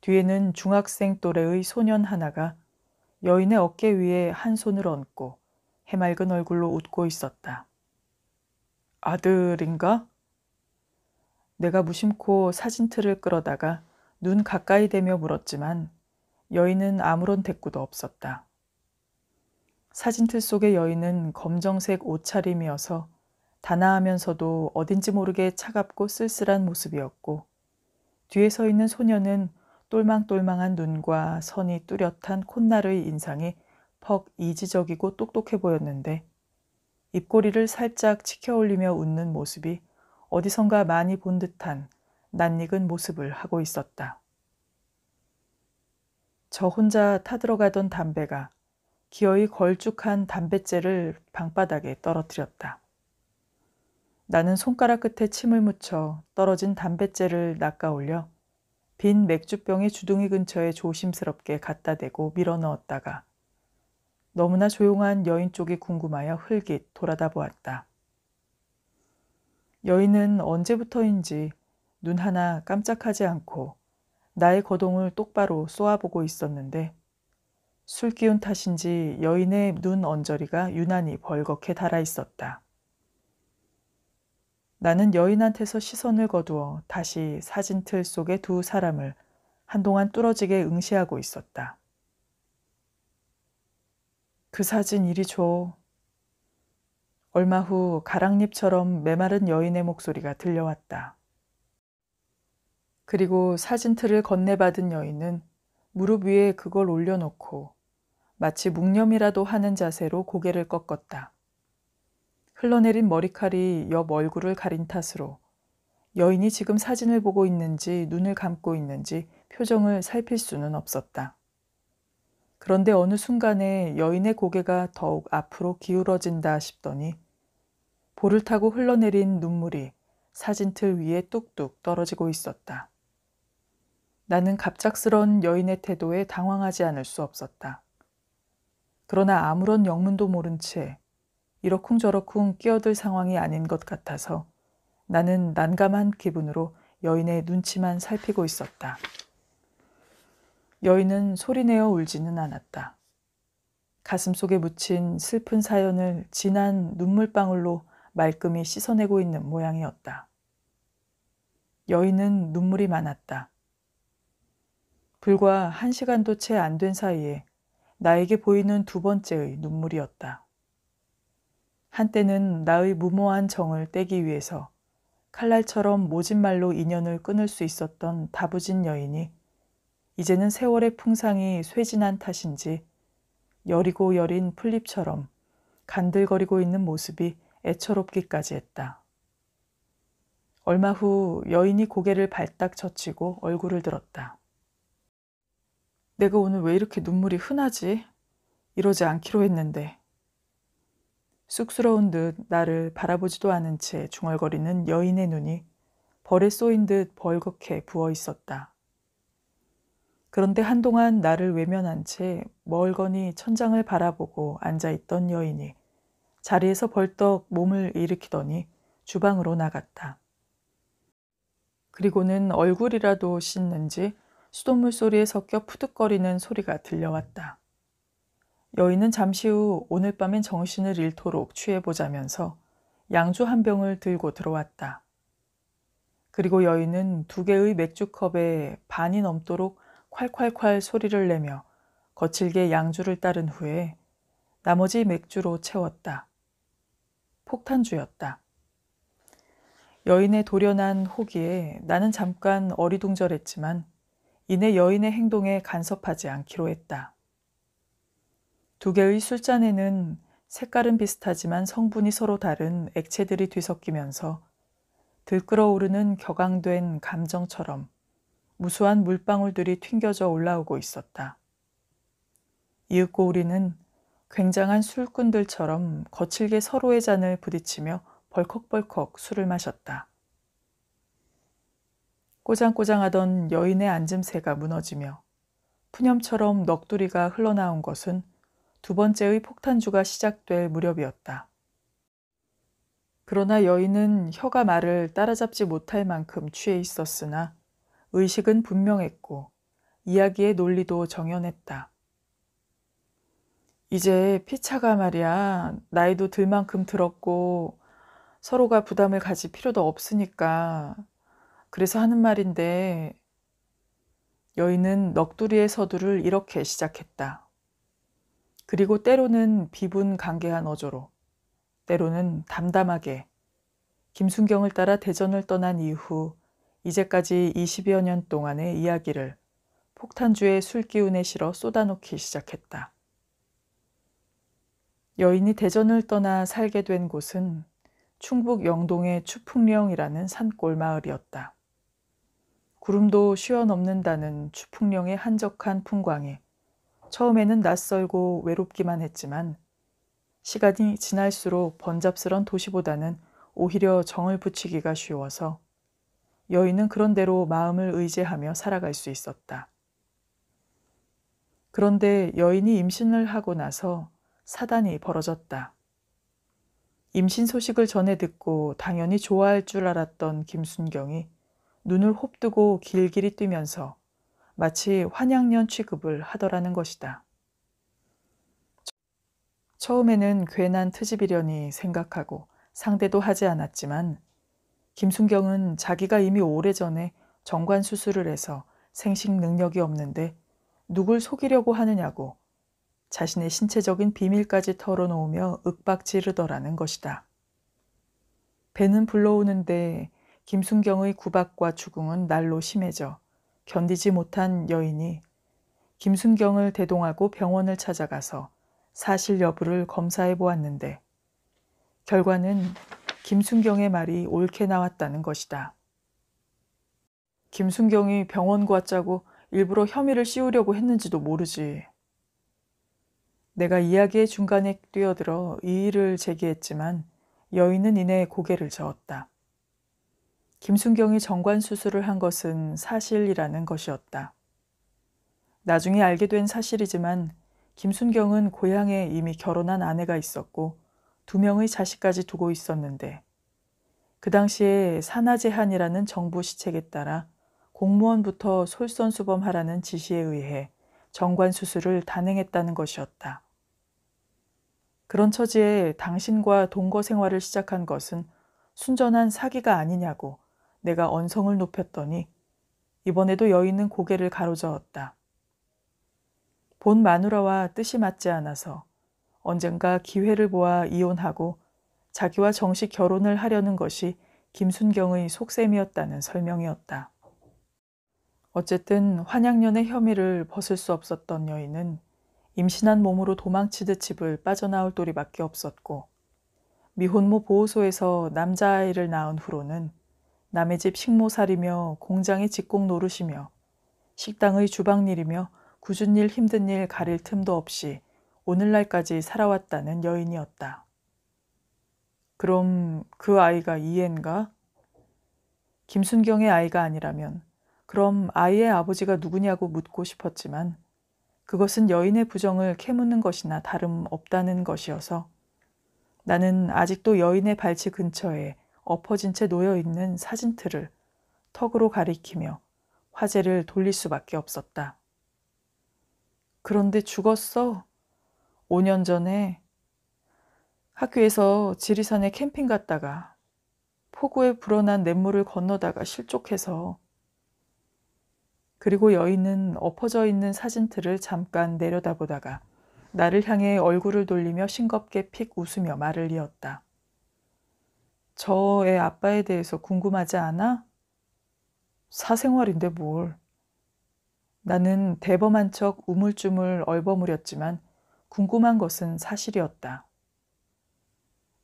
뒤에는 중학생 또래의 소년 하나가 여인의 어깨 위에 한 손을 얹고 해맑은 얼굴로 웃고 있었다. 아들인가? 내가 무심코 사진틀을 끌어다가 눈 가까이 대며 물었지만 여인은 아무런 대꾸도 없었다. 사진틀 속의 여인은 검정색 옷차림이어서 단아하면서도 어딘지 모르게 차갑고 쓸쓸한 모습이었고 뒤에 서 있는 소녀는 똘망똘망한 눈과 선이 뚜렷한 콧날의 인상이 퍽 이지적이고 똑똑해 보였는데 입꼬리를 살짝 치켜올리며 웃는 모습이 어디선가 많이 본 듯한 낯익은 모습을 하고 있었다. 저 혼자 타들어가던 담배가 기어이 걸쭉한 담뱃재를 방바닥에 떨어뜨렸다. 나는 손가락 끝에 침을 묻혀 떨어진 담뱃재를 낚아 올려 빈 맥주병의 주둥이 근처에 조심스럽게 갖다 대고 밀어 넣었다가 너무나 조용한 여인 쪽이 궁금하여 흘깃 돌아다 보았다. 여인은 언제부터인지 눈 하나 깜짝하지 않고 나의 거동을 똑바로 쏘아보고 있었는데 술 기운 탓인지 여인의 눈 언저리가 유난히 벌겋게 달아 있었다. 나는 여인한테서 시선을 거두어 다시 사진 틀 속의 두 사람을 한동안 뚫어지게 응시하고 있었다. 그 사진 이리 줘. 얼마 후 가랑잎처럼 메마른 여인의 목소리가 들려왔다. 그리고 사진 틀을 건네받은 여인은 무릎 위에 그걸 올려놓고 마치 묵념이라도 하는 자세로 고개를 꺾었다. 흘러내린 머리칼이 옆 얼굴을 가린 탓으로 여인이 지금 사진을 보고 있는지 눈을 감고 있는지 표정을 살필 수는 없었다. 그런데 어느 순간에 여인의 고개가 더욱 앞으로 기울어진다 싶더니 볼을 타고 흘러내린 눈물이 사진틀 위에 뚝뚝 떨어지고 있었다. 나는 갑작스런 여인의 태도에 당황하지 않을 수 없었다. 그러나 아무런 영문도 모른 채 이러쿵저러쿵 끼어들 상황이 아닌 것 같아서 나는 난감한 기분으로 여인의 눈치만 살피고 있었다. 여인은 소리내어 울지는 않았다. 가슴 속에 묻힌 슬픈 사연을 진한 눈물방울로 말끔히 씻어내고 있는 모양이었다. 여인은 눈물이 많았다. 불과 한 시간도 채 안 된 사이에 나에게 보이는 두 번째의 눈물이었다. 한때는 나의 무모한 정을 떼기 위해서 칼날처럼 모진 말로 인연을 끊을 수 있었던 다부진 여인이 이제는 세월의 풍상이 쇠진한 탓인지 여리고 여린 풀잎처럼 간들거리고 있는 모습이 애처롭기까지 했다. 얼마 후 여인이 고개를 발딱 젖히고 얼굴을 들었다. 내가 오늘 왜 이렇게 눈물이 흔하지? 이러지 않기로 했는데. 쑥스러운 듯 나를 바라보지도 않은 채 중얼거리는 여인의 눈이 벌에 쏘인 듯 벌겋게 부어 있었다. 그런데 한동안 나를 외면한 채 멀거니 천장을 바라보고 앉아있던 여인이 자리에서 벌떡 몸을 일으키더니 주방으로 나갔다. 그리고는 얼굴이라도 씻는지 수돗물 소리에 섞여 푸득거리는 소리가 들려왔다. 여인은 잠시 후 오늘 밤엔 정신을 잃도록 취해보자면서 양주 한 병을 들고 들어왔다. 그리고 여인은 두 개의 맥주컵에 반이 넘도록 콸콸콸 소리를 내며 거칠게 양주를 따른 후에 나머지 맥주로 채웠다. 폭탄주였다. 여인의 돌연한 호기에 나는 잠깐 어리둥절했지만 이내 여인의 행동에 간섭하지 않기로 했다. 두 개의 술잔에는 색깔은 비슷하지만 성분이 서로 다른 액체들이 뒤섞이면서 들끓어오르는 격앙된 감정처럼 무수한 물방울들이 튕겨져 올라오고 있었다. 이윽고 우리는 굉장한 술꾼들처럼 거칠게 서로의 잔을 부딪히며 벌컥벌컥 술을 마셨다. 꼬장꼬장하던 여인의 앉음새가 무너지며 푸념처럼 넋두리가 흘러나온 것은 두 번째의 폭탄주가 시작될 무렵이었다. 그러나 여인은 혀가 말을 따라잡지 못할 만큼 취해 있었으나 의식은 분명했고 이야기의 논리도 정연했다. 이제 피차가 말이야 나이도 들 만큼 들었고 서로가 부담을 가질 필요도 없으니까 그래서 하는 말인데 여인은 넋두리의 서두를 이렇게 시작했다. 그리고 때로는 비분강개한 어조로, 때로는 담담하게 김순경을 따라 대전을 떠난 이후 이제까지 20여 년 동안의 이야기를 폭탄주의 술기운에 실어 쏟아놓기 시작했다. 여인이 대전을 떠나 살게 된 곳은 충북 영동의 추풍령이라는 산골 마을이었다. 구름도 쉬어넘는다는 추풍령의 한적한 풍광에 처음에는 낯설고 외롭기만 했지만 시간이 지날수록 번잡스런 도시보다는 오히려 정을 붙이기가 쉬워서 여인은 그런대로 마음을 의지하며 살아갈 수 있었다. 그런데 여인이 임신을 하고 나서 사단이 벌어졌다. 임신 소식을 전해 듣고 당연히 좋아할 줄 알았던 김순경이 눈을 홉뜨고 길길이 뛰면서 마치 환양년 취급을 하더라는 것이다. 처음에는 괜한 트집이려니 생각하고 상대도 하지 않았지만 김순경은 자기가 이미 오래전에 정관 수술을 해서 생식 능력이 없는데 누굴 속이려고 하느냐고 자신의 신체적인 비밀까지 털어놓으며 윽박 지르더라는 것이다. 배는 불러오는데 김순경의 구박과 추궁은 날로 심해져 견디지 못한 여인이 김순경을 대동하고 병원을 찾아가서 사실 여부를 검사해 보았는데 결과는 김순경의 말이 옳게 나왔다는 것이다. 김순경이 병원과 짜고 일부러 혐의를 씌우려고 했는지도 모르지. 내가 이야기의 중간에 뛰어들어 이의를 제기했지만 여인은 이내 고개를 저었다. 김순경이 정관 수술을 한 것은 사실이라는 것이었다. 나중에 알게 된 사실이지만 김순경은 고향에 이미 결혼한 아내가 있었고 두 명의 자식까지 두고 있었는데 그 당시에 산하제한이라는 정부 시책에 따라 공무원부터 솔선수범하라는 지시에 의해 정관 수술을 단행했다는 것이었다. 그런 처지에 당신과 동거 생활을 시작한 것은 순전한 사기가 아니냐고 내가 언성을 높였더니 이번에도 여인은 고개를 가로저었다. 본 마누라와 뜻이 맞지 않아서 언젠가 기회를 보아 이혼하고 자기와 정식 결혼을 하려는 것이 김순경의 속셈이었다는 설명이었다. 어쨌든 환양년의 혐의를 벗을 수 없었던 여인은 임신한 몸으로 도망치듯 집을 빠져나올 도리밖에 없었고 미혼모 보호소에서 남자아이를 낳은 후로는 남의 집 식모살이며 공장의 직공 노릇이며 식당의 주방일이며 굳은 일 힘든 일 가릴 틈도 없이 오늘날까지 살아왔다는 여인이었다. 그럼 그 아이가 이엔가? 김순경의 아이가 아니라면 그럼 아이의 아버지가 누구냐고 묻고 싶었지만 그것은 여인의 부정을 캐묻는 것이나 다름없다는 것이어서 나는 아직도 여인의 발치 근처에 엎어진 채 놓여 있는 사진 틀을 턱으로 가리키며 화제를 돌릴 수밖에 없었다. 그런데 죽었어. 5년 전에 학교에서 지리산에 캠핑 갔다가 폭우에 불어난 냇물을 건너다가 실족해서 그리고 여인은 엎어져 있는 사진틀을 잠깐 내려다보다가 나를 향해 얼굴을 돌리며 싱겁게 픽 웃으며 말을 이었다. 저의 아빠에 대해서 궁금하지 않아? 사생활인데 뭘. 나는 대범한 척 우물쭈물 얼버무렸지만 궁금한 것은 사실이었다.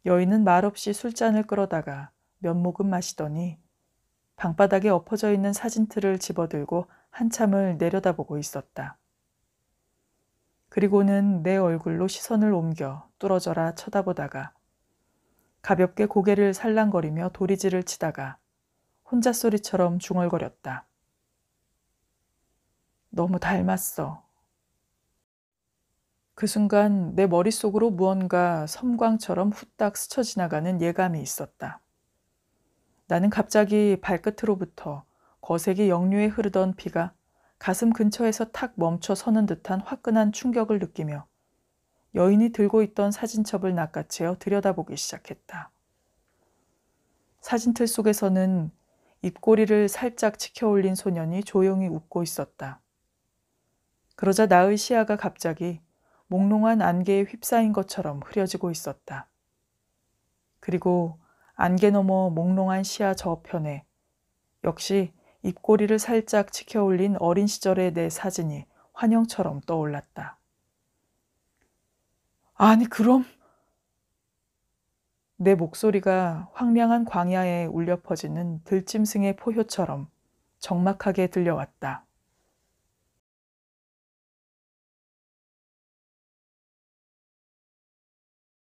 여인은 말없이 술잔을 끌어다가 몇 모금 마시더니 방바닥에 엎어져 있는 사진틀을 집어들고 한참을 내려다보고 있었다. 그리고는 내 얼굴로 시선을 옮겨 뚫어져라 쳐다보다가 가볍게 고개를 살랑거리며 도리지를 치다가 혼자 소리처럼 중얼거렸다. 너무 닮았어. 그 순간 내 머릿속으로 무언가 섬광처럼 후딱 스쳐 지나가는 예감이 있었다. 나는 갑자기 발끝으로부터 거세게 역류에 흐르던 피가 가슴 근처에서 탁 멈춰 서는 듯한 화끈한 충격을 느끼며 여인이 들고 있던 사진첩을 낚아채어 들여다보기 시작했다. 사진틀 속에서는 입꼬리를 살짝 치켜 올린 소년이 조용히 웃고 있었다. 그러자 나의 시야가 갑자기 몽롱한 안개에 휩싸인 것처럼 흐려지고 있었다. 그리고 안개 넘어 몽롱한 시야 저편에 역시 입꼬리를 살짝 치켜 올린 어린 시절의 내 사진이 환영처럼 떠올랐다. 아니, 그럼. 내 목소리가 황량한 광야에 울려 퍼지는 들짐승의 포효처럼 적막하게 들려왔다.